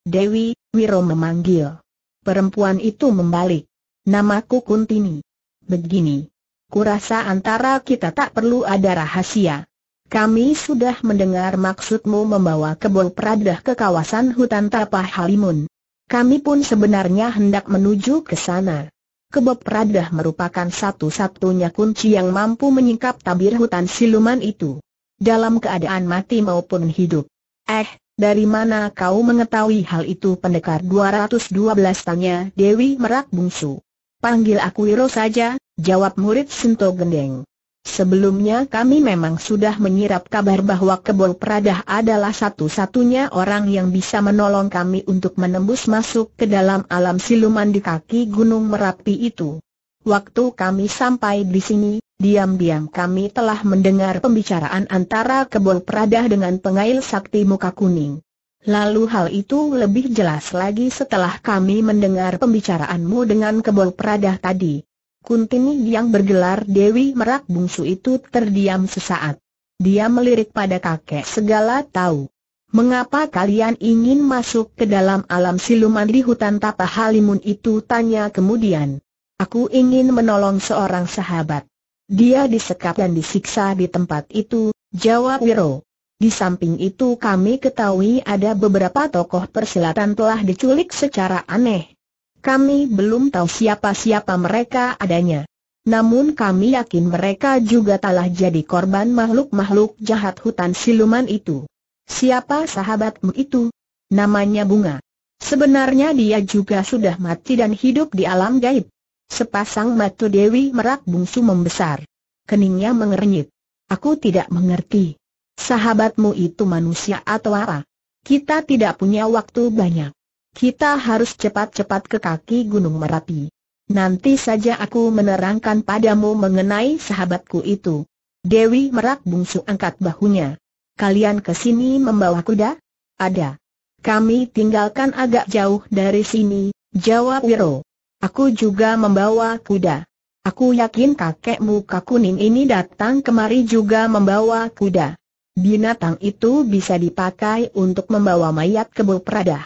Dewi, Wiro memanggil. Perempuan itu membalik. Namaku Kuntini. Begini, kurasa antara kita tak perlu ada rahasia. Kami sudah mendengar maksudmu membawa kebun peradah ke kawasan hutan Tapah Halimun. Kami pun sebenarnya hendak menuju ke sana. Kebun peradah merupakan satu-satunya kunci yang mampu menyingkap tabir hutan siluman itu. Dalam keadaan mati maupun hidup. Eh, dari mana kau mengetahui hal itu pendekar 212 tanya Dewi Merak Bungsu. Panggil aku Wiro saja, jawab murid Sento Gendeng. Sebelumnya kami memang sudah menyirap kabar bahwa Kebol Pradah adalah satu-satunya orang yang bisa menolong kami untuk menembus masuk ke dalam alam siluman di kaki Gunung Merapi itu. Waktu kami sampai di sini, diam-diam kami telah mendengar pembicaraan antara Kebol Pradah dengan pengail sakti muka kuning. Lalu hal itu lebih jelas lagi setelah kami mendengar pembicaraanmu dengan kebol peradah tadi. Kuntini yang bergelar Dewi Merak Bungsu itu terdiam sesaat. Dia melirik pada kakek segala tahu. Mengapa kalian ingin masuk ke dalam alam siluman di hutan Tapa Halimun itu? Tanya kemudian. Aku ingin menolong seorang sahabat. Dia disekap dan disiksa di tempat itu, jawab Wiro. Di samping itu kami ketahui ada beberapa tokoh persilatan telah diculik secara aneh. Kami belum tahu siapa-siapa mereka adanya. Namun kami yakin mereka juga telah jadi korban makhluk-makhluk jahat hutan siluman itu. Siapa sahabatmu itu? Namanya Bunga. Sebenarnya dia juga sudah mati dan hidup di alam gaib. Sepasang mata Dewi Merak bungsu membesar. Keningnya mengernyit. Aku tidak mengerti. Sahabatmu itu manusia atau apa? Kita tidak punya waktu banyak. Kita harus cepat-cepat ke kaki Gunung Merapi. Nanti saja aku menerangkan padamu mengenai sahabatku itu. Dewi Merak bungsu angkat bahunya. Kalian ke sini membawa kuda? Ada. Kami tinggalkan agak jauh dari sini, jawab Wiro. Aku juga membawa kuda. Aku yakin kakekmu muka kuning ini datang kemari juga membawa kuda. Binatang itu bisa dipakai untuk membawa mayat ke Prada.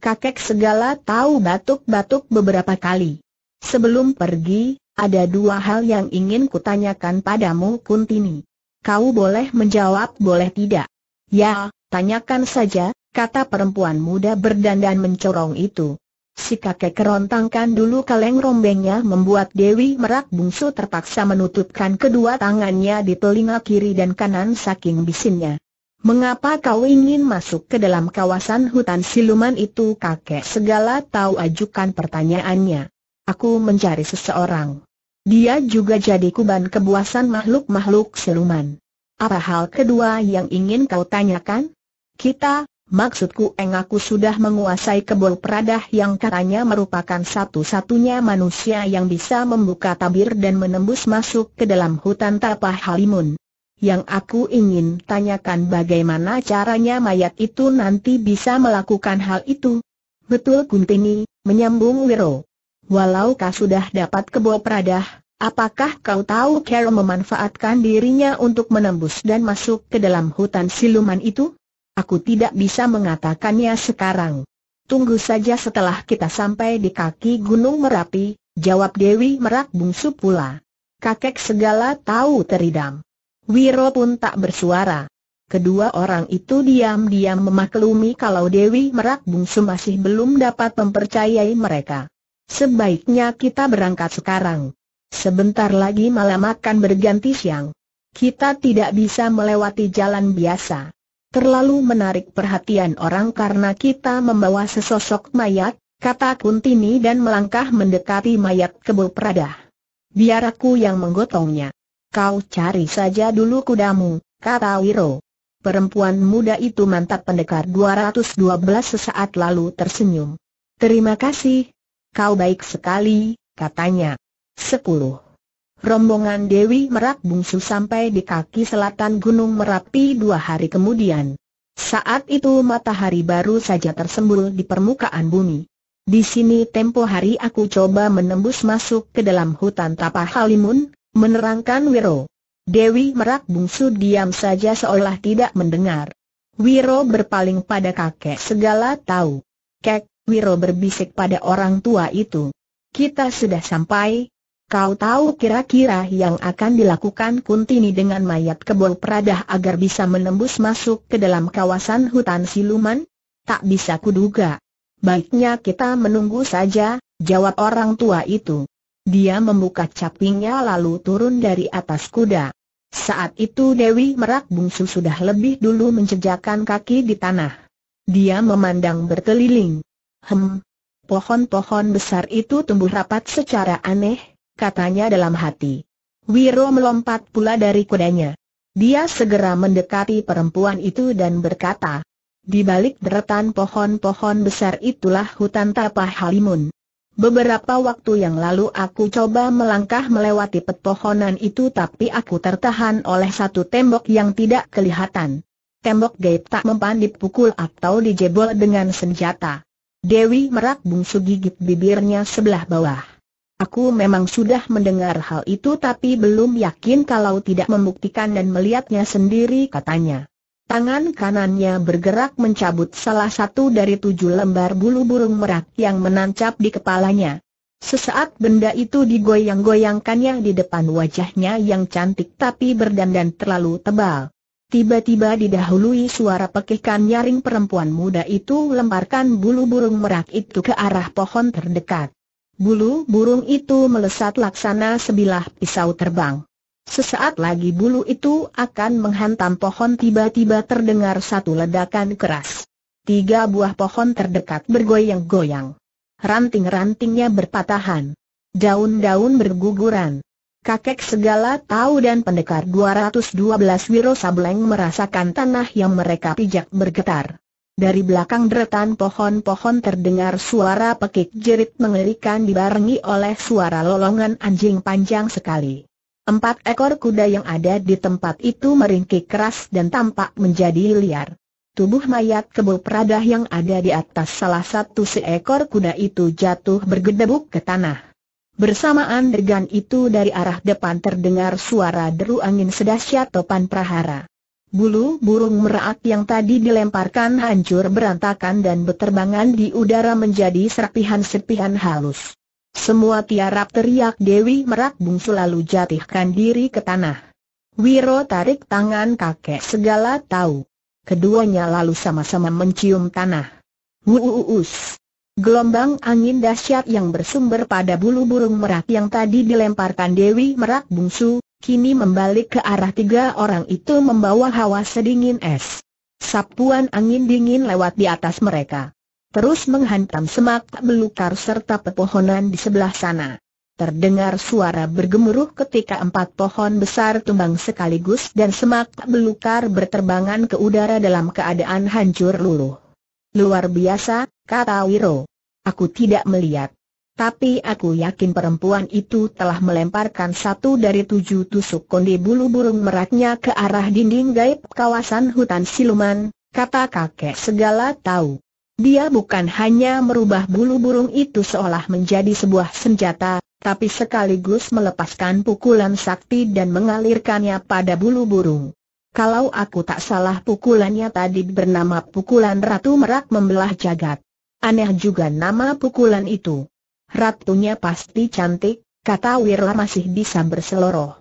Kakek segala tahu batuk-batuk beberapa kali. Sebelum pergi, ada dua hal yang ingin kutanyakan padamu Kuntini. Kau boleh menjawab boleh tidak? Ya, tanyakan saja, kata perempuan muda berdandan mencorong itu. Si kakek kerontangkan dulu kaleng rombengnya membuat Dewi Merak bungsu terpaksa menutupkan kedua tangannya di telinga kiri dan kanan saking bisinnya. Mengapa kau ingin masuk ke dalam kawasan hutan siluman itu kakek segala tahu ajukan pertanyaannya. Aku mencari seseorang. Dia juga jadi kuban kebuasan makhluk-makhluk siluman. Apa hal kedua yang ingin kau tanyakan? Kita, Maksudku enggak aku sudah menguasai kebol peradah yang katanya merupakan satu-satunya manusia yang bisa membuka tabir dan menembus masuk ke dalam hutan tapah halimun. Yang aku ingin tanyakan bagaimana caranya mayat itu nanti bisa melakukan hal itu. Betul Kuntini, menyambung Wiro. Walau kau sudah dapat kebol peradah, apakah kau tahu cara memanfaatkan dirinya untuk menembus dan masuk ke dalam hutan siluman itu? Aku tidak bisa mengatakannya sekarang. Tunggu saja setelah kita sampai di kaki Gunung Merapi, jawab Dewi Merak bungsu pula. Kakek segala tahu teridam. Wiro pun tak bersuara. Kedua orang itu diam-diam memaklumi kalau Dewi Merak bungsu masih belum dapat mempercayai mereka. Sebaiknya kita berangkat sekarang. Sebentar lagi malam akan berganti siang. Kita tidak bisa melewati jalan biasa terlalu menarik perhatian orang karena kita membawa sesosok mayat, kata Kuntini dan melangkah mendekati mayat kebul peradah. Biar aku yang menggotongnya. Kau cari saja dulu kudamu, kata Wiro. Perempuan muda itu mantap pendekar 212 sesaat lalu tersenyum. Terima kasih. Kau baik sekali, katanya. 10. Rombongan Dewi Merak Bungsu sampai di kaki selatan Gunung Merapi dua hari kemudian. Saat itu matahari baru saja tersembul di permukaan bumi. Di sini tempo hari aku coba menembus masuk ke dalam hutan Tapah Halimun, menerangkan Wiro. Dewi Merak Bungsu diam saja seolah tidak mendengar. Wiro berpaling pada kakek segala tahu. Kek, Wiro berbisik pada orang tua itu. Kita sudah sampai, Kau tahu kira-kira yang akan dilakukan Kuntini dengan mayat kebol peradah agar bisa menembus masuk ke dalam kawasan hutan siluman? Tak bisa kuduga. Baiknya kita menunggu saja, jawab orang tua itu. Dia membuka capingnya lalu turun dari atas kuda. Saat itu Dewi Merak Bungsu sudah lebih dulu menjejakkan kaki di tanah. Dia memandang berkeliling. Hem, pohon-pohon besar itu tumbuh rapat secara aneh, katanya dalam hati. Wiro melompat pula dari kudanya. Dia segera mendekati perempuan itu dan berkata, di balik deretan pohon-pohon besar itulah hutan tapah halimun. Beberapa waktu yang lalu aku coba melangkah melewati pepohonan itu tapi aku tertahan oleh satu tembok yang tidak kelihatan. Tembok gaib tak mempan dipukul atau dijebol dengan senjata. Dewi merak bungsu gigit bibirnya sebelah bawah. Aku memang sudah mendengar hal itu tapi belum yakin kalau tidak membuktikan dan melihatnya sendiri katanya. Tangan kanannya bergerak mencabut salah satu dari tujuh lembar bulu burung merak yang menancap di kepalanya. Sesaat benda itu digoyang-goyangkannya di depan wajahnya yang cantik tapi berdandan terlalu tebal. Tiba-tiba didahului suara pekikan nyaring perempuan muda itu lemparkan bulu burung merak itu ke arah pohon terdekat. Bulu burung itu melesat laksana sebilah pisau terbang. Sesaat lagi bulu itu akan menghantam pohon tiba-tiba terdengar satu ledakan keras. Tiga buah pohon terdekat bergoyang-goyang. Ranting-rantingnya berpatahan. Daun-daun berguguran. Kakek segala tahu dan pendekar 212 Wiro Sableng merasakan tanah yang mereka pijak bergetar. Dari belakang deretan pohon-pohon terdengar suara pekik jerit mengerikan dibarengi oleh suara lolongan anjing panjang sekali. Empat ekor kuda yang ada di tempat itu meringkik keras dan tampak menjadi liar. Tubuh mayat kebul peradah yang ada di atas salah satu seekor kuda itu jatuh bergedebuk ke tanah. Bersamaan dengan itu dari arah depan terdengar suara deru angin sedahsyat topan prahara. Bulu burung merak yang tadi dilemparkan hancur berantakan dan beterbangan di udara menjadi serpihan-serpihan halus. Semua tiarap teriak Dewi Merak Bungsu lalu jatihkan diri ke tanah. Wiro tarik tangan kakek segala tahu. Keduanya lalu sama-sama mencium tanah. Wuuus. Gelombang angin dahsyat yang bersumber pada bulu burung merak yang tadi dilemparkan Dewi Merak Bungsu, kini membalik ke arah tiga orang itu membawa hawa sedingin es. Sapuan angin dingin lewat di atas mereka. Terus menghantam semak belukar serta pepohonan di sebelah sana. Terdengar suara bergemuruh ketika empat pohon besar tumbang sekaligus dan semak belukar berterbangan ke udara dalam keadaan hancur luluh. Luar biasa, kata Wiro. Aku tidak melihat. Tapi aku yakin perempuan itu telah melemparkan satu dari tujuh tusuk kondi bulu burung meraknya ke arah dinding gaib kawasan hutan siluman, kata kakek segala tahu. Dia bukan hanya merubah bulu burung itu seolah menjadi sebuah senjata, tapi sekaligus melepaskan pukulan sakti dan mengalirkannya pada bulu burung. Kalau aku tak salah pukulannya tadi bernama pukulan Ratu Merak Membelah Jagat. Aneh juga nama pukulan itu. Ratunya pasti cantik, kata Wirla masih bisa berseloroh.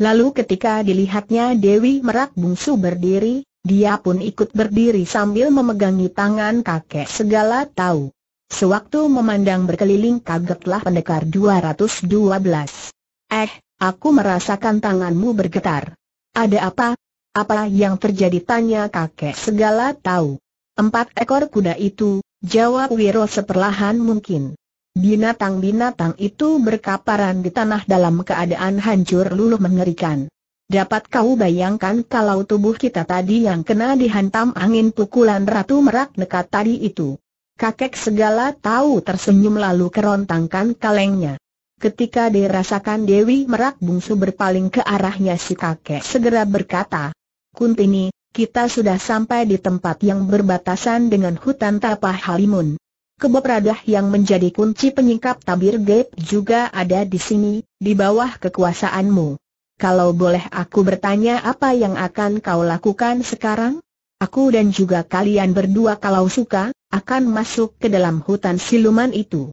Lalu ketika dilihatnya Dewi Merak Bungsu berdiri, dia pun ikut berdiri sambil memegangi tangan kakek segala tahu. Sewaktu memandang berkeliling kagetlah pendekar 212. Eh, aku merasakan tanganmu bergetar. Ada apa? Apa yang terjadi tanya kakek segala tahu. Empat ekor kuda itu, jawab Wiro seperlahan mungkin. Binatang-binatang itu berkaparan di tanah dalam keadaan hancur luluh mengerikan. Dapat kau bayangkan kalau tubuh kita tadi yang kena dihantam angin pukulan Ratu Merak Nekat tadi itu. Kakek segala tahu tersenyum lalu kerontangkan kalengnya. Ketika dirasakan Dewi Merak bungsu berpaling ke arahnya si kakek segera berkata, Kuntini, kita sudah sampai di tempat yang berbatasan dengan hutan Tapah Halimun. Kebab Radah yang menjadi kunci penyingkap tabir gaib juga ada di sini, di bawah kekuasaanmu. Kalau boleh aku bertanya apa yang akan kau lakukan sekarang? Aku dan juga kalian berdua kalau suka, akan masuk ke dalam hutan siluman itu.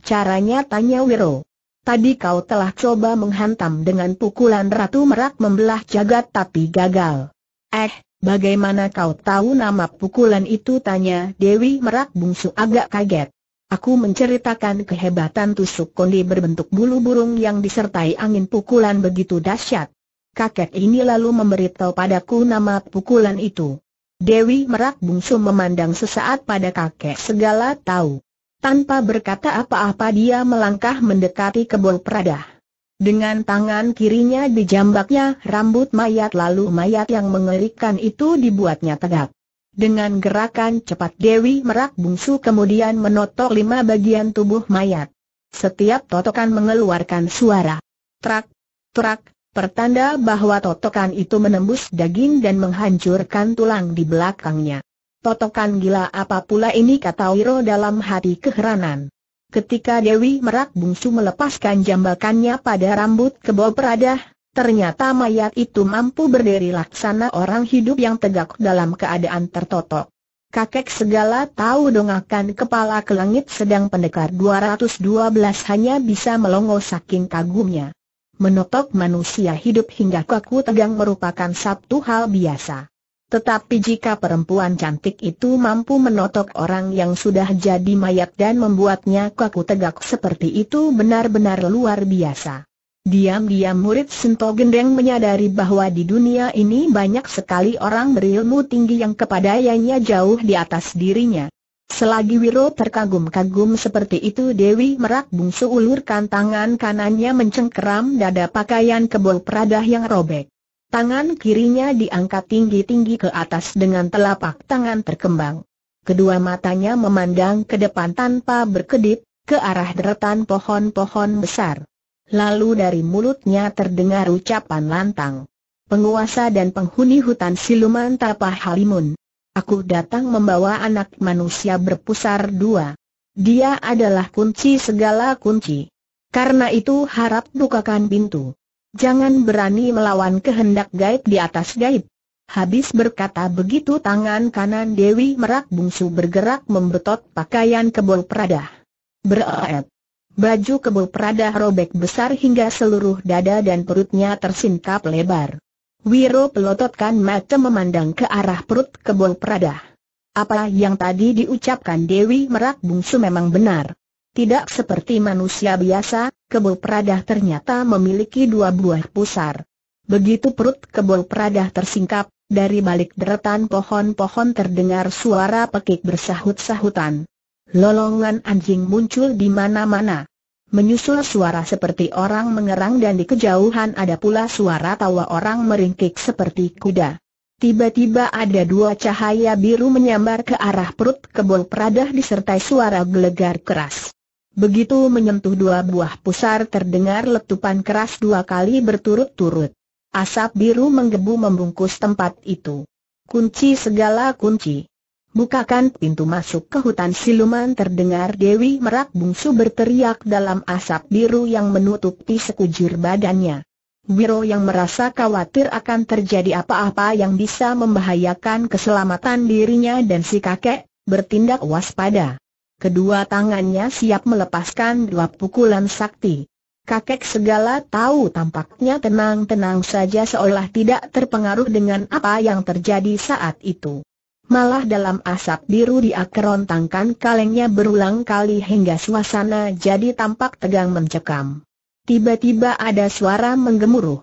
Caranya tanya Wiro. Tadi kau telah coba menghantam dengan pukulan Ratu Merak membelah jagat tapi gagal. Eh, Bagaimana kau tahu nama pukulan itu? Tanya Dewi Merak Bungsu agak kaget. Aku menceritakan kehebatan tusuk kondi berbentuk bulu burung yang disertai angin pukulan begitu dahsyat. Kakek ini lalu memberitahu padaku nama pukulan itu. Dewi Merak Bungsu memandang sesaat pada kakek segala tahu. Tanpa berkata apa-apa dia melangkah mendekati kebun peradah. Dengan tangan kirinya dijambaknya rambut mayat lalu mayat yang mengerikan itu dibuatnya tegak. Dengan gerakan cepat Dewi Merak Bungsu kemudian menotok lima bagian tubuh mayat. Setiap totokan mengeluarkan suara. Trak, trak, pertanda bahwa totokan itu menembus daging dan menghancurkan tulang di belakangnya. Totokan gila apa pula ini kata Wiro dalam hati keheranan. Ketika Dewi Merak Bungsu melepaskan jambakannya pada rambut kebo peradah, ternyata mayat itu mampu berdiri laksana orang hidup yang tegak dalam keadaan tertotok. Kakek segala tahu dongakan kepala ke langit sedang pendekar 212 hanya bisa melongo saking kagumnya. Menotok manusia hidup hingga kaku tegang merupakan satu hal biasa. Tetapi jika perempuan cantik itu mampu menotok orang yang sudah jadi mayat dan membuatnya kaku tegak seperti itu benar-benar luar biasa. Diam-diam murid Sento Gendeng menyadari bahwa di dunia ini banyak sekali orang berilmu tinggi yang kepadayanya jauh di atas dirinya. Selagi Wiro terkagum-kagum seperti itu Dewi Merak Bungsu ulurkan tangan kanannya mencengkeram dada pakaian kebol peradah yang robek. Tangan kirinya diangkat tinggi-tinggi ke atas dengan telapak tangan terkembang. Kedua matanya memandang ke depan tanpa berkedip, ke arah deretan pohon-pohon besar. Lalu dari mulutnya terdengar ucapan lantang. Penguasa dan penghuni hutan siluman Tapah Halimun. Aku datang membawa anak manusia berpusar dua. Dia adalah kunci segala kunci. Karena itu harap bukakan pintu. Jangan berani melawan kehendak gaib di atas gaib. Habis berkata begitu tangan kanan Dewi Merak Bungsu bergerak membetot pakaian kebol Prada. Beret. Baju kebol Prada robek besar hingga seluruh dada dan perutnya tersingkap lebar. Wiro pelototkan mata memandang ke arah perut kebol Prada. Apa yang tadi diucapkan Dewi Merak Bungsu memang benar. Tidak seperti manusia biasa, kebul peradah ternyata memiliki dua buah pusar. Begitu perut kebul peradah tersingkap, dari balik deretan pohon-pohon terdengar suara pekik bersahut-sahutan. Lolongan anjing muncul di mana-mana. Menyusul suara seperti orang mengerang dan di kejauhan ada pula suara tawa orang meringkik seperti kuda. Tiba-tiba ada dua cahaya biru menyambar ke arah perut kebul peradah disertai suara gelegar keras. Begitu menyentuh dua buah pusar terdengar letupan keras dua kali berturut-turut. Asap biru menggebu membungkus tempat itu. Kunci segala kunci. Bukakan pintu masuk ke hutan siluman terdengar Dewi Merak Bungsu berteriak dalam asap biru yang menutupi sekujur badannya. Wiro yang merasa khawatir akan terjadi apa-apa yang bisa membahayakan keselamatan dirinya dan si kakek, bertindak waspada. Kedua tangannya siap melepaskan dua pukulan sakti. Kakek segala tahu tampaknya tenang-tenang saja seolah tidak terpengaruh dengan apa yang terjadi saat itu. Malah dalam asap biru dia kerontangkan kalengnya berulang kali hingga suasana jadi tampak tegang mencekam. Tiba-tiba ada suara menggemuruh.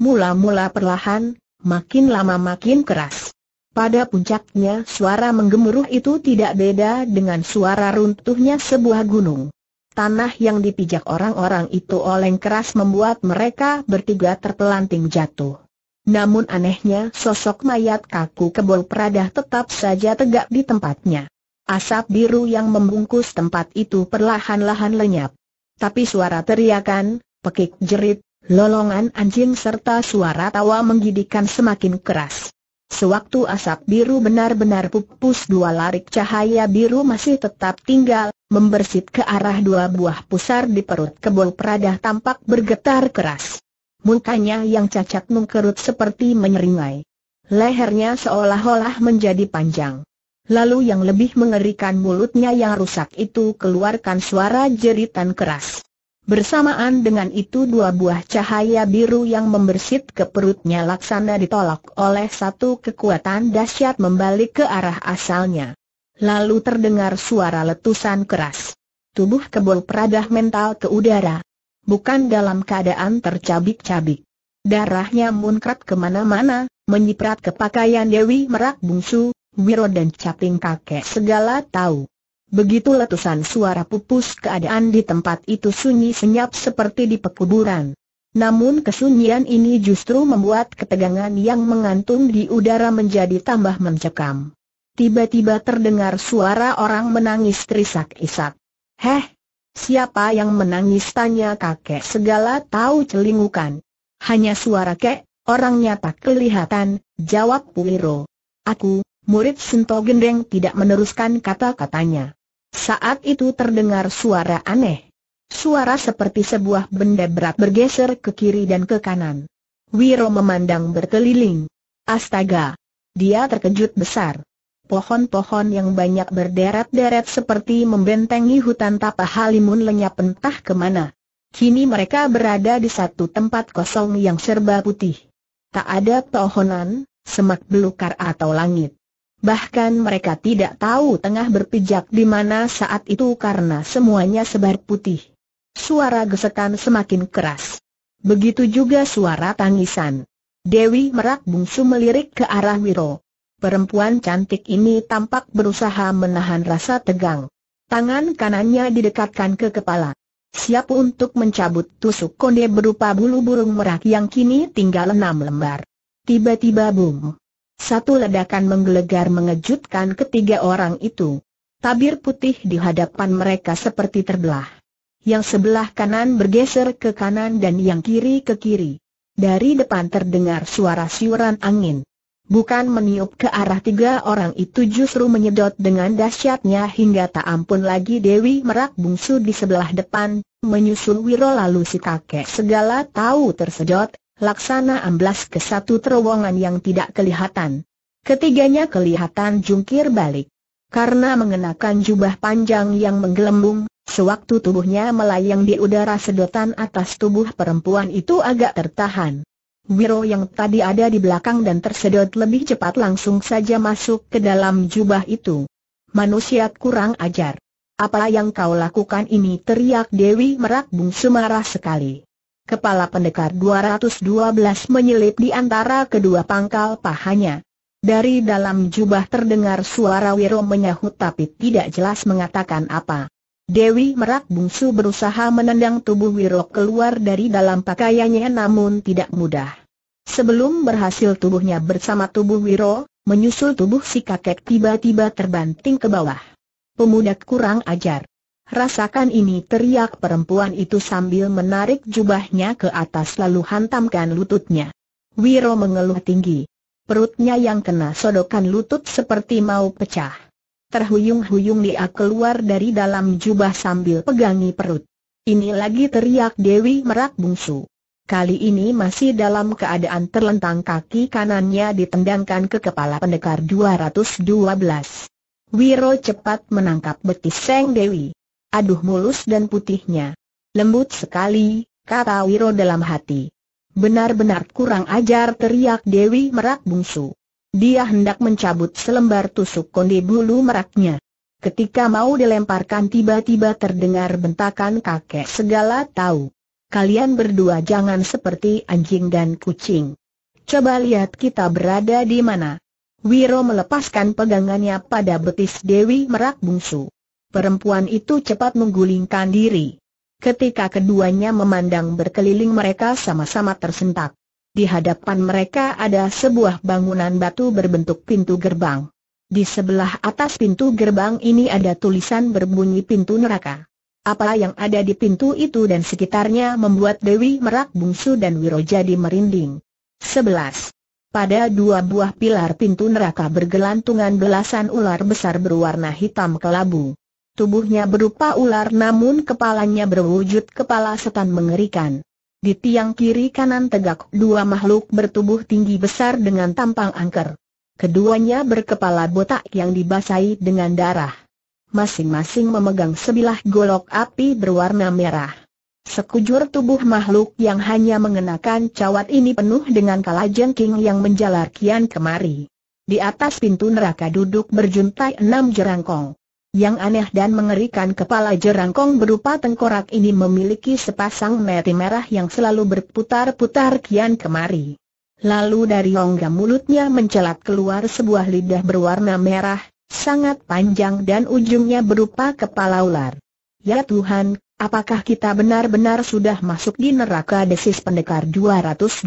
Mula-mula perlahan, makin lama makin keras. Pada puncaknya suara menggemuruh itu tidak beda dengan suara runtuhnya sebuah gunung. Tanah yang dipijak orang-orang itu oleng keras membuat mereka bertiga terpelanting jatuh. Namun anehnya sosok mayat kaku kebol peradah tetap saja tegak di tempatnya. Asap biru yang membungkus tempat itu perlahan-lahan lenyap. Tapi suara teriakan, pekik jerit, lolongan anjing serta suara tawa menggidikan semakin keras. Sewaktu asap biru benar-benar pupus dua larik cahaya biru masih tetap tinggal, membersit ke arah dua buah pusar di perut kebol peradah tampak bergetar keras. Mukanya yang cacat mengkerut seperti menyeringai. Lehernya seolah-olah menjadi panjang. Lalu yang lebih mengerikan mulutnya yang rusak itu keluarkan suara jeritan keras. Bersamaan dengan itu dua buah cahaya biru yang membersit ke perutnya laksana ditolak oleh satu kekuatan dahsyat membalik ke arah asalnya. Lalu terdengar suara letusan keras. Tubuh kebol peradah mental ke udara. Bukan dalam keadaan tercabik-cabik. Darahnya munkrat kemana-mana, menyiprat ke pakaian Dewi Merak Bungsu, Wiro dan Caping Kakek segala tahu. Begitu letusan suara pupus keadaan di tempat itu sunyi senyap seperti di pekuburan. Namun kesunyian ini justru membuat ketegangan yang mengantung di udara menjadi tambah mencekam. Tiba-tiba terdengar suara orang menangis terisak-isak. Heh, siapa yang menangis tanya kakek segala tahu celingukan. Hanya suara kek, orangnya tak kelihatan, jawab Puiro. Aku, murid Sento Gendeng tidak meneruskan kata-katanya. Saat itu terdengar suara aneh. Suara seperti sebuah benda berat bergeser ke kiri dan ke kanan. Wiro memandang berkeliling. Astaga! Dia terkejut besar. Pohon-pohon yang banyak berderet-deret seperti membentengi hutan Tapa Halimun lenyap entah kemana. Kini mereka berada di satu tempat kosong yang serba putih. Tak ada pohonan, semak belukar atau langit. Bahkan mereka tidak tahu tengah berpijak di mana saat itu karena semuanya sebar putih. Suara gesekan semakin keras. Begitu juga suara tangisan. Dewi Merak bungsu melirik ke arah Wiro. Perempuan cantik ini tampak berusaha menahan rasa tegang. Tangan kanannya didekatkan ke kepala. Siap untuk mencabut tusuk konde berupa bulu burung merak yang kini tinggal enam lembar. Tiba-tiba bung. Satu ledakan menggelegar mengejutkan ketiga orang itu. Tabir putih di hadapan mereka seperti terbelah. Yang sebelah kanan bergeser ke kanan dan yang kiri ke kiri. Dari depan terdengar suara siuran angin. Bukan meniup ke arah tiga orang itu justru menyedot dengan dahsyatnya hingga tak ampun lagi Dewi Merak Bungsu di sebelah depan, menyusul Wiro lalu si kakek segala tahu tersedot, laksana amblas ke satu terowongan yang tidak kelihatan. Ketiganya kelihatan jungkir balik. Karena mengenakan jubah panjang yang menggelembung, sewaktu tubuhnya melayang di udara sedotan atas tubuh perempuan itu agak tertahan. Wiro yang tadi ada di belakang dan tersedot lebih cepat langsung saja masuk ke dalam jubah itu. Manusia kurang ajar. Apa yang kau lakukan ini teriak Dewi Merak Bungsu marah sekali. Kepala pendekar 212 menyelip di antara kedua pangkal pahanya. Dari dalam jubah terdengar suara Wiro menyahut tapi tidak jelas mengatakan apa. Dewi Merak Bungsu berusaha menendang tubuh Wiro keluar dari dalam pakaiannya namun tidak mudah. Sebelum berhasil tubuhnya bersama tubuh Wiro, menyusul tubuh si kakek tiba-tiba terbanting ke bawah. Pemuda kurang ajar. Rasakan ini teriak perempuan itu sambil menarik jubahnya ke atas lalu hantamkan lututnya. Wiro mengeluh tinggi. Perutnya yang kena sodokan lutut seperti mau pecah. Terhuyung-huyung dia keluar dari dalam jubah sambil pegangi perut. Ini lagi teriak Dewi Merak Bungsu. Kali ini masih dalam keadaan terlentang kaki kanannya ditendangkan ke kepala pendekar 212. Wiro cepat menangkap betis Seng Dewi. Aduh mulus dan putihnya. Lembut sekali, kata Wiro dalam hati. Benar-benar kurang ajar teriak Dewi Merak Bungsu. Dia hendak mencabut selembar tusuk konde bulu meraknya. Ketika mau dilemparkan tiba-tiba terdengar bentakan kakek segala tahu. Kalian berdua jangan seperti anjing dan kucing. Coba lihat kita berada di mana. Wiro melepaskan pegangannya pada betis Dewi Merak Bungsu perempuan itu cepat menggulingkan diri. Ketika keduanya memandang berkeliling mereka sama-sama tersentak. Di hadapan mereka ada sebuah bangunan batu berbentuk pintu gerbang. Di sebelah atas pintu gerbang ini ada tulisan berbunyi pintu neraka. Apa yang ada di pintu itu dan sekitarnya membuat Dewi Merak Bungsu dan Wiro jadi merinding. 11. Pada dua buah pilar pintu neraka bergelantungan belasan ular besar berwarna hitam kelabu. Tubuhnya berupa ular namun kepalanya berwujud kepala setan mengerikan. Di tiang kiri kanan tegak dua makhluk bertubuh tinggi besar dengan tampang angker. Keduanya berkepala botak yang dibasahi dengan darah. Masing-masing memegang sebilah golok api berwarna merah. Sekujur tubuh makhluk yang hanya mengenakan cawat ini penuh dengan kalajengking yang menjalar kian kemari. Di atas pintu neraka duduk berjuntai enam jerangkong. Yang aneh dan mengerikan kepala jerangkong berupa tengkorak ini memiliki sepasang mata merah yang selalu berputar-putar kian kemari. Lalu dari rongga mulutnya mencelat keluar sebuah lidah berwarna merah, sangat panjang dan ujungnya berupa kepala ular. Ya Tuhan, apakah kita benar-benar sudah masuk di neraka desis pendekar 212?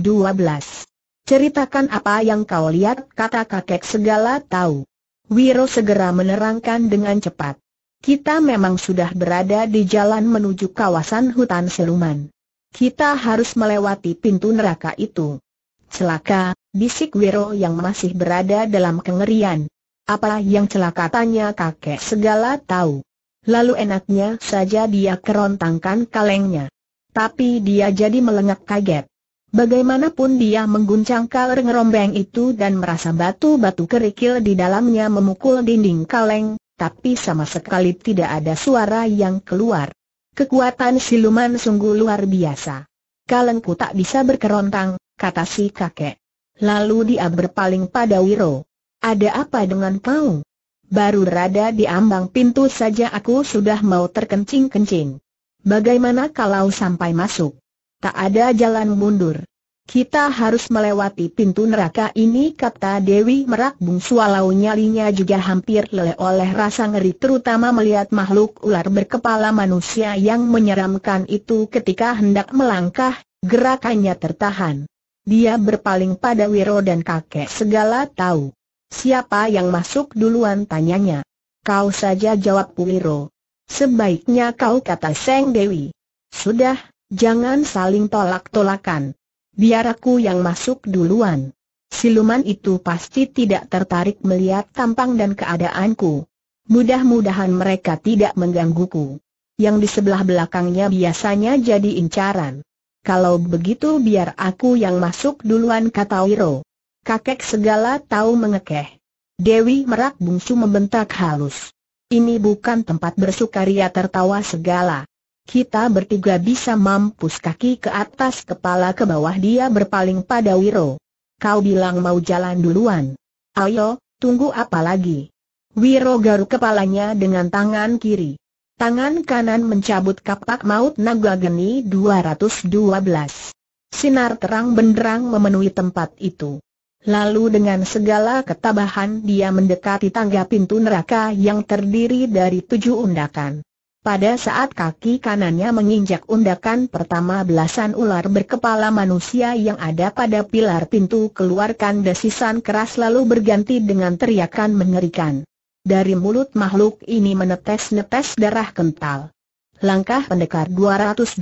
Ceritakan apa yang kau lihat, kata kakek segala tahu. Wiro segera menerangkan dengan cepat. Kita memang sudah berada di jalan menuju kawasan hutan Seluman. Kita harus melewati pintu neraka itu. Celaka, bisik Wiro yang masih berada dalam kengerian. Apa yang celaka tanya kakek segala tahu. Lalu enaknya saja dia kerontangkan kalengnya. Tapi dia jadi melengak kaget. Bagaimanapun dia mengguncang kaleng rombeng itu dan merasa batu-batu kerikil di dalamnya memukul dinding kaleng, tapi sama sekali tidak ada suara yang keluar. Kekuatan siluman sungguh luar biasa. Kalengku tak bisa berkerontang, kata si kakek. Lalu dia berpaling pada Wiro. Ada apa dengan kau? Baru berada di ambang pintu saja aku sudah mau terkencing-kencing. Bagaimana kalau sampai masuk? Tak ada jalan mundur. Kita harus melewati pintu neraka ini kata Dewi Merak Bungsu walau nyalinya juga hampir leleh oleh rasa ngeri terutama melihat makhluk ular berkepala manusia yang menyeramkan itu ketika hendak melangkah, gerakannya tertahan. Dia berpaling pada Wiro dan kakek segala tahu. Siapa yang masuk duluan tanyanya. Kau saja jawab Wiro. Sebaiknya kau kata Seng Dewi. Sudah, Jangan saling tolak-tolakan. Biar aku yang masuk duluan. Siluman itu pasti tidak tertarik melihat tampang dan keadaanku. Mudah-mudahan mereka tidak menggangguku. Yang di sebelah belakangnya biasanya jadi incaran. Kalau begitu biar aku yang masuk duluan kata Wiro. Kakek segala tahu mengekeh. Dewi merak bungsu membentak halus. Ini bukan tempat bersukaria tertawa segala. Kita bertiga bisa mampus kaki ke atas kepala ke bawah dia berpaling pada Wiro. Kau bilang mau jalan duluan. Ayo, tunggu apa lagi? Wiro garuk kepalanya dengan tangan kiri. Tangan kanan mencabut kapak maut naga geni 212. Sinar terang benderang memenuhi tempat itu. Lalu dengan segala ketabahan dia mendekati tangga pintu neraka yang terdiri dari tujuh undakan. Pada saat kaki kanannya menginjak undakan pertama belasan ular berkepala manusia yang ada pada pilar pintu keluarkan desisan keras lalu berganti dengan teriakan mengerikan. Dari mulut makhluk ini menetes-netes darah kental. Langkah pendekar 212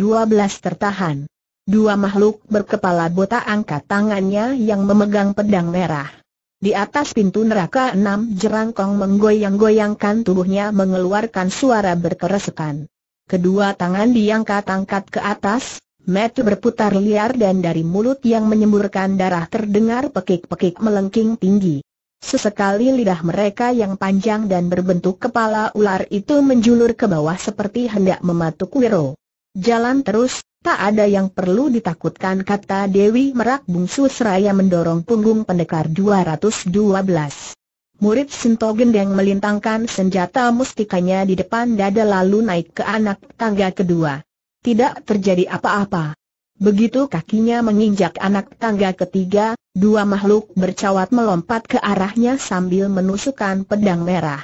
tertahan. Dua makhluk berkepala botak angkat tangannya yang memegang pedang merah. Di atas pintu neraka enam jerangkong menggoyang-goyangkan tubuhnya mengeluarkan suara berkeresekan. Kedua tangan diangkat-angkat ke atas, metu berputar liar dan dari mulut yang menyemburkan darah terdengar pekik-pekik melengking tinggi. Sesekali lidah mereka yang panjang dan berbentuk kepala ular itu menjulur ke bawah seperti hendak mematuk Wiro. Jalan terus, Tak ada yang perlu ditakutkan kata Dewi Merak Bungsu seraya mendorong punggung pendekar 212. Murid Sinto Gendeng melintangkan senjata mustikanya di depan dada lalu naik ke anak tangga kedua. Tidak terjadi apa-apa. Begitu kakinya menginjak anak tangga ketiga, dua makhluk bercawat melompat ke arahnya sambil menusukkan pedang merah.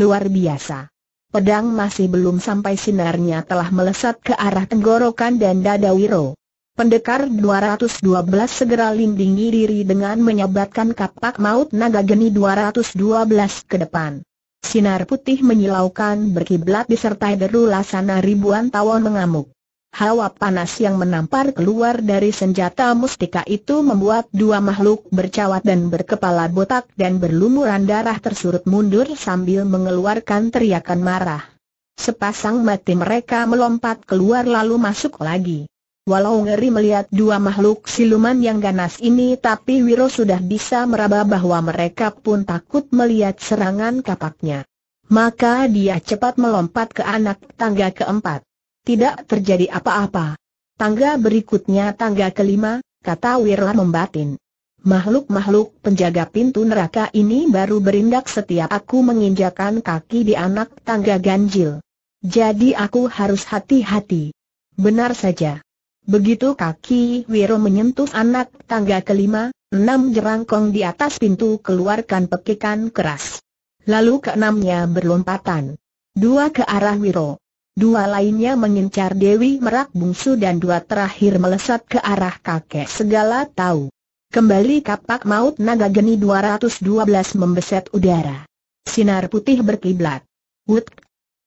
Luar biasa. Pedang masih belum sampai sinarnya telah melesat ke arah tenggorokan dan dada Wiro. Pendekar 212 segera lindungi diri dengan menyebatkan kapak maut naga geni 212 ke depan. Sinar putih menyilaukan berkiblat disertai deru laksana ribuan tawon mengamuk. Hawa panas yang menampar keluar dari senjata mustika itu membuat dua makhluk bercawat dan berkepala botak dan berlumuran darah tersurut mundur sambil mengeluarkan teriakan marah. Sepasang mati mereka melompat keluar lalu masuk lagi. Walau ngeri melihat dua makhluk siluman yang ganas ini tapi Wiro sudah bisa meraba bahwa mereka pun takut melihat serangan kapaknya. Maka dia cepat melompat ke anak tangga keempat. Tidak terjadi apa-apa. Tangga berikutnya tangga kelima, kata Wirla membatin. Makhluk-makhluk penjaga pintu neraka ini baru berindak setiap aku menginjakan kaki di anak tangga ganjil. Jadi aku harus hati-hati. Benar saja. Begitu kaki Wiro menyentuh anak tangga kelima, enam jerangkong di atas pintu keluarkan pekikan keras. Lalu keenamnya berlompatan. Dua ke arah Wiro dua lainnya mengincar Dewi Merak Bungsu dan dua terakhir melesat ke arah kakek segala tahu. Kembali kapak maut naga geni 212 membeset udara. Sinar putih berkiblat. Wut,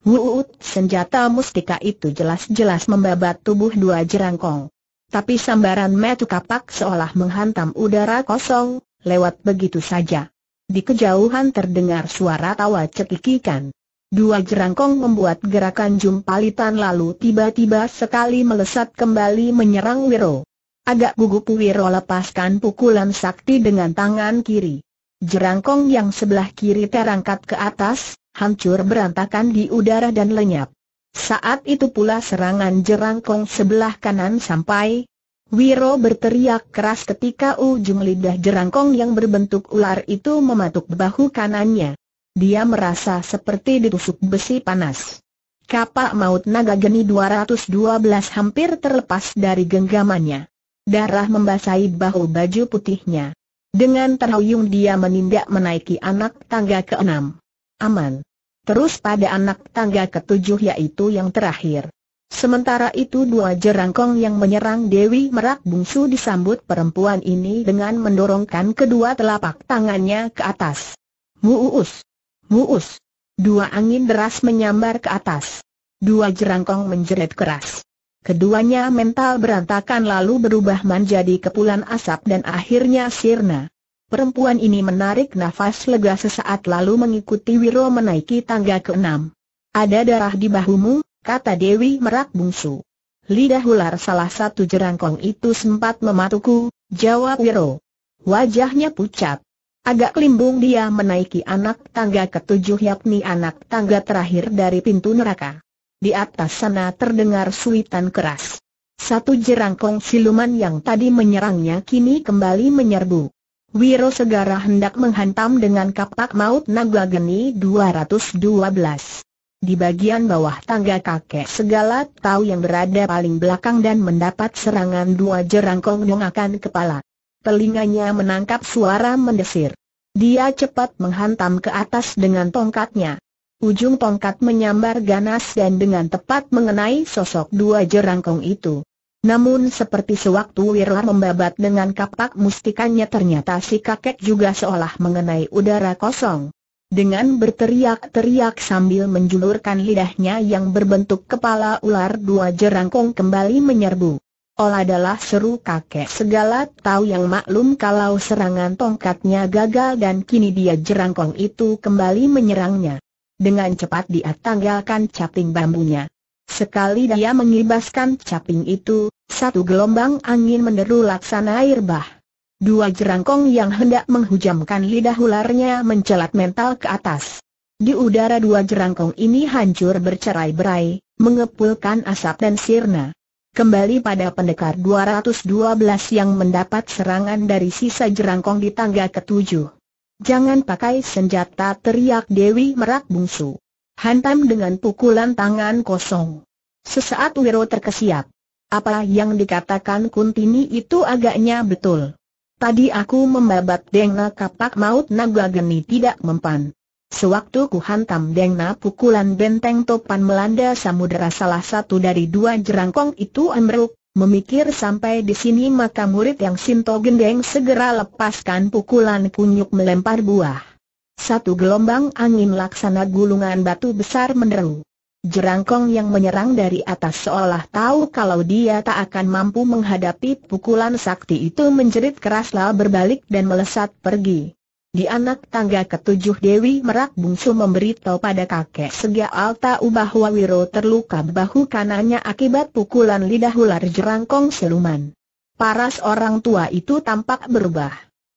wut, senjata mustika itu jelas-jelas membabat tubuh dua jerangkong. Tapi sambaran metu kapak seolah menghantam udara kosong, lewat begitu saja. Di kejauhan terdengar suara tawa cekikikan. Dua jerangkong membuat gerakan jumpalitan lalu tiba-tiba sekali melesat kembali menyerang Wiro. Agak gugup Wiro lepaskan pukulan sakti dengan tangan kiri. Jerangkong yang sebelah kiri terangkat ke atas, hancur berantakan di udara dan lenyap. Saat itu pula serangan jerangkong sebelah kanan sampai. Wiro berteriak keras ketika ujung lidah jerangkong yang berbentuk ular itu mematuk bahu kanannya. Dia merasa seperti ditusuk besi panas. Kapak maut naga geni 212 hampir terlepas dari genggamannya. Darah membasahi bahu baju putihnya. Dengan terhuyung dia menindak menaiki anak tangga keenam. Aman. Terus pada anak tangga ketujuh yaitu yang terakhir. Sementara itu dua jerangkong yang menyerang Dewi Merak Bungsu disambut perempuan ini dengan mendorongkan kedua telapak tangannya ke atas. Muus. Wuus. Dua angin deras menyambar ke atas. Dua jerangkong menjerit keras. Keduanya mental berantakan lalu berubah menjadi kepulan asap dan akhirnya sirna. Perempuan ini menarik nafas lega sesaat lalu mengikuti Wiro menaiki tangga keenam. Ada darah di bahumu, kata Dewi Merak Bungsu. Lidah ular salah satu jerangkong itu sempat mematuku, jawab Wiro. Wajahnya pucat. Agak limbung dia menaiki anak tangga ketujuh yakni anak tangga terakhir dari pintu neraka. Di atas sana terdengar suitan keras. Satu jerangkong siluman yang tadi menyerangnya kini kembali menyerbu. Wiro segera hendak menghantam dengan kapak maut naga geni 212. Di bagian bawah tangga kakek segala tahu yang berada paling belakang dan mendapat serangan dua jerangkong akan kepala telinganya menangkap suara mendesir. Dia cepat menghantam ke atas dengan tongkatnya. Ujung tongkat menyambar ganas dan dengan tepat mengenai sosok dua jerangkong itu. Namun seperti sewaktu Wirla membabat dengan kapak mustikannya ternyata si kakek juga seolah mengenai udara kosong. Dengan berteriak-teriak sambil menjulurkan lidahnya yang berbentuk kepala ular dua jerangkong kembali menyerbu. Ol adalah seru kakek segala tahu yang maklum kalau serangan tongkatnya gagal dan kini dia jerangkong itu kembali menyerangnya. Dengan cepat dia tanggalkan caping bambunya. Sekali dia mengibaskan caping itu, satu gelombang angin menderu laksana air bah. Dua jerangkong yang hendak menghujamkan lidah ularnya mencelat mental ke atas. Di udara dua jerangkong ini hancur bercerai-berai, mengepulkan asap dan sirna kembali pada pendekar 212 yang mendapat serangan dari sisa jerangkong di tangga ketujuh. Jangan pakai senjata teriak Dewi Merak Bungsu. Hantam dengan pukulan tangan kosong. Sesaat Wiro terkesiap. Apa yang dikatakan Kuntini itu agaknya betul. Tadi aku membabat dengan kapak maut naga geni tidak mempan. Sewaktu kuhantam dengna pukulan benteng topan melanda samudera salah satu dari dua jerangkong itu ambruk, memikir sampai di sini maka murid yang Sinto Gendeng segera lepaskan pukulan kunyuk melempar buah. Satu gelombang angin laksana gulungan batu besar meneru. Jerangkong yang menyerang dari atas seolah tahu kalau dia tak akan mampu menghadapi pukulan sakti itu menjerit keraslah berbalik dan melesat pergi. Di anak tangga ketujuh Dewi Merak Bungsu memberitahu pada kakek Segia Alta bahwa Wiro terluka bahu kanannya akibat pukulan lidah ular jerangkong siluman. Paras orang tua itu tampak berubah.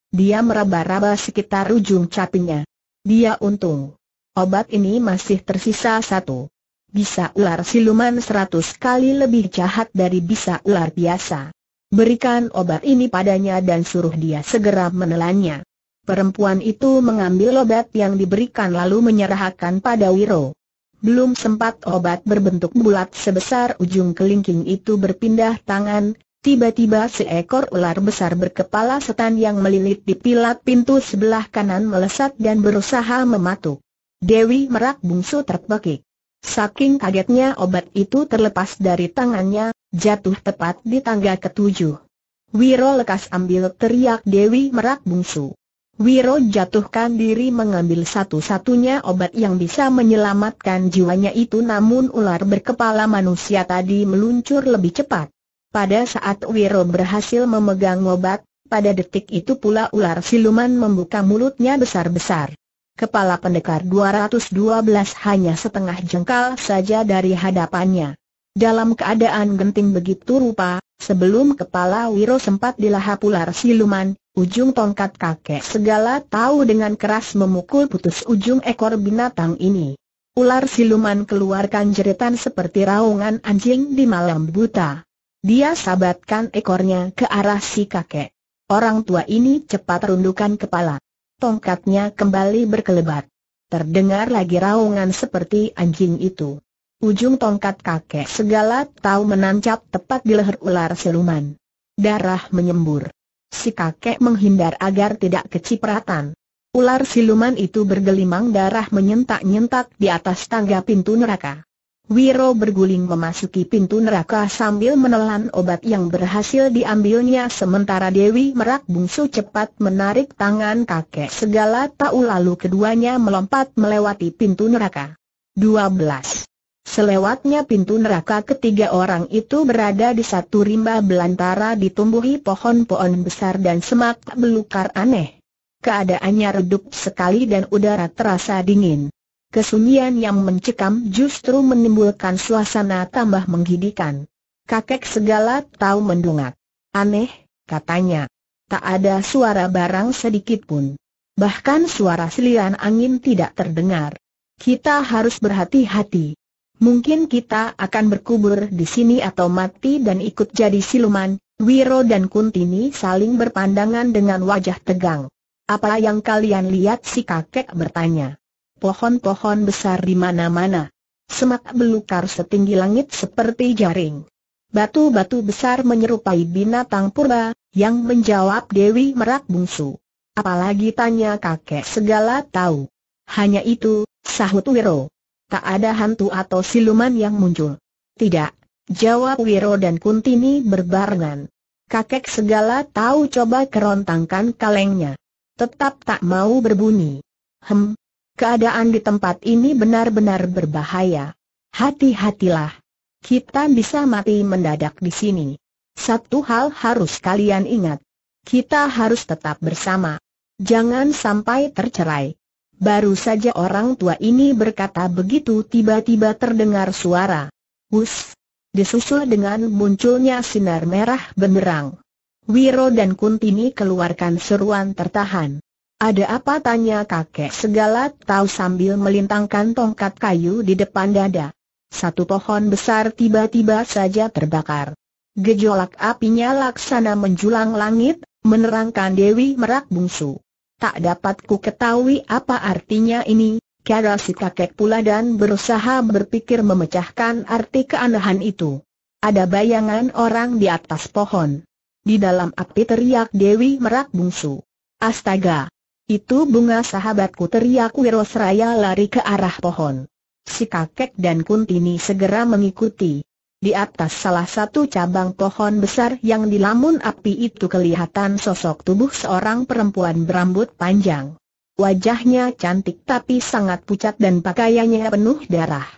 Dia meraba-raba sekitar ujung capinya. Dia untung. Obat ini masih tersisa satu. Bisa ular siluman seratus kali lebih jahat dari bisa ular biasa. Berikan obat ini padanya dan suruh dia segera menelannya. Perempuan itu mengambil obat yang diberikan lalu menyerahkan pada Wiro. Belum sempat obat berbentuk bulat sebesar ujung kelingking itu berpindah tangan, tiba-tiba seekor ular besar berkepala setan yang melilit di pilat pintu sebelah kanan melesat dan berusaha mematuk. Dewi merak bungsu terbekik. Saking kagetnya obat itu terlepas dari tangannya, jatuh tepat di tangga ketujuh. Wiro lekas ambil teriak Dewi merak bungsu. Wiro jatuhkan diri mengambil satu-satunya obat yang bisa menyelamatkan jiwanya itu namun ular berkepala manusia tadi meluncur lebih cepat. Pada saat Wiro berhasil memegang obat, pada detik itu pula ular siluman membuka mulutnya besar-besar. Kepala pendekar 212 hanya setengah jengkal saja dari hadapannya. Dalam keadaan genting begitu rupa, sebelum kepala Wiro sempat dilahap ular siluman, ujung tongkat kakek segala tahu dengan keras memukul putus ujung ekor binatang ini. Ular siluman keluarkan jeritan seperti raungan anjing di malam buta. Dia sabatkan ekornya ke arah si kakek. Orang tua ini cepat rundukan kepala. Tongkatnya kembali berkelebat. Terdengar lagi raungan seperti anjing itu. Ujung tongkat kakek segala tahu menancap tepat di leher ular siluman. Darah menyembur. Si kakek menghindar agar tidak kecipratan. Ular siluman itu bergelimang darah menyentak-nyentak di atas tangga pintu neraka. Wiro berguling memasuki pintu neraka sambil menelan obat yang berhasil diambilnya sementara Dewi Merak Bungsu cepat menarik tangan kakek segala tahu lalu keduanya melompat melewati pintu neraka. 12. Selewatnya pintu neraka ketiga orang itu berada di satu rimba belantara ditumbuhi pohon-pohon besar dan semak belukar aneh. Keadaannya redup sekali dan udara terasa dingin. Kesunyian yang mencekam justru menimbulkan suasana tambah menggidikan. Kakek segala tahu mendungak. Aneh, katanya. Tak ada suara barang sedikit pun. Bahkan suara seliran angin tidak terdengar. Kita harus berhati-hati. Mungkin kita akan berkubur di sini atau mati dan ikut jadi siluman. Wiro dan Kuntini saling berpandangan dengan wajah tegang. Apa yang kalian lihat si kakek bertanya. Pohon-pohon besar di mana-mana. Semak belukar setinggi langit seperti jaring. Batu-batu besar menyerupai binatang purba, yang menjawab Dewi Merak Bungsu. Apalagi tanya kakek segala tahu. Hanya itu, sahut Wiro tak ada hantu atau siluman yang muncul. Tidak, jawab Wiro dan Kuntini berbarengan. Kakek segala tahu coba kerontangkan kalengnya. Tetap tak mau berbunyi. Hem, keadaan di tempat ini benar-benar berbahaya. Hati-hatilah. Kita bisa mati mendadak di sini. Satu hal harus kalian ingat. Kita harus tetap bersama. Jangan sampai tercerai. Baru saja orang tua ini berkata begitu tiba-tiba terdengar suara. Wus! Disusul dengan munculnya sinar merah benderang. Wiro dan Kuntini keluarkan seruan tertahan. Ada apa tanya kakek segala tahu sambil melintangkan tongkat kayu di depan dada. Satu pohon besar tiba-tiba saja terbakar. Gejolak apinya laksana menjulang langit, menerangkan Dewi Merak Bungsu. Tak dapat ku ketahui apa artinya ini, kata si kakek pula dan berusaha berpikir memecahkan arti keanehan itu. Ada bayangan orang di atas pohon. Di dalam api teriak Dewi Merak Bungsu. Astaga! Itu bunga sahabatku teriak Wirosraya lari ke arah pohon. Si kakek dan Kuntini segera mengikuti. Di atas salah satu cabang pohon besar yang dilamun api itu kelihatan sosok tubuh seorang perempuan berambut panjang. Wajahnya cantik tapi sangat pucat dan pakaiannya penuh darah.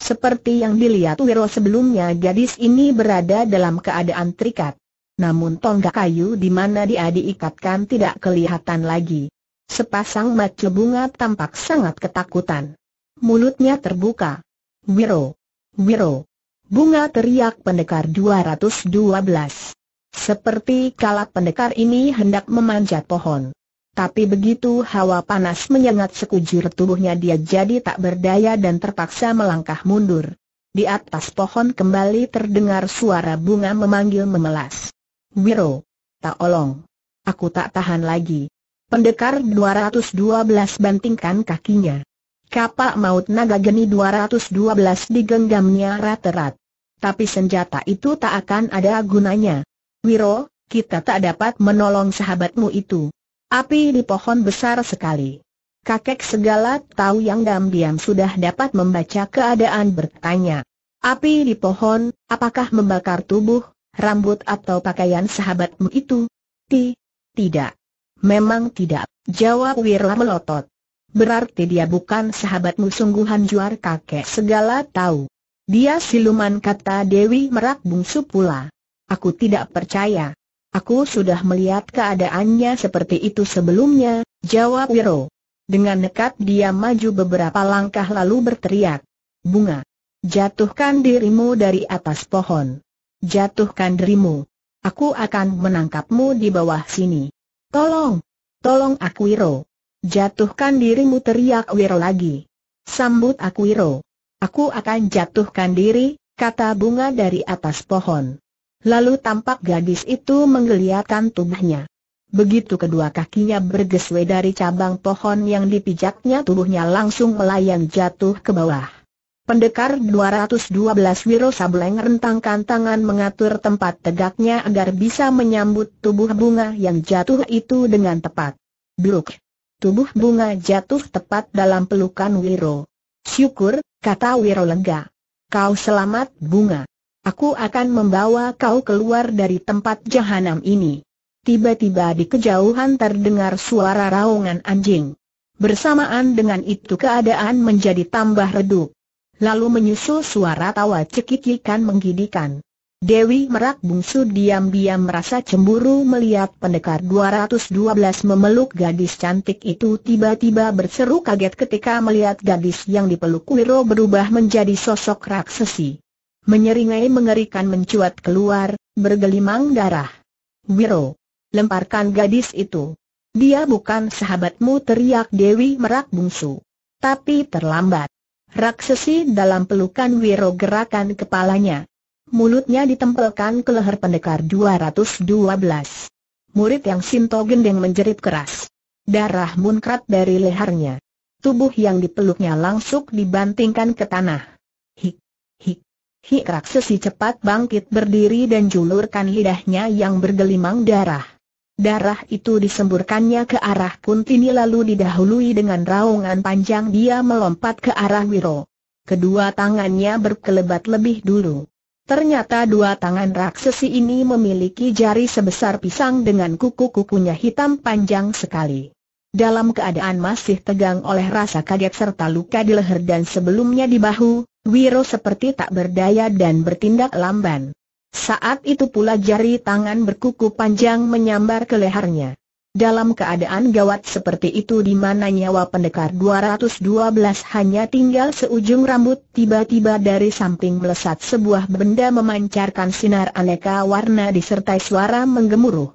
Seperti yang dilihat Wiro sebelumnya gadis ini berada dalam keadaan terikat. Namun tonggak kayu di mana dia diikatkan tidak kelihatan lagi. Sepasang mata bunga tampak sangat ketakutan. Mulutnya terbuka. Wiro! Wiro! Bunga teriak pendekar 212. Seperti kala pendekar ini hendak memanjat pohon. Tapi begitu hawa panas menyengat sekujur tubuhnya dia jadi tak berdaya dan terpaksa melangkah mundur. Di atas pohon kembali terdengar suara bunga memanggil memelas. Wiro, tak olong. Aku tak tahan lagi. Pendekar 212 bantingkan kakinya. Kapak maut naga geni 212 digenggamnya rat-rat tapi senjata itu tak akan ada gunanya. Wiro, kita tak dapat menolong sahabatmu itu. Api di pohon besar sekali. Kakek segala tahu yang diam-diam sudah dapat membaca keadaan bertanya. Api di pohon, apakah membakar tubuh, rambut atau pakaian sahabatmu itu? Ti, tidak. Memang tidak, jawab Wira melotot. Berarti dia bukan sahabatmu sungguhan juar kakek segala tahu. Dia siluman kata Dewi Merak bungsu pula. Aku tidak percaya. Aku sudah melihat keadaannya seperti itu sebelumnya, jawab Wiro. Dengan nekat dia maju beberapa langkah lalu berteriak. Bunga, jatuhkan dirimu dari atas pohon. Jatuhkan dirimu. Aku akan menangkapmu di bawah sini. Tolong, tolong aku Wiro. Jatuhkan dirimu teriak Wiro lagi. Sambut aku Wiro. Aku akan jatuhkan diri, kata bunga dari atas pohon. Lalu tampak gadis itu menggeliatkan tubuhnya. Begitu kedua kakinya bergeswe dari cabang pohon yang dipijaknya tubuhnya langsung melayang jatuh ke bawah. Pendekar 212 Wiro Sableng rentangkan tangan mengatur tempat tegaknya agar bisa menyambut tubuh bunga yang jatuh itu dengan tepat. Bluk! Tubuh bunga jatuh tepat dalam pelukan Wiro. Syukur, kata Wirolega, Kau selamat bunga. Aku akan membawa kau keluar dari tempat jahanam ini. Tiba-tiba di kejauhan terdengar suara raungan anjing. Bersamaan dengan itu keadaan menjadi tambah redup. Lalu menyusul suara tawa cekikikan menggidikan. Dewi Merak Bungsu diam-diam merasa cemburu melihat pendekar 212 memeluk gadis cantik itu tiba-tiba berseru kaget ketika melihat gadis yang dipeluk Wiro berubah menjadi sosok raksesi. Menyeringai mengerikan mencuat keluar, bergelimang darah. Wiro, lemparkan gadis itu. Dia bukan sahabatmu teriak Dewi Merak Bungsu. Tapi terlambat. Raksasi dalam pelukan Wiro gerakan kepalanya mulutnya ditempelkan ke leher pendekar 212. Murid yang Sinto Gendeng menjerit keras. Darah munkrat dari lehernya. Tubuh yang dipeluknya langsung dibantingkan ke tanah. Hik, hik, hik raksesi cepat bangkit berdiri dan julurkan lidahnya yang bergelimang darah. Darah itu disemburkannya ke arah Kuntini lalu didahului dengan raungan panjang dia melompat ke arah Wiro. Kedua tangannya berkelebat lebih dulu. Ternyata dua tangan raksesi ini memiliki jari sebesar pisang dengan kuku-kukunya hitam panjang sekali. Dalam keadaan masih tegang oleh rasa kaget serta luka di leher dan sebelumnya di bahu, Wiro seperti tak berdaya dan bertindak lamban. Saat itu pula jari tangan berkuku panjang menyambar ke lehernya. Dalam keadaan gawat seperti itu di mana nyawa pendekar 212 hanya tinggal seujung rambut tiba-tiba dari samping melesat sebuah benda memancarkan sinar aneka warna disertai suara menggemuruh.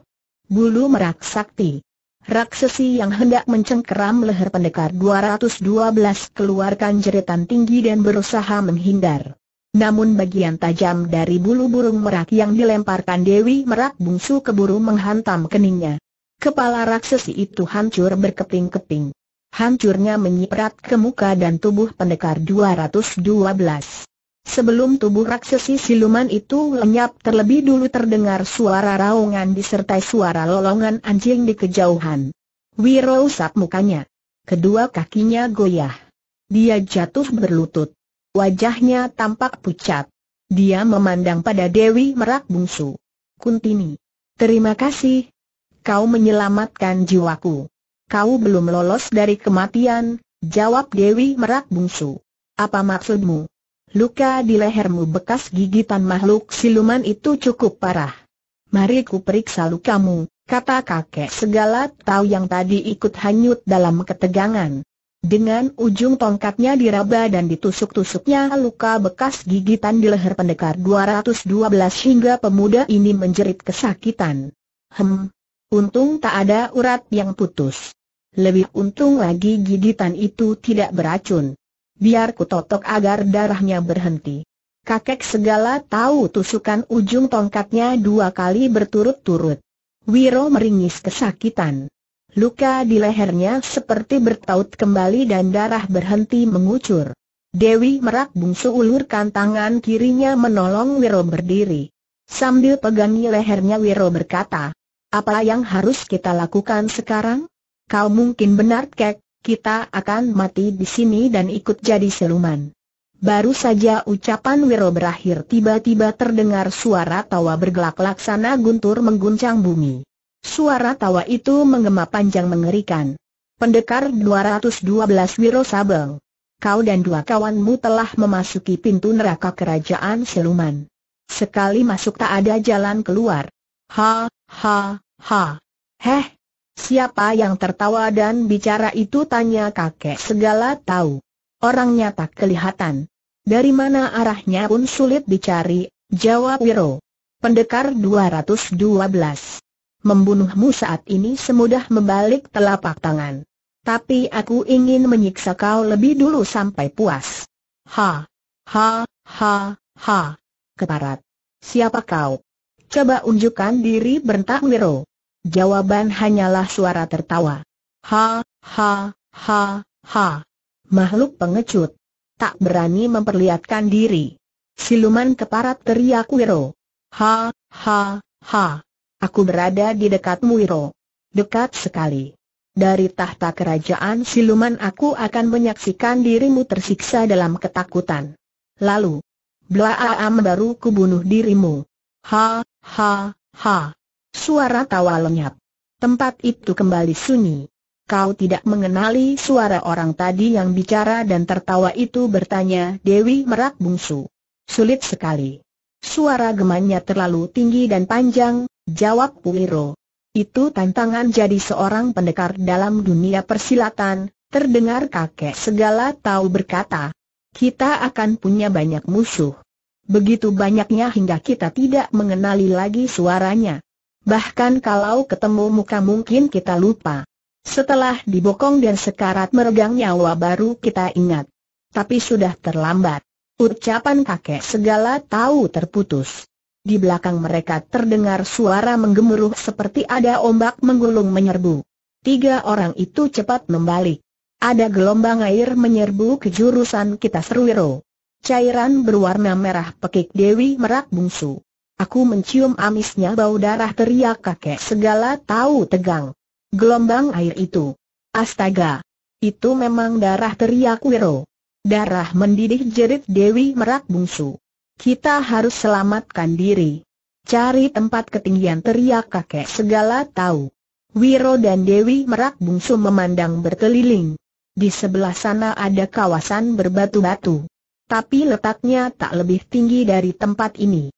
Bulu merak sakti. Raksesi yang hendak mencengkeram leher pendekar 212 keluarkan jeritan tinggi dan berusaha menghindar. Namun bagian tajam dari bulu burung merak yang dilemparkan Dewi merak bungsu keburu menghantam keningnya. Kepala raksasa itu hancur berkeping-keping. Hancurnya menyiprat ke muka dan tubuh pendekar 212. Sebelum tubuh raksasa siluman itu lenyap terlebih dulu terdengar suara raungan disertai suara lolongan anjing di kejauhan. Wiro usap mukanya. Kedua kakinya goyah. Dia jatuh berlutut. Wajahnya tampak pucat. Dia memandang pada Dewi Merak Bungsu. Kuntini. Terima kasih, kau menyelamatkan jiwaku. Kau belum lolos dari kematian, jawab Dewi Merak Bungsu. Apa maksudmu? Luka di lehermu bekas gigitan makhluk siluman itu cukup parah. Mari ku periksa lukamu, kata kakek segala tahu yang tadi ikut hanyut dalam ketegangan. Dengan ujung tongkatnya diraba dan ditusuk-tusuknya luka bekas gigitan di leher pendekar 212 hingga pemuda ini menjerit kesakitan. Hem, Untung tak ada urat yang putus. Lebih untung lagi gigitan itu tidak beracun. Biar totok agar darahnya berhenti. Kakek segala tahu tusukan ujung tongkatnya dua kali berturut-turut. Wiro meringis kesakitan. Luka di lehernya seperti bertaut kembali dan darah berhenti mengucur. Dewi Merak bungsu ulurkan tangan kirinya menolong Wiro berdiri. Sambil pegangi lehernya Wiro berkata, apa yang harus kita lakukan sekarang? Kau mungkin benar kek, kita akan mati di sini dan ikut jadi siluman. Baru saja ucapan Wiro berakhir tiba-tiba terdengar suara tawa bergelak laksana guntur mengguncang bumi. Suara tawa itu menggema panjang mengerikan. Pendekar 212 Wiro Sabel. Kau dan dua kawanmu telah memasuki pintu neraka kerajaan siluman. Sekali masuk tak ada jalan keluar. Ha, ha, Ha! Heh! Siapa yang tertawa dan bicara itu tanya kakek segala tahu. Orangnya tak kelihatan. Dari mana arahnya pun sulit dicari, jawab Wiro. Pendekar 212. Membunuhmu saat ini semudah membalik telapak tangan. Tapi aku ingin menyiksa kau lebih dulu sampai puas. Ha! Ha! Ha! Ha! Keparat. Siapa kau? Coba unjukkan diri bentak Wiro. Jawaban hanyalah suara tertawa. Ha, ha, ha, ha. Makhluk pengecut. Tak berani memperlihatkan diri. Siluman keparat teriak Wiro. Ha, ha, ha. Aku berada di dekatmu Wiro. Dekat sekali. Dari tahta kerajaan siluman aku akan menyaksikan dirimu tersiksa dalam ketakutan. Lalu, blaaam baru kubunuh dirimu. Ha, ha, ha. Suara tawa lenyap. Tempat itu kembali sunyi. Kau tidak mengenali suara orang tadi yang bicara dan tertawa itu bertanya Dewi Merak Bungsu. Sulit sekali. Suara gemannya terlalu tinggi dan panjang, jawab Puiro. Itu tantangan jadi seorang pendekar dalam dunia persilatan, terdengar kakek segala tahu berkata. Kita akan punya banyak musuh. Begitu banyaknya hingga kita tidak mengenali lagi suaranya. Bahkan kalau ketemu muka mungkin kita lupa. Setelah dibokong dan sekarat meregang nyawa baru kita ingat. Tapi sudah terlambat. Ucapan kakek segala tahu terputus. Di belakang mereka terdengar suara menggemuruh seperti ada ombak menggulung menyerbu. Tiga orang itu cepat membalik. Ada gelombang air menyerbu ke jurusan kita Serwiro. Cairan berwarna merah pekik Dewi Merak Bungsu. Aku mencium amisnya bau darah teriak kakek segala tahu tegang. Gelombang air itu. Astaga! Itu memang darah teriak Wiro. Darah mendidih jerit Dewi Merak Bungsu. Kita harus selamatkan diri. Cari tempat ketinggian teriak kakek segala tahu. Wiro dan Dewi Merak Bungsu memandang berkeliling. Di sebelah sana ada kawasan berbatu-batu. Tapi letaknya tak lebih tinggi dari tempat ini.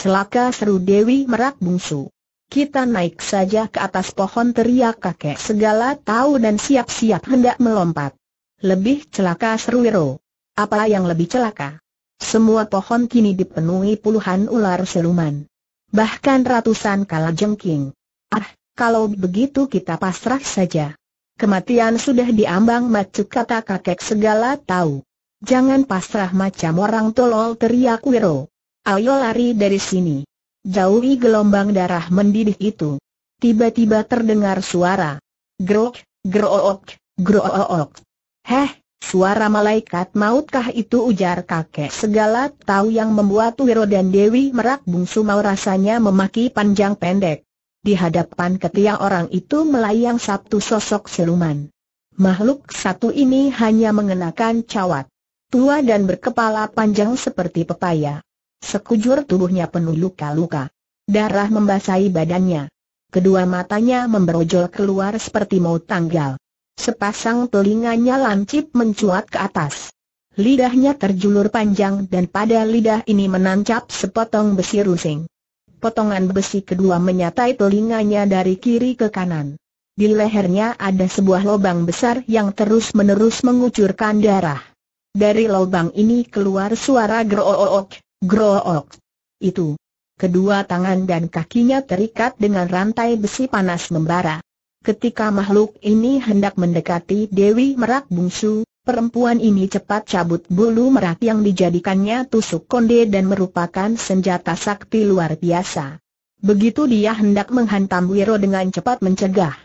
Celaka seru Dewi Merak bungsu. Kita naik saja ke atas pohon teriak kakek segala tahu dan siap-siap hendak melompat. Lebih celaka seru Wiro. Apa yang lebih celaka? Semua pohon kini dipenuhi puluhan ular seluman, Bahkan ratusan kalajengking. Ah, kalau begitu kita pasrah saja. Kematian sudah diambang macu kata kakek segala tahu. Jangan pasrah macam orang tolol teriak Wiro. Ayo lari dari sini. Jauhi gelombang darah mendidih itu. Tiba-tiba terdengar suara. Grok, grok, grok. Heh, suara malaikat mautkah itu ujar kakek segala tahu yang membuat Wiro dan Dewi merak bungsu mau rasanya memaki panjang pendek. Di hadapan ketiak orang itu melayang satu sosok siluman. Makhluk satu ini hanya mengenakan cawat. Tua dan berkepala panjang seperti pepaya. Sekujur tubuhnya penuh luka-luka. Darah membasahi badannya. Kedua matanya memberojol keluar seperti mau tanggal. Sepasang telinganya lancip mencuat ke atas. Lidahnya terjulur panjang dan pada lidah ini menancap sepotong besi rusing. Potongan besi kedua menyatai telinganya dari kiri ke kanan. Di lehernya ada sebuah lubang besar yang terus-menerus mengucurkan darah. Dari lubang ini keluar suara grook. Grook. Itu. Kedua tangan dan kakinya terikat dengan rantai besi panas membara. Ketika makhluk ini hendak mendekati Dewi Merak Bungsu, perempuan ini cepat cabut bulu merak yang dijadikannya tusuk konde dan merupakan senjata sakti luar biasa. Begitu dia hendak menghantam Wiro dengan cepat mencegah.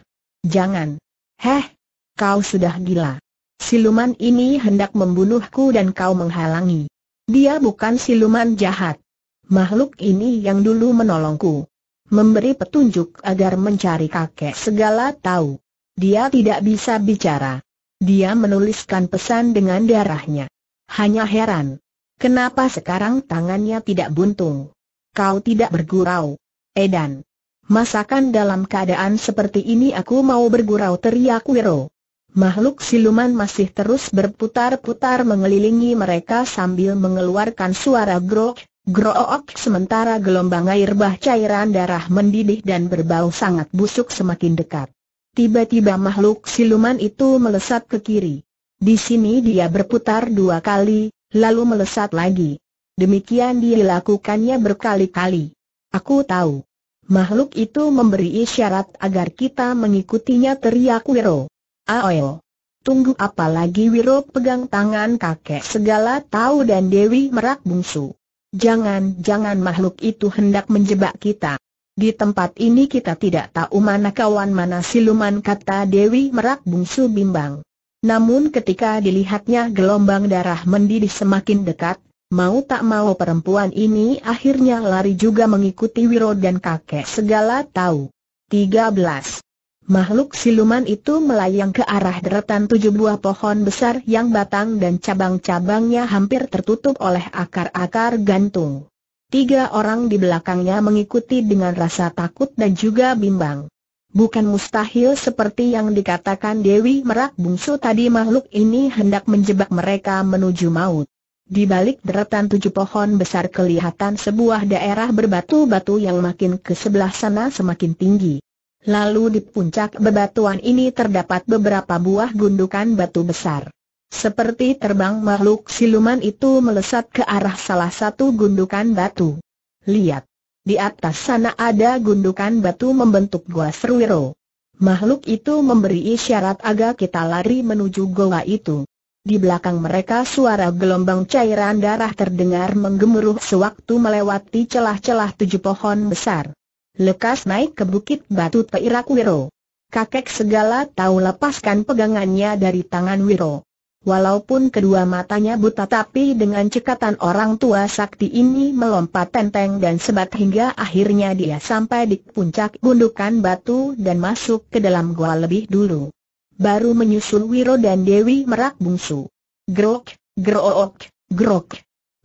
Jangan. Heh, kau sudah gila. Siluman ini hendak membunuhku dan kau menghalangi. Dia bukan siluman jahat. Makhluk ini yang dulu menolongku. Memberi petunjuk agar mencari kakek segala tahu. Dia tidak bisa bicara. Dia menuliskan pesan dengan darahnya. Hanya heran. Kenapa sekarang tangannya tidak buntung? Kau tidak bergurau. Edan. Masakan dalam keadaan seperti ini aku mau bergurau teriak Wiro. Makhluk siluman masih terus berputar-putar mengelilingi mereka sambil mengeluarkan suara grok, grok sementara gelombang air bah cairan darah mendidih dan berbau sangat busuk semakin dekat. Tiba-tiba makhluk siluman itu melesat ke kiri. Di sini dia berputar dua kali, lalu melesat lagi. Demikian dilakukannya berkali-kali. Aku tahu. Makhluk itu memberi isyarat agar kita mengikutinya teriak Wiro. Aoil. Tunggu apa lagi Wiro pegang tangan kakek segala tahu dan Dewi merak bungsu. Jangan-jangan makhluk itu hendak menjebak kita. Di tempat ini kita tidak tahu mana kawan mana siluman kata Dewi Merak Bungsu bimbang. Namun ketika dilihatnya gelombang darah mendidih semakin dekat, mau tak mau perempuan ini akhirnya lari juga mengikuti Wiro dan kakek segala tahu. 13. Makhluk siluman itu melayang ke arah deretan tujuh buah pohon besar yang batang dan cabang-cabangnya hampir tertutup oleh akar-akar gantung. Tiga orang di belakangnya mengikuti dengan rasa takut dan juga bimbang. Bukan mustahil seperti yang dikatakan Dewi Merak Bungsu tadi makhluk ini hendak menjebak mereka menuju maut. Di balik deretan tujuh pohon besar kelihatan sebuah daerah berbatu-batu yang makin ke sebelah sana semakin tinggi. Lalu di puncak bebatuan ini terdapat beberapa buah gundukan batu besar. Seperti terbang makhluk siluman itu melesat ke arah salah satu gundukan batu. Lihat, di atas sana ada gundukan batu membentuk gua Serwiro. Makhluk itu memberi isyarat agar kita lari menuju goa itu. Di belakang mereka suara gelombang cairan darah terdengar menggemuruh sewaktu melewati celah-celah tujuh pohon besar lekas naik ke bukit batu Teirak Wiro. Kakek segala tahu lepaskan pegangannya dari tangan Wiro. Walaupun kedua matanya buta tapi dengan cekatan orang tua sakti ini melompat tenteng dan sebat hingga akhirnya dia sampai di puncak gundukan batu dan masuk ke dalam gua lebih dulu. Baru menyusul Wiro dan Dewi Merak Bungsu. Grok, grook, grok.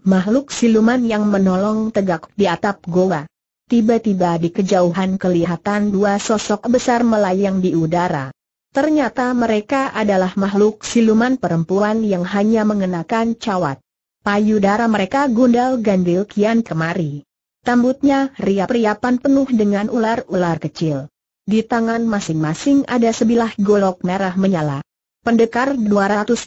Makhluk siluman yang menolong tegak di atap goa tiba-tiba di kejauhan kelihatan dua sosok besar melayang di udara. Ternyata mereka adalah makhluk siluman perempuan yang hanya mengenakan cawat. Payudara mereka gundal gandil kian kemari. Tambutnya riap-riapan penuh dengan ular-ular kecil. Di tangan masing-masing ada sebilah golok merah menyala. Pendekar 212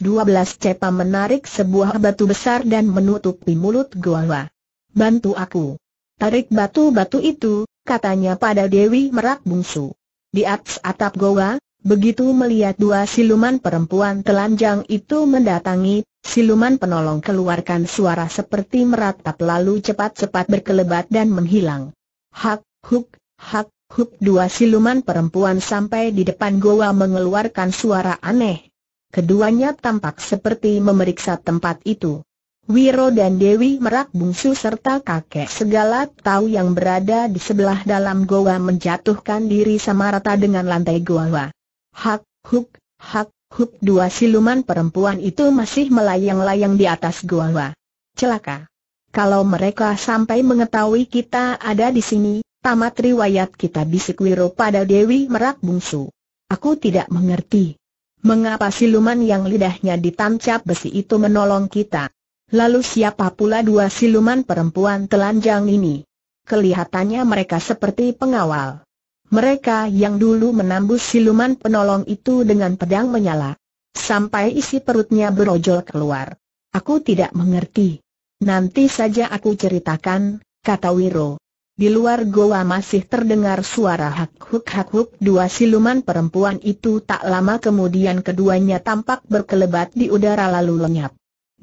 cepa menarik sebuah batu besar dan menutupi mulut gua. Bantu aku. Tarik batu-batu itu, katanya pada Dewi Merak Bungsu. Di atas atap goa, begitu melihat dua siluman perempuan telanjang itu mendatangi, siluman penolong keluarkan suara seperti meratap lalu cepat-cepat berkelebat dan menghilang. Hak, huk, hak, huk dua siluman perempuan sampai di depan goa mengeluarkan suara aneh. Keduanya tampak seperti memeriksa tempat itu. Wiro dan Dewi Merak bungsu serta kakek segala tahu yang berada di sebelah dalam goa menjatuhkan diri sama rata dengan lantai goa. Hak, huk, hak, huk dua siluman perempuan itu masih melayang-layang di atas goa. Celaka. Kalau mereka sampai mengetahui kita ada di sini, tamat riwayat kita bisik Wiro pada Dewi Merak bungsu. Aku tidak mengerti. Mengapa siluman yang lidahnya ditancap besi itu menolong kita? Lalu siapa pula dua siluman perempuan telanjang ini? Kelihatannya mereka seperti pengawal. Mereka yang dulu menambus siluman penolong itu dengan pedang menyala. Sampai isi perutnya berojol keluar. Aku tidak mengerti. Nanti saja aku ceritakan, kata Wiro. Di luar goa masih terdengar suara hak-huk-hak-huk dua siluman perempuan itu tak lama kemudian keduanya tampak berkelebat di udara lalu lenyap.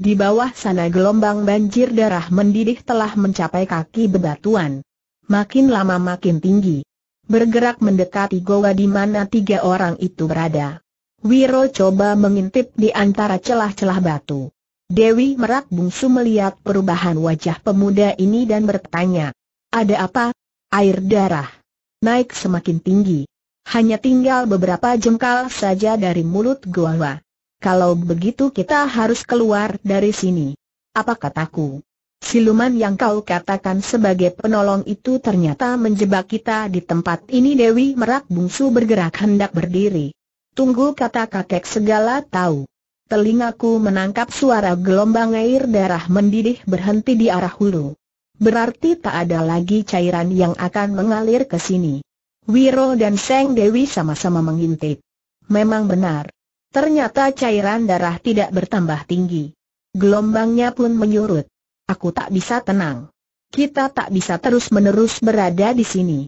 Di bawah sana gelombang banjir darah mendidih telah mencapai kaki bebatuan. Makin lama makin tinggi. Bergerak mendekati goa di mana tiga orang itu berada. Wiro coba mengintip di antara celah-celah batu. Dewi Merak Bungsu melihat perubahan wajah pemuda ini dan bertanya, ada apa? Air darah. Naik semakin tinggi. Hanya tinggal beberapa jengkal saja dari mulut goa. Kalau begitu kita harus keluar dari sini. Apa kataku? Siluman yang kau katakan sebagai penolong itu ternyata menjebak kita di tempat ini Dewi Merak Bungsu bergerak hendak berdiri. Tunggu kata kakek segala tahu. Telingaku menangkap suara gelombang air darah mendidih berhenti di arah hulu. Berarti tak ada lagi cairan yang akan mengalir ke sini. Wiro dan Seng Dewi sama-sama mengintip. Memang benar. Ternyata cairan darah tidak bertambah tinggi. Gelombangnya pun menyurut. Aku tak bisa tenang. Kita tak bisa terus-menerus berada di sini.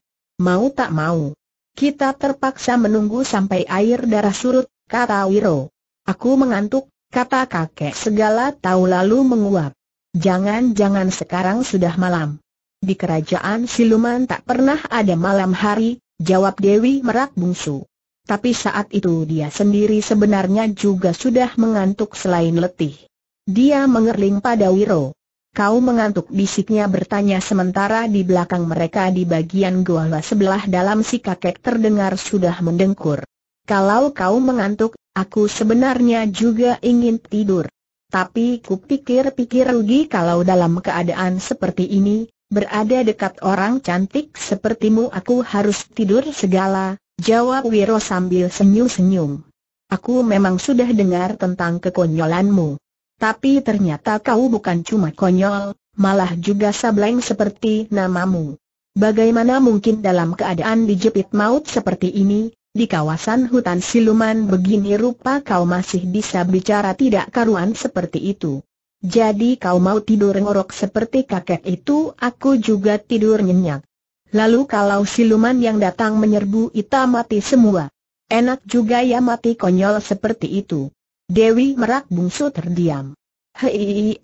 Mau tak mau. Kita terpaksa menunggu sampai air darah surut, kata Wiro. Aku mengantuk, kata kakek segala tahu lalu menguap. Jangan-jangan sekarang sudah malam. Di kerajaan siluman tak pernah ada malam hari, jawab Dewi Merak Bungsu. Tapi saat itu dia sendiri sebenarnya juga sudah mengantuk selain letih. Dia mengerling pada Wiro. Kau mengantuk bisiknya bertanya sementara di belakang mereka di bagian gua sebelah dalam si kakek terdengar sudah mendengkur. Kalau kau mengantuk, aku sebenarnya juga ingin tidur. Tapi kupikir-pikir rugi kalau dalam keadaan seperti ini, berada dekat orang cantik sepertimu aku harus tidur segala, Jawab Wiro sambil senyum-senyum. Aku memang sudah dengar tentang kekonyolanmu. Tapi ternyata kau bukan cuma konyol, malah juga sableng seperti namamu. Bagaimana mungkin dalam keadaan dijepit maut seperti ini, di kawasan hutan siluman begini rupa kau masih bisa bicara tidak karuan seperti itu. Jadi kau mau tidur ngorok seperti kakek itu, aku juga tidur nyenyak. Lalu kalau siluman yang datang menyerbu Ita mati semua. Enak juga ya mati konyol seperti itu. Dewi merak bungsu terdiam. Hei,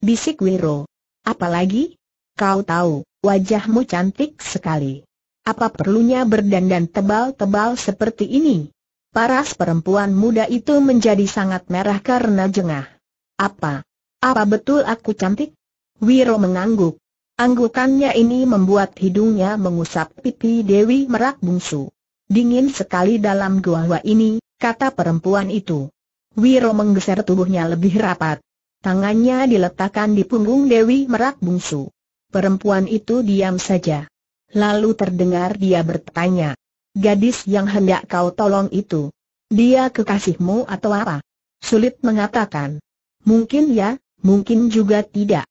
bisik Wiro. Apalagi? Kau tahu, wajahmu cantik sekali. Apa perlunya berdandan tebal-tebal seperti ini? Paras perempuan muda itu menjadi sangat merah karena jengah. Apa? Apa betul aku cantik? Wiro mengangguk. Anggukannya ini membuat hidungnya mengusap pipi Dewi Merak Bungsu. Dingin sekali dalam gua gua ini, kata perempuan itu. Wiro menggeser tubuhnya lebih rapat. Tangannya diletakkan di punggung Dewi Merak Bungsu. Perempuan itu diam saja. Lalu terdengar dia bertanya, Gadis yang hendak kau tolong itu, dia kekasihmu atau apa? Sulit mengatakan. Mungkin ya, mungkin juga tidak.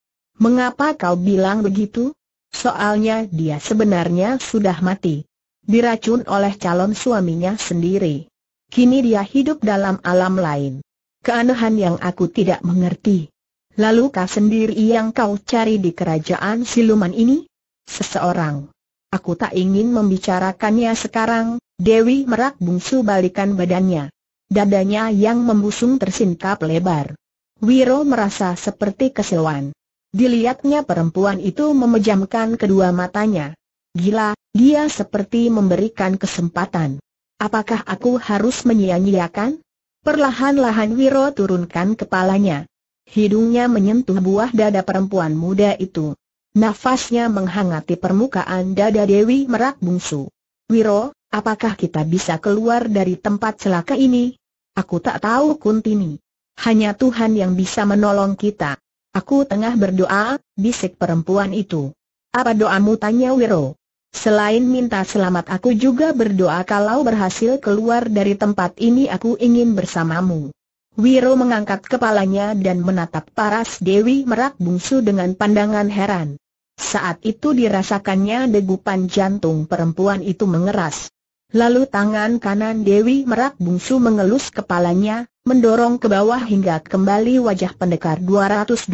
Mengapa kau bilang begitu? Soalnya dia sebenarnya sudah mati. Diracun oleh calon suaminya sendiri. Kini dia hidup dalam alam lain. Keanehan yang aku tidak mengerti. Lalu kau sendiri yang kau cari di kerajaan siluman ini? Seseorang. Aku tak ingin membicarakannya sekarang, Dewi merak bungsu balikan badannya. Dadanya yang membusung tersingkap lebar. Wiro merasa seperti keseluan. Dilihatnya perempuan itu memejamkan kedua matanya. Gila, dia seperti memberikan kesempatan. Apakah aku harus menyia-nyiakan? Perlahan-lahan Wiro turunkan kepalanya. Hidungnya menyentuh buah dada perempuan muda itu. Nafasnya menghangati permukaan dada Dewi Merak Bungsu. Wiro, apakah kita bisa keluar dari tempat celaka ini? Aku tak tahu Kuntini. Hanya Tuhan yang bisa menolong kita. Aku tengah berdoa, bisik perempuan itu. Apa doamu tanya Wiro? Selain minta selamat aku juga berdoa kalau berhasil keluar dari tempat ini aku ingin bersamamu. Wiro mengangkat kepalanya dan menatap paras Dewi Merak Bungsu dengan pandangan heran. Saat itu dirasakannya degupan jantung perempuan itu mengeras. Lalu tangan kanan Dewi Merak Bungsu mengelus kepalanya, mendorong ke bawah hingga kembali wajah pendekar 212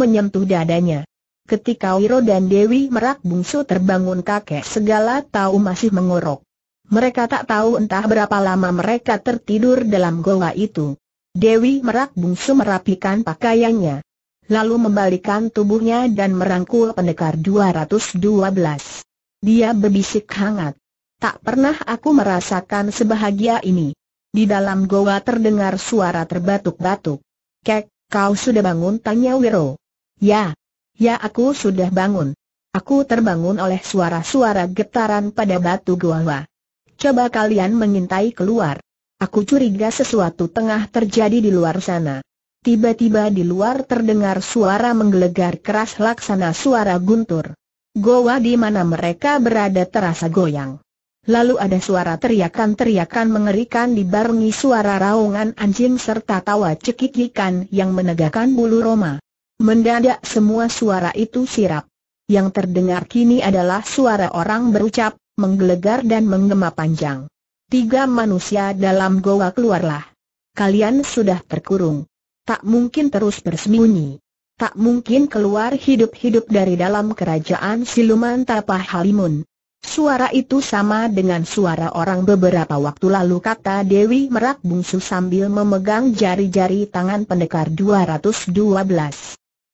menyentuh dadanya. Ketika Wiro dan Dewi Merak Bungsu terbangun kakek segala tahu masih mengorok. Mereka tak tahu entah berapa lama mereka tertidur dalam goa itu. Dewi Merak Bungsu merapikan pakaiannya. Lalu membalikan tubuhnya dan merangkul pendekar 212. Dia berbisik hangat. Tak pernah aku merasakan sebahagia ini. Di dalam goa terdengar suara terbatuk-batuk. Kek, kau sudah bangun? Tanya Wiro. Ya. Ya aku sudah bangun. Aku terbangun oleh suara-suara getaran pada batu goa. Coba kalian mengintai keluar. Aku curiga sesuatu tengah terjadi di luar sana. Tiba-tiba di luar terdengar suara menggelegar keras laksana suara guntur. Goa di mana mereka berada terasa goyang. Lalu ada suara teriakan-teriakan mengerikan dibarengi suara raungan anjing serta tawa cekikikan yang menegakkan bulu roma. Mendadak semua suara itu sirap. Yang terdengar kini adalah suara orang berucap, menggelegar dan menggema panjang. Tiga manusia dalam goa keluarlah. Kalian sudah terkurung. Tak mungkin terus bersembunyi. Tak mungkin keluar hidup-hidup dari dalam kerajaan siluman Tapah Halimun. Suara itu sama dengan suara orang beberapa waktu lalu kata Dewi Merak Bungsu sambil memegang jari-jari tangan pendekar 212.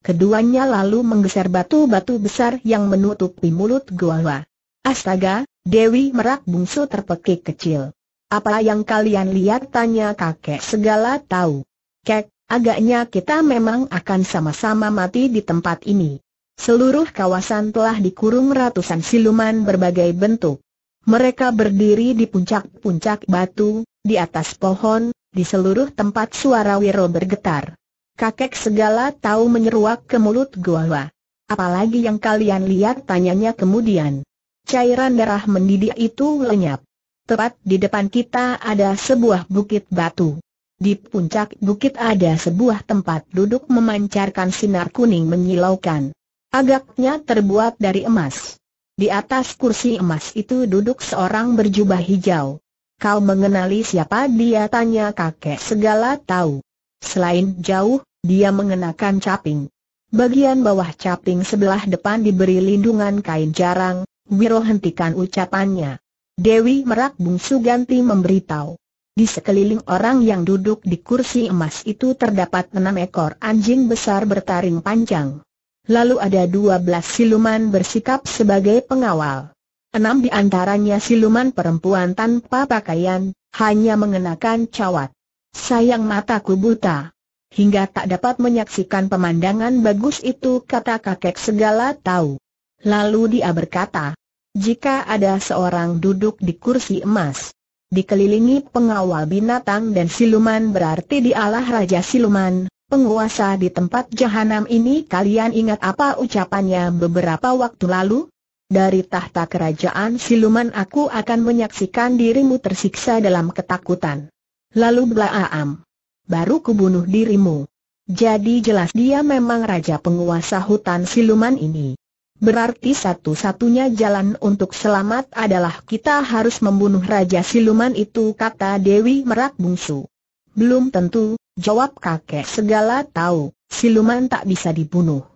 Keduanya lalu menggeser batu-batu besar yang menutupi mulut Goa. Astaga, Dewi Merak Bungsu terpekik kecil. Apa yang kalian lihat tanya kakek segala tahu. Kek, agaknya kita memang akan sama-sama mati di tempat ini. Seluruh kawasan telah dikurung ratusan siluman berbagai bentuk. Mereka berdiri di puncak-puncak batu, di atas pohon, di seluruh tempat suara wiro bergetar. Kakek segala tahu menyeruak ke mulut gua. Apalagi yang kalian lihat tanyanya kemudian. Cairan darah mendidih itu lenyap. Tepat di depan kita ada sebuah bukit batu. Di puncak bukit ada sebuah tempat duduk memancarkan sinar kuning menyilaukan. Agaknya terbuat dari emas. Di atas kursi emas itu duduk seorang berjubah hijau. Kau mengenali siapa dia tanya kakek segala tahu. Selain jauh, dia mengenakan caping. Bagian bawah caping sebelah depan diberi lindungan kain jarang, Wiro hentikan ucapannya. Dewi Merak Bungsu ganti memberitahu. Di sekeliling orang yang duduk di kursi emas itu terdapat enam ekor anjing besar bertaring panjang. Lalu ada dua belas siluman bersikap sebagai pengawal. Enam di antaranya siluman perempuan tanpa pakaian, hanya mengenakan cawat. Sayang mataku buta. Hingga tak dapat menyaksikan pemandangan bagus itu kata kakek segala tahu. Lalu dia berkata, jika ada seorang duduk di kursi emas, dikelilingi pengawal binatang dan siluman berarti dialah Raja Siluman, penguasa di tempat jahanam ini kalian ingat apa ucapannya beberapa waktu lalu? Dari tahta kerajaan siluman aku akan menyaksikan dirimu tersiksa dalam ketakutan. Lalu belaam. Baru kubunuh dirimu. Jadi jelas dia memang raja penguasa hutan siluman ini. Berarti satu-satunya jalan untuk selamat adalah kita harus membunuh raja siluman itu kata Dewi Merak Bungsu. Belum tentu, Jawab kakek segala tahu, siluman tak bisa dibunuh.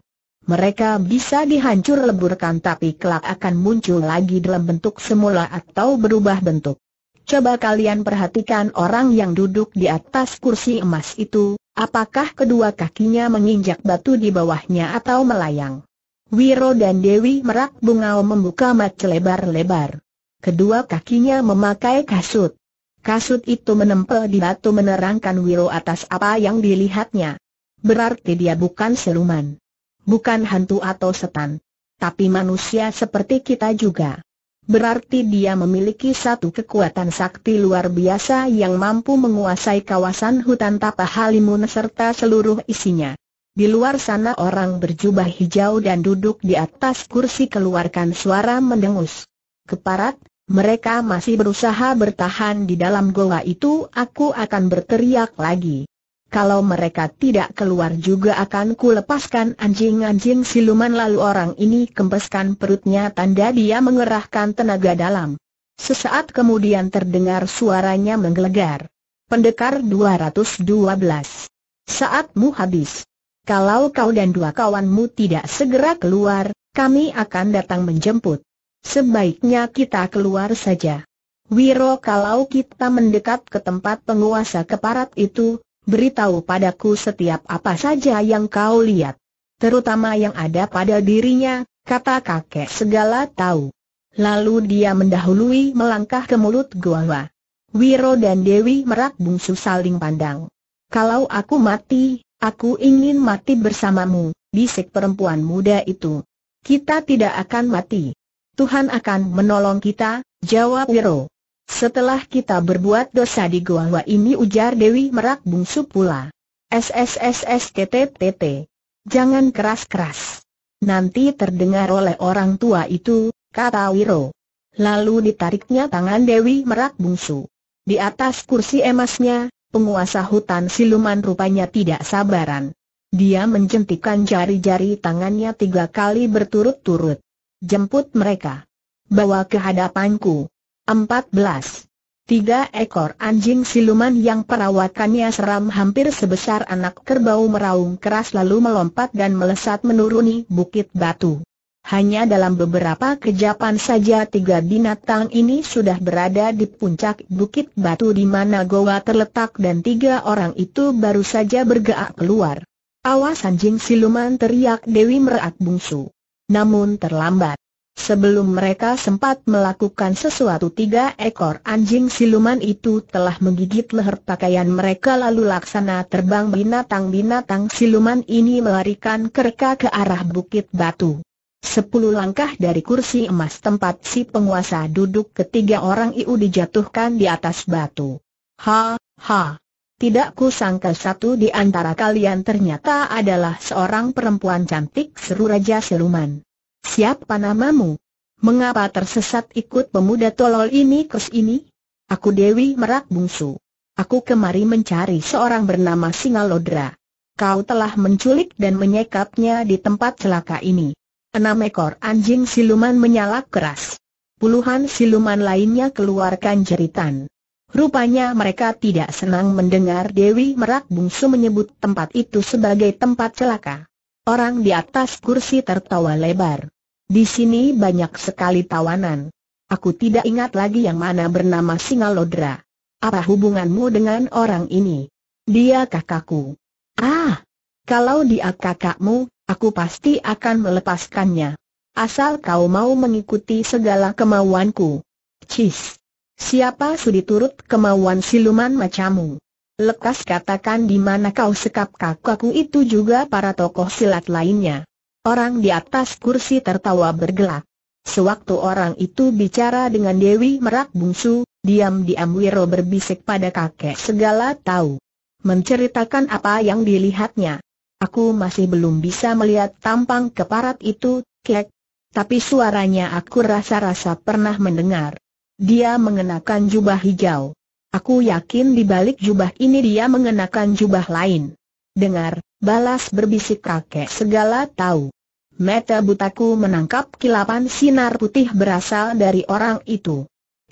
Mereka bisa dihancur leburkan tapi kelak akan muncul lagi dalam bentuk semula atau berubah bentuk. Coba kalian perhatikan orang yang duduk di atas kursi emas itu, apakah kedua kakinya menginjak batu di bawahnya atau melayang. Wiro dan Dewi Merak Bungau membuka mat lebar-lebar. Kedua kakinya memakai kasut. Kasut itu menempel di batu menerangkan Wiro atas apa yang dilihatnya. Berarti dia bukan seluman, Bukan hantu atau setan. Tapi manusia seperti kita juga. Berarti dia memiliki satu kekuatan sakti luar biasa yang mampu menguasai kawasan hutan Tapa Halimun serta seluruh isinya. Di luar sana orang berjubah hijau dan duduk di atas kursi keluarkan suara mendengus. Keparat, mereka masih berusaha bertahan di dalam goa itu aku akan berteriak lagi. Kalau mereka tidak keluar juga akan kulepaskan anjing-anjing siluman lalu orang ini kempeskan perutnya tanda dia mengerahkan tenaga dalam. Sesaat kemudian terdengar suaranya menggelegar. Pendekar 212. Saatmu habis. Kalau kau dan dua kawanmu tidak segera keluar, kami akan datang menjemput. Sebaiknya kita keluar saja. Wiro kalau kita mendekat ke tempat penguasa keparat itu, beritahu padaku setiap apa saja yang kau lihat. Terutama yang ada pada dirinya, kata kakek segala tahu. Lalu dia mendahului melangkah ke mulut gua. Wiro dan Dewi Merak bungsu saling pandang. Kalau aku mati, aku ingin mati bersamamu, bisik perempuan muda itu. Kita tidak akan mati. Tuhan akan menolong kita, jawab Wiro. Setelah kita berbuat dosa di Goa ini ujar Dewi Merak bungsu pula. SSSSTTTT. Jangan keras-keras. Nanti terdengar oleh orang tua itu, kata Wiro. Lalu ditariknya tangan Dewi Merak bungsu. Di atas kursi emasnya, penguasa hutan siluman rupanya tidak sabaran. Dia menjentikan jari-jari tangannya tiga kali berturut-turut. Jemput mereka. Bawa ke hadapanku. 14. Tiga ekor anjing siluman yang perawatannya seram hampir sebesar anak kerbau meraung keras lalu melompat dan melesat menuruni bukit batu. Hanya dalam beberapa kejapan saja tiga binatang ini sudah berada di puncak bukit batu di mana goa terletak dan tiga orang itu baru saja bergerak keluar. Awas anjing siluman teriak Dewi Merak Bungsu namun terlambat. Sebelum mereka sempat melakukan sesuatu tiga ekor anjing siluman itu telah menggigit leher pakaian mereka lalu laksana terbang binatang-binatang siluman ini melarikan kerka ke arah bukit batu. Sepuluh langkah dari kursi emas tempat si penguasa duduk ketiga orang itu dijatuhkan di atas batu. Ha, ha. Tidak kusangka satu di antara kalian ternyata adalah seorang perempuan cantik seru Raja Siluman. Siapa namamu? Mengapa tersesat ikut pemuda tolol ini kes ini? Aku Dewi Merak Bungsu. Aku kemari mencari seorang bernama Singalodra. Kau telah menculik dan menyekapnya di tempat celaka ini. Enam ekor anjing siluman menyalak keras. Puluhan siluman lainnya keluarkan jeritan. Rupanya mereka tidak senang mendengar Dewi Merak Bungsu menyebut tempat itu sebagai tempat celaka. Orang di atas kursi tertawa lebar. Di sini banyak sekali tawanan. Aku tidak ingat lagi yang mana bernama Singalodra. Apa hubunganmu dengan orang ini? Dia kakakku. Ah, kalau dia kakakmu, aku pasti akan melepaskannya. Asal kau mau mengikuti segala kemauanku. Cis. Siapa sudi turut kemauan siluman macamu? Lekas katakan di mana kau sekap kakakku itu juga para tokoh silat lainnya. Orang di atas kursi tertawa bergelak. Sewaktu orang itu bicara dengan Dewi Merak Bungsu, diam-diam Wiro berbisik pada kakek segala tahu. Menceritakan apa yang dilihatnya. Aku masih belum bisa melihat tampang keparat itu, kek. Tapi suaranya aku rasa-rasa pernah mendengar. Dia mengenakan jubah hijau. Aku yakin di balik jubah ini dia mengenakan jubah lain. Dengar, balas berbisik kakek segala tahu. Mata butaku menangkap kilapan sinar putih berasal dari orang itu.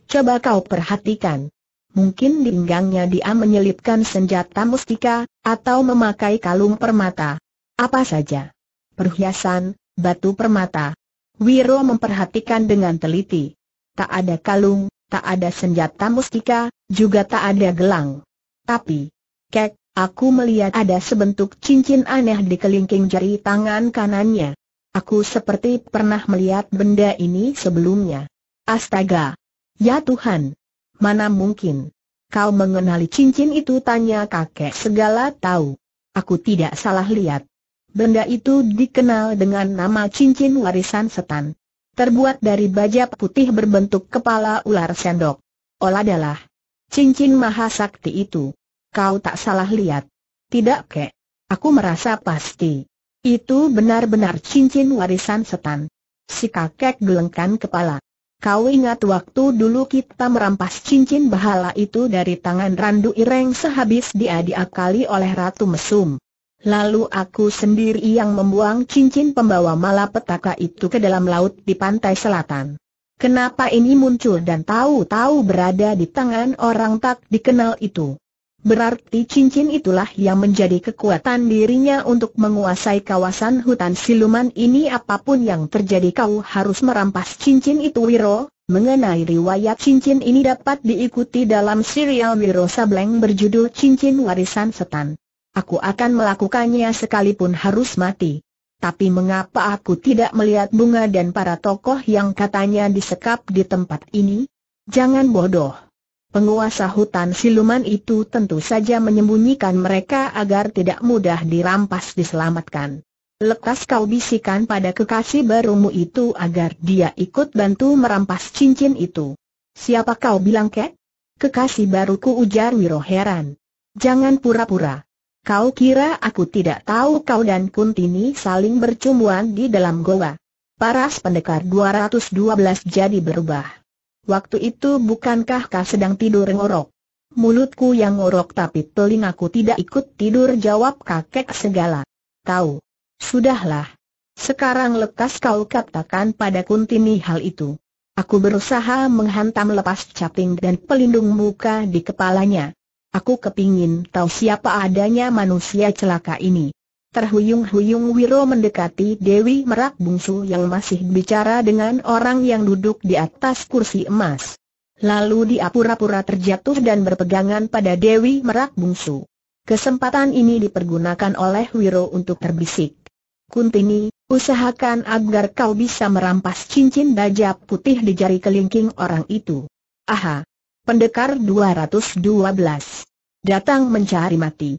Coba kau perhatikan. Mungkin di pinggangnya dia menyelipkan senjata mustika, atau memakai kalung permata. Apa saja. Perhiasan, batu permata. Wiro memperhatikan dengan teliti tak ada kalung, tak ada senjata mustika, juga tak ada gelang. Tapi, kek, aku melihat ada sebentuk cincin aneh di kelingking jari tangan kanannya. Aku seperti pernah melihat benda ini sebelumnya. Astaga! Ya Tuhan! Mana mungkin? Kau mengenali cincin itu tanya kakek segala tahu. Aku tidak salah lihat. Benda itu dikenal dengan nama cincin warisan setan terbuat dari baja putih berbentuk kepala ular sendok. Olah adalah cincin mahasakti itu. Kau tak salah lihat. Tidak kek. Aku merasa pasti. Itu benar-benar cincin warisan setan. Si kakek gelengkan kepala. Kau ingat waktu dulu kita merampas cincin bahala itu dari tangan Randu Ireng sehabis dia diakali oleh Ratu Mesum. Lalu aku sendiri yang membuang cincin pembawa malapetaka itu ke dalam laut di pantai selatan. Kenapa ini muncul dan tahu-tahu berada di tangan orang tak dikenal itu? Berarti cincin itulah yang menjadi kekuatan dirinya untuk menguasai kawasan hutan siluman ini apapun yang terjadi kau harus merampas cincin itu Wiro. Mengenai riwayat cincin ini dapat diikuti dalam serial Wiro Sableng berjudul Cincin Warisan Setan. Aku akan melakukannya sekalipun harus mati. Tapi mengapa aku tidak melihat bunga dan para tokoh yang katanya disekap di tempat ini? Jangan bodoh. Penguasa hutan siluman itu tentu saja menyembunyikan mereka agar tidak mudah dirampas diselamatkan. Lekas kau bisikan pada kekasih barumu itu agar dia ikut bantu merampas cincin itu. Siapa kau bilang kek? Kekasih baruku ujar Wiro heran. Jangan pura-pura. Kau kira aku tidak tahu kau dan Kuntini saling bercumbuan di dalam goa? Paras pendekar 212 jadi berubah. Waktu itu bukankah kau sedang tidur ngorok? Mulutku yang ngorok tapi telingaku tidak ikut tidur jawab kakek segala. Tahu. Sudahlah. Sekarang lekas kau katakan pada Kuntini hal itu. Aku berusaha menghantam lepas caping dan pelindung muka di kepalanya. Aku kepingin tahu siapa adanya manusia celaka ini. Terhuyung-huyung Wiro mendekati Dewi Merak Bungsu yang masih bicara dengan orang yang duduk di atas kursi emas. Lalu dia pura-pura terjatuh dan berpegangan pada Dewi Merak Bungsu. Kesempatan ini dipergunakan oleh Wiro untuk terbisik. Kuntini, usahakan agar kau bisa merampas cincin baja putih di jari kelingking orang itu. Aha, Pendekar 212. Datang mencari mati.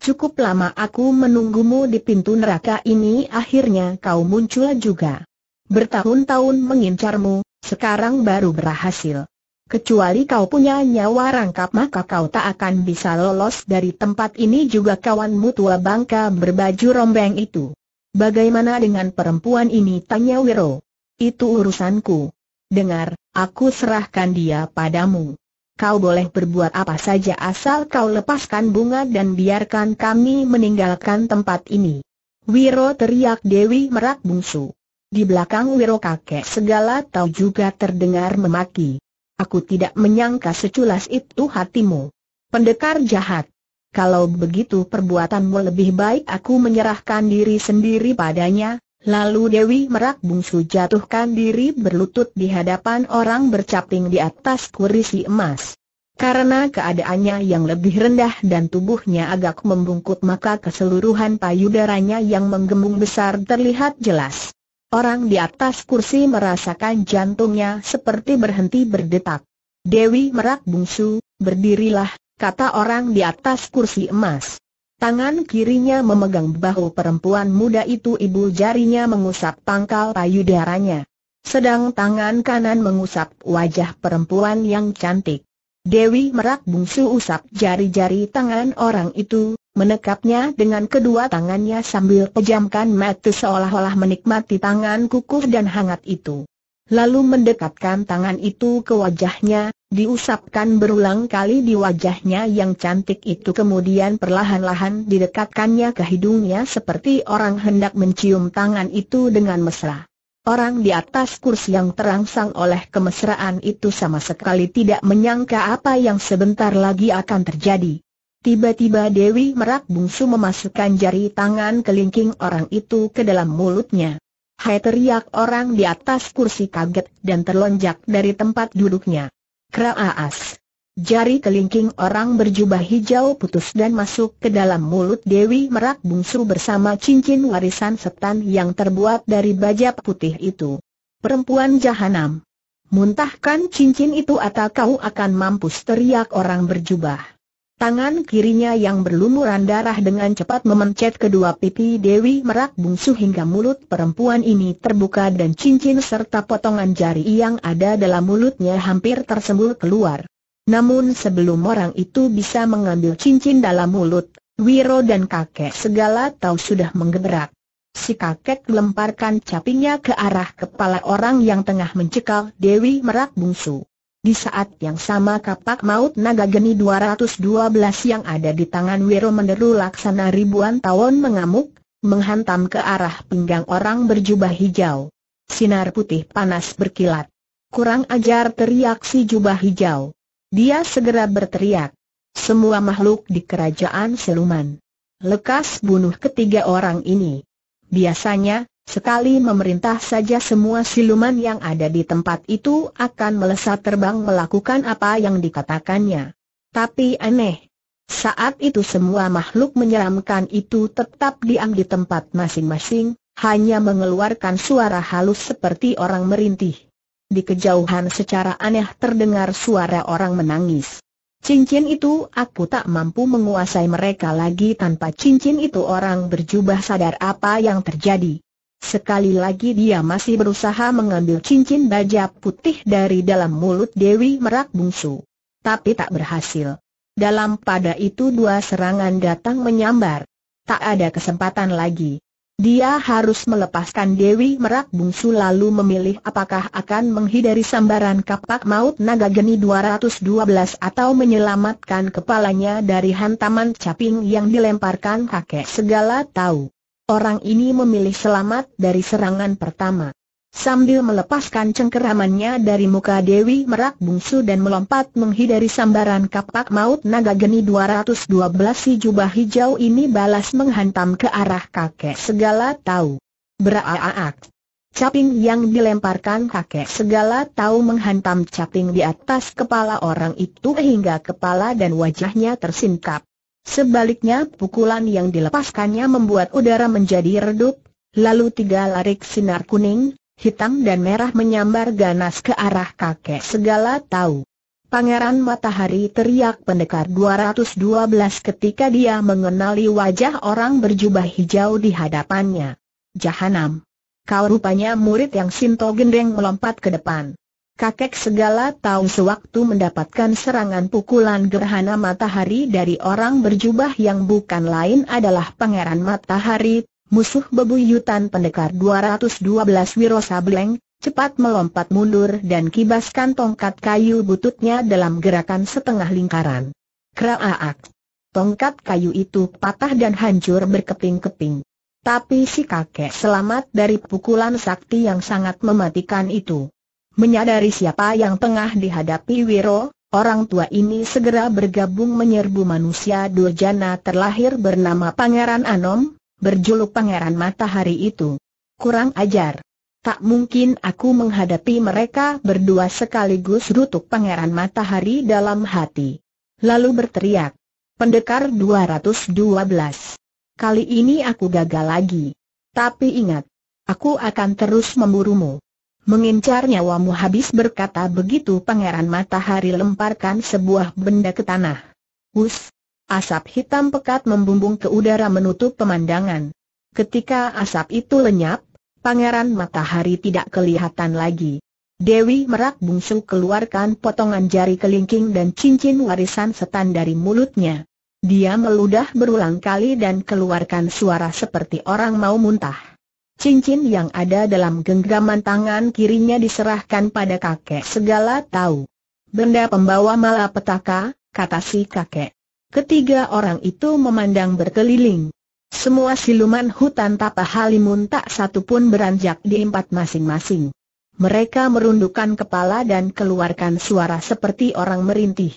Cukup lama aku menunggumu di pintu neraka ini akhirnya kau muncul juga. Bertahun-tahun mengincarmu, sekarang baru berhasil. Kecuali kau punya nyawa rangkap maka kau tak akan bisa lolos dari tempat ini juga kawanmu tua bangka berbaju rombeng itu. Bagaimana dengan perempuan ini tanya Wiro. Itu urusanku. Dengar, aku serahkan dia padamu. Kau boleh berbuat apa saja asal kau lepaskan bunga dan biarkan kami meninggalkan tempat ini. Wiro teriak Dewi Merak Bungsu. Di belakang Wiro kakek segala tahu juga terdengar memaki. Aku tidak menyangka seculas itu hatimu. Pendekar jahat. Kalau begitu perbuatanmu lebih baik aku menyerahkan diri sendiri padanya, Lalu Dewi Merak Bungsu jatuhkan diri berlutut di hadapan orang bercaping di atas kurisi emas. Karena keadaannya yang lebih rendah dan tubuhnya agak membungkuk maka keseluruhan payudaranya yang menggembung besar terlihat jelas. Orang di atas kursi merasakan jantungnya seperti berhenti berdetak. Dewi Merak Bungsu, berdirilah, kata orang di atas kursi emas. Tangan kirinya memegang bahu perempuan muda itu ibu jarinya mengusap pangkal payudaranya. Sedang tangan kanan mengusap wajah perempuan yang cantik. Dewi merak bungsu usap jari-jari tangan orang itu, menekapnya dengan kedua tangannya sambil pejamkan mata seolah-olah menikmati tangan kukuh dan hangat itu. Lalu mendekatkan tangan itu ke wajahnya, Diusapkan berulang kali di wajahnya yang cantik itu kemudian perlahan-lahan didekatkannya ke hidungnya seperti orang hendak mencium tangan itu dengan mesra. Orang di atas kursi yang terangsang oleh kemesraan itu sama sekali tidak menyangka apa yang sebentar lagi akan terjadi. Tiba-tiba Dewi Merak Bungsu memasukkan jari tangan kelingking orang itu ke dalam mulutnya. Hai teriak orang di atas kursi kaget dan terlonjak dari tempat duduknya. Keraas. Jari kelingking orang berjubah hijau putus dan masuk ke dalam mulut Dewi Merak Bungsu bersama cincin warisan setan yang terbuat dari baja putih itu. Perempuan jahanam. Muntahkan cincin itu atau kau akan mampus teriak orang berjubah. Tangan kirinya yang berlumuran darah dengan cepat memencet kedua pipi Dewi Merak Bungsu hingga mulut perempuan ini terbuka dan cincin serta potongan jari yang ada dalam mulutnya hampir tersembul keluar. Namun sebelum orang itu bisa mengambil cincin dalam mulut, Wiro dan kakek segala tahu sudah menggebrak. Si kakek lemparkan capingnya ke arah kepala orang yang tengah mencekal Dewi Merak Bungsu. Di saat yang sama kapak maut naga geni 212 yang ada di tangan Wiro menderu laksana ribuan tawon mengamuk, menghantam ke arah pinggang orang berjubah hijau. Sinar putih panas berkilat. Kurang ajar teriak si jubah hijau. Dia segera berteriak. Semua makhluk di kerajaan siluman. Lekas bunuh ketiga orang ini. Biasanya, Sekali memerintah saja semua siluman yang ada di tempat itu akan melesat terbang melakukan apa yang dikatakannya. Tapi aneh. Saat itu semua makhluk menyeramkan itu tetap diam di tempat masing-masing, hanya mengeluarkan suara halus seperti orang merintih. Di kejauhan secara aneh terdengar suara orang menangis. Cincin itu aku tak mampu menguasai mereka lagi tanpa cincin itu orang berjubah sadar apa yang terjadi. Sekali lagi dia masih berusaha mengambil cincin baja putih dari dalam mulut Dewi Merak Bungsu. Tapi tak berhasil. Dalam pada itu dua serangan datang menyambar. Tak ada kesempatan lagi. Dia harus melepaskan Dewi Merak Bungsu lalu memilih apakah akan menghindari sambaran kapak maut naga geni 212 atau menyelamatkan kepalanya dari hantaman caping yang dilemparkan kakek segala tahu. Orang ini memilih selamat dari serangan pertama. Sambil melepaskan cengkeramannya dari muka Dewi Merak Bungsu dan melompat menghindari sambaran kapak maut naga geni 212 si jubah hijau ini balas menghantam ke arah kakek segala tahu. Beraaak. Caping yang dilemparkan kakek segala tahu menghantam caping di atas kepala orang itu hingga kepala dan wajahnya tersingkap. Sebaliknya pukulan yang dilepaskannya membuat udara menjadi redup, lalu tiga larik sinar kuning, hitam dan merah menyambar ganas ke arah kakek segala tahu. Pangeran Matahari teriak pendekar 212 ketika dia mengenali wajah orang berjubah hijau di hadapannya. Jahanam. Kau rupanya murid yang Sinto Gendeng melompat ke depan. Kakek segala tahu sewaktu mendapatkan serangan pukulan gerhana matahari dari orang berjubah yang bukan lain adalah Pangeran Matahari, musuh bebuyutan pendekar 212 Wiro Sableng, cepat melompat mundur dan kibaskan tongkat kayu bututnya dalam gerakan setengah lingkaran. Kraaak! Tongkat kayu itu patah dan hancur berkeping-keping. Tapi si kakek selamat dari pukulan sakti yang sangat mematikan itu. Menyadari siapa yang tengah dihadapi Wiro, orang tua ini segera bergabung menyerbu manusia durjana terlahir bernama Pangeran Anom, berjuluk Pangeran Matahari itu. Kurang ajar. Tak mungkin aku menghadapi mereka berdua sekaligus rutuk Pangeran Matahari dalam hati. Lalu berteriak. Pendekar 212. Kali ini aku gagal lagi. Tapi ingat, aku akan terus memburumu. Mengincar nyawamu habis berkata begitu Pangeran Matahari lemparkan sebuah benda ke tanah. Hus, Asap hitam pekat membumbung ke udara menutup pemandangan. Ketika asap itu lenyap, Pangeran Matahari tidak kelihatan lagi. Dewi Merak Bungsu keluarkan potongan jari kelingking dan cincin warisan setan dari mulutnya. Dia meludah berulang kali dan keluarkan suara seperti orang mau muntah. Cincin yang ada dalam genggaman tangan kirinya diserahkan pada kakek segala tahu. Benda pembawa malapetaka, kata si kakek. Ketiga orang itu memandang berkeliling. Semua siluman hutan Tapa Halimun tak satu pun beranjak di empat masing-masing. Mereka merundukkan kepala dan keluarkan suara seperti orang merintih.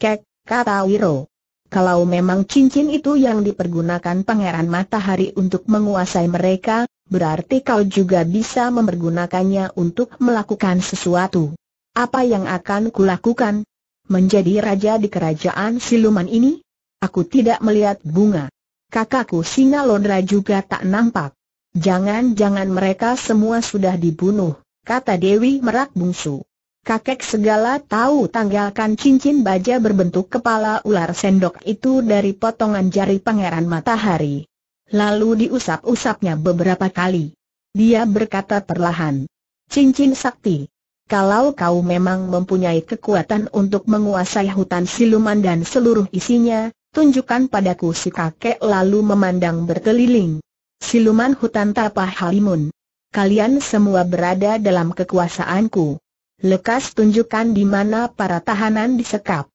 Kek, kata Wiro. Kalau memang cincin itu yang dipergunakan Pangeran Matahari untuk menguasai mereka, berarti kau juga bisa mempergunakannya untuk melakukan sesuatu. Apa yang akan kulakukan? Menjadi raja di kerajaan siluman ini? Aku tidak melihat bunga. Kakakku Singa Singalondra juga tak nampak. Jangan-jangan mereka semua sudah dibunuh, kata Dewi Merak Bungsu. Kakek segala tahu tanggalkan cincin baja berbentuk kepala ular sendok itu dari potongan jari pangeran matahari lalu diusap-usapnya beberapa kali. Dia berkata perlahan, cincin sakti. Kalau kau memang mempunyai kekuatan untuk menguasai hutan siluman dan seluruh isinya, tunjukkan padaku si kakek lalu memandang berkeliling. Siluman hutan tapah halimun. Kalian semua berada dalam kekuasaanku. Lekas tunjukkan di mana para tahanan disekap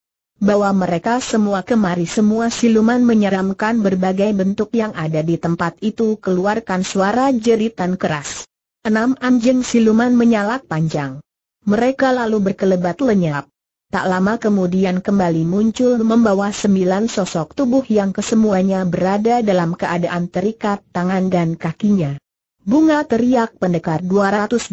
bawa mereka semua kemari semua siluman menyeramkan berbagai bentuk yang ada di tempat itu keluarkan suara jeritan keras. Enam anjing siluman menyalak panjang. Mereka lalu berkelebat lenyap. Tak lama kemudian kembali muncul membawa sembilan sosok tubuh yang kesemuanya berada dalam keadaan terikat tangan dan kakinya. Bunga teriak pendekar 212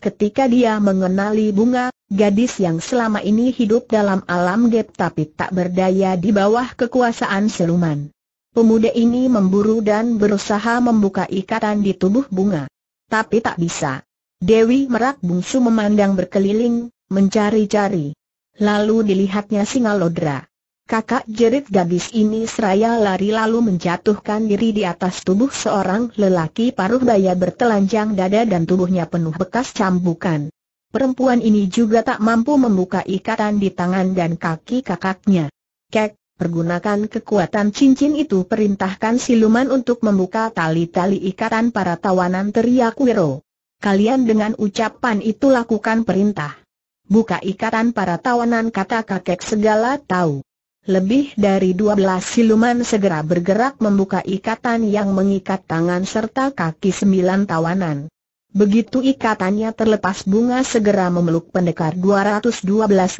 ketika dia mengenali bunga, gadis yang selama ini hidup dalam alam gap tapi tak berdaya di bawah kekuasaan seluman. Pemuda ini memburu dan berusaha membuka ikatan di tubuh bunga. Tapi tak bisa. Dewi Merak Bungsu memandang berkeliling, mencari-cari. Lalu dilihatnya singa lodra. Kakak jerit gadis ini seraya lari lalu menjatuhkan diri di atas tubuh seorang lelaki paruh baya bertelanjang dada dan tubuhnya penuh bekas cambukan. Perempuan ini juga tak mampu membuka ikatan di tangan dan kaki kakaknya. Kek, pergunakan kekuatan cincin itu perintahkan siluman untuk membuka tali-tali ikatan para tawanan teriak Wiro. Kalian dengan ucapan itu lakukan perintah. Buka ikatan para tawanan kata kakek segala tahu. Lebih dari dua belas siluman segera bergerak membuka ikatan yang mengikat tangan serta kaki sembilan tawanan. Begitu ikatannya terlepas bunga segera memeluk pendekar 212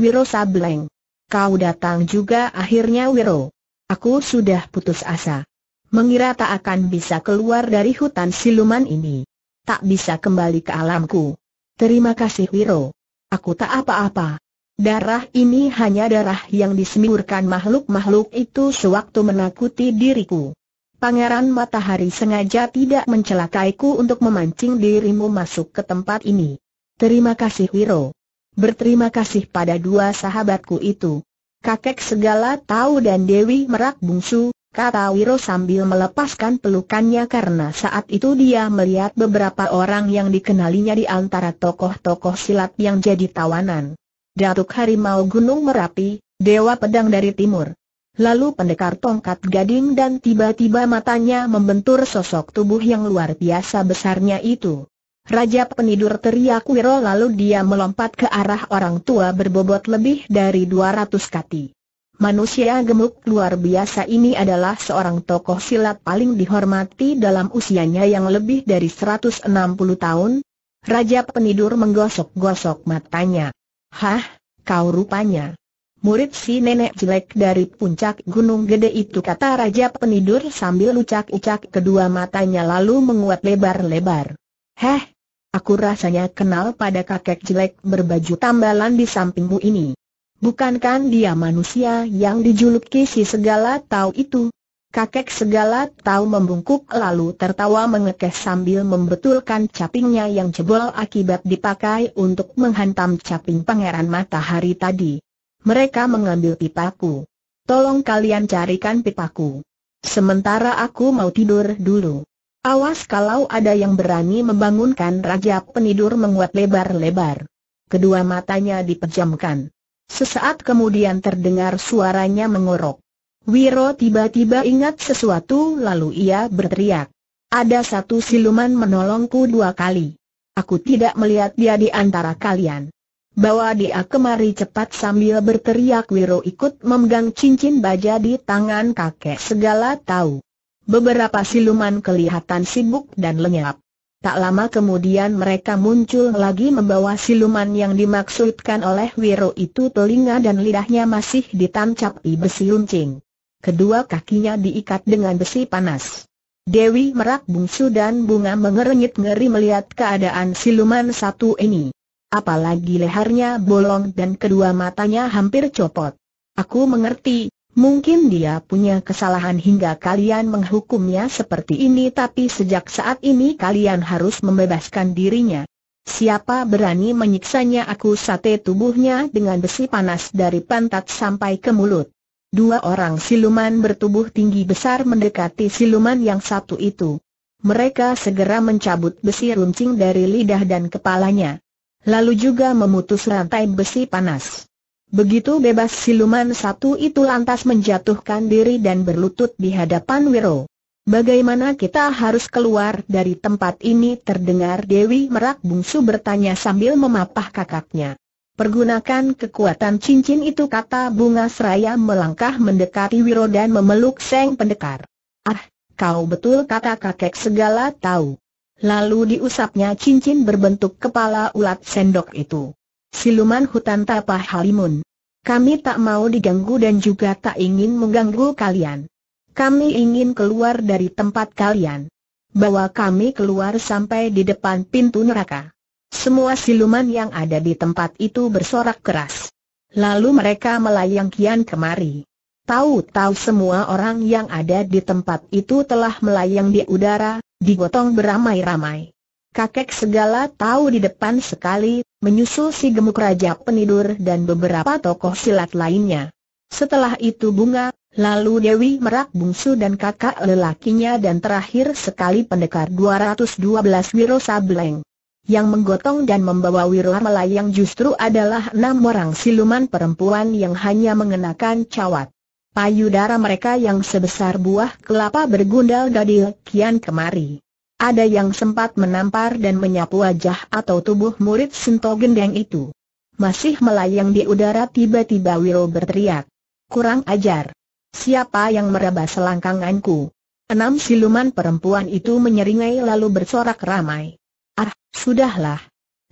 Wiro Sableng. Kau datang juga akhirnya Wiro. Aku sudah putus asa. Mengira tak akan bisa keluar dari hutan siluman ini. Tak bisa kembali ke alamku. Terima kasih Wiro. Aku tak apa-apa. Darah ini hanya darah yang disemburkan makhluk-makhluk itu sewaktu menakuti diriku. Pangeran Matahari sengaja tidak mencelakaiku untuk memancing dirimu masuk ke tempat ini. Terima kasih Wiro. Berterima kasih pada dua sahabatku itu. Kakek segala tahu dan Dewi Merak bungsu, kata Wiro sambil melepaskan pelukannya karena saat itu dia melihat beberapa orang yang dikenalinya di antara tokoh-tokoh silat yang jadi tawanan. Datuk Harimau Gunung Merapi, Dewa Pedang dari Timur. Lalu pendekar tongkat gading dan tiba-tiba matanya membentur sosok tubuh yang luar biasa besarnya itu. Raja penidur teriak Wiro lalu dia melompat ke arah orang tua berbobot lebih dari 200 kati. Manusia gemuk luar biasa ini adalah seorang tokoh silat paling dihormati dalam usianya yang lebih dari 160 tahun. Raja penidur menggosok-gosok matanya. Hah, kau rupanya. Murid si nenek jelek dari puncak gunung gede itu kata Raja Penidur sambil lucak-ucak kedua matanya lalu menguat lebar-lebar. Heh, aku rasanya kenal pada kakek jelek berbaju tambalan di sampingmu ini. Bukankan dia manusia yang dijuluki si segala tahu itu? Kakek segala tahu membungkuk lalu tertawa mengekeh sambil membetulkan capingnya yang jebol akibat dipakai untuk menghantam caping pangeran matahari tadi. Mereka mengambil pipaku. Tolong kalian carikan pipaku. Sementara aku mau tidur dulu. Awas kalau ada yang berani membangunkan Raja Penidur menguat lebar-lebar. Kedua matanya dipejamkan. Sesaat kemudian terdengar suaranya mengorok. Wiro tiba-tiba ingat sesuatu lalu ia berteriak. Ada satu siluman menolongku dua kali. Aku tidak melihat dia di antara kalian. Bawa dia kemari cepat sambil berteriak Wiro ikut memegang cincin baja di tangan kakek segala tahu. Beberapa siluman kelihatan sibuk dan lenyap. Tak lama kemudian mereka muncul lagi membawa siluman yang dimaksudkan oleh Wiro itu telinga dan lidahnya masih ditancap di besi runcing kedua kakinya diikat dengan besi panas. Dewi Merak Bungsu dan Bunga mengernyit ngeri melihat keadaan siluman satu ini. Apalagi lehernya bolong dan kedua matanya hampir copot. Aku mengerti, Mungkin dia punya kesalahan hingga kalian menghukumnya seperti ini tapi sejak saat ini kalian harus membebaskan dirinya. Siapa berani menyiksanya aku sate tubuhnya dengan besi panas dari pantat sampai ke mulut. Dua orang siluman bertubuh tinggi besar mendekati siluman yang satu itu. Mereka segera mencabut besi runcing dari lidah dan kepalanya. Lalu juga memutus rantai besi panas. Begitu bebas siluman satu itu lantas menjatuhkan diri dan berlutut di hadapan Wiro. Bagaimana kita harus keluar dari tempat ini terdengar Dewi Merak Bungsu bertanya sambil memapah kakaknya. Pergunakan kekuatan cincin itu kata bunga seraya melangkah mendekati Wiro dan memeluk Seng Pendekar. Ah, kau betul kata kakek segala tahu. Lalu diusapnya cincin berbentuk kepala ulat sendok itu. Siluman hutan Tapah Halimun. Kami tak mau diganggu dan juga tak ingin mengganggu kalian. Kami ingin keluar dari tempat kalian. Bawa kami keluar sampai di depan pintu neraka. Semua siluman yang ada di tempat itu bersorak keras. Lalu mereka melayang kian kemari. Tahu-tahu semua orang yang ada di tempat itu telah melayang di udara, digotong beramai-ramai. Kakek segala tahu di depan sekali, menyusul si gemuk raja penidur dan beberapa tokoh silat lainnya. Setelah itu bunga, lalu Dewi Merak bungsu dan kakak lelakinya dan terakhir sekali pendekar 212 Wiro Sableng. Yang menggotong dan membawa Wiro melayang justru adalah enam orang siluman perempuan yang hanya mengenakan cawat. Payudara mereka yang sebesar buah kelapa bergundal gadil kian kemari. Ada yang sempat menampar dan menyapu wajah atau tubuh murid Sento Gendeng itu. Masih melayang di udara tiba-tiba Wiro berteriak. Kurang ajar. Siapa yang meraba selangkanganku? Enam siluman perempuan itu menyeringai lalu bersorak ramai. Ah, sudahlah.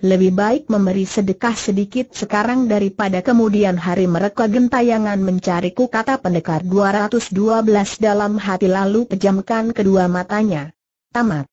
Lebih baik memberi sedekah sedikit sekarang daripada kemudian hari mereka gentayangan mencariku kata pendekar 212 dalam hati lalu pejamkan kedua matanya. Tamat.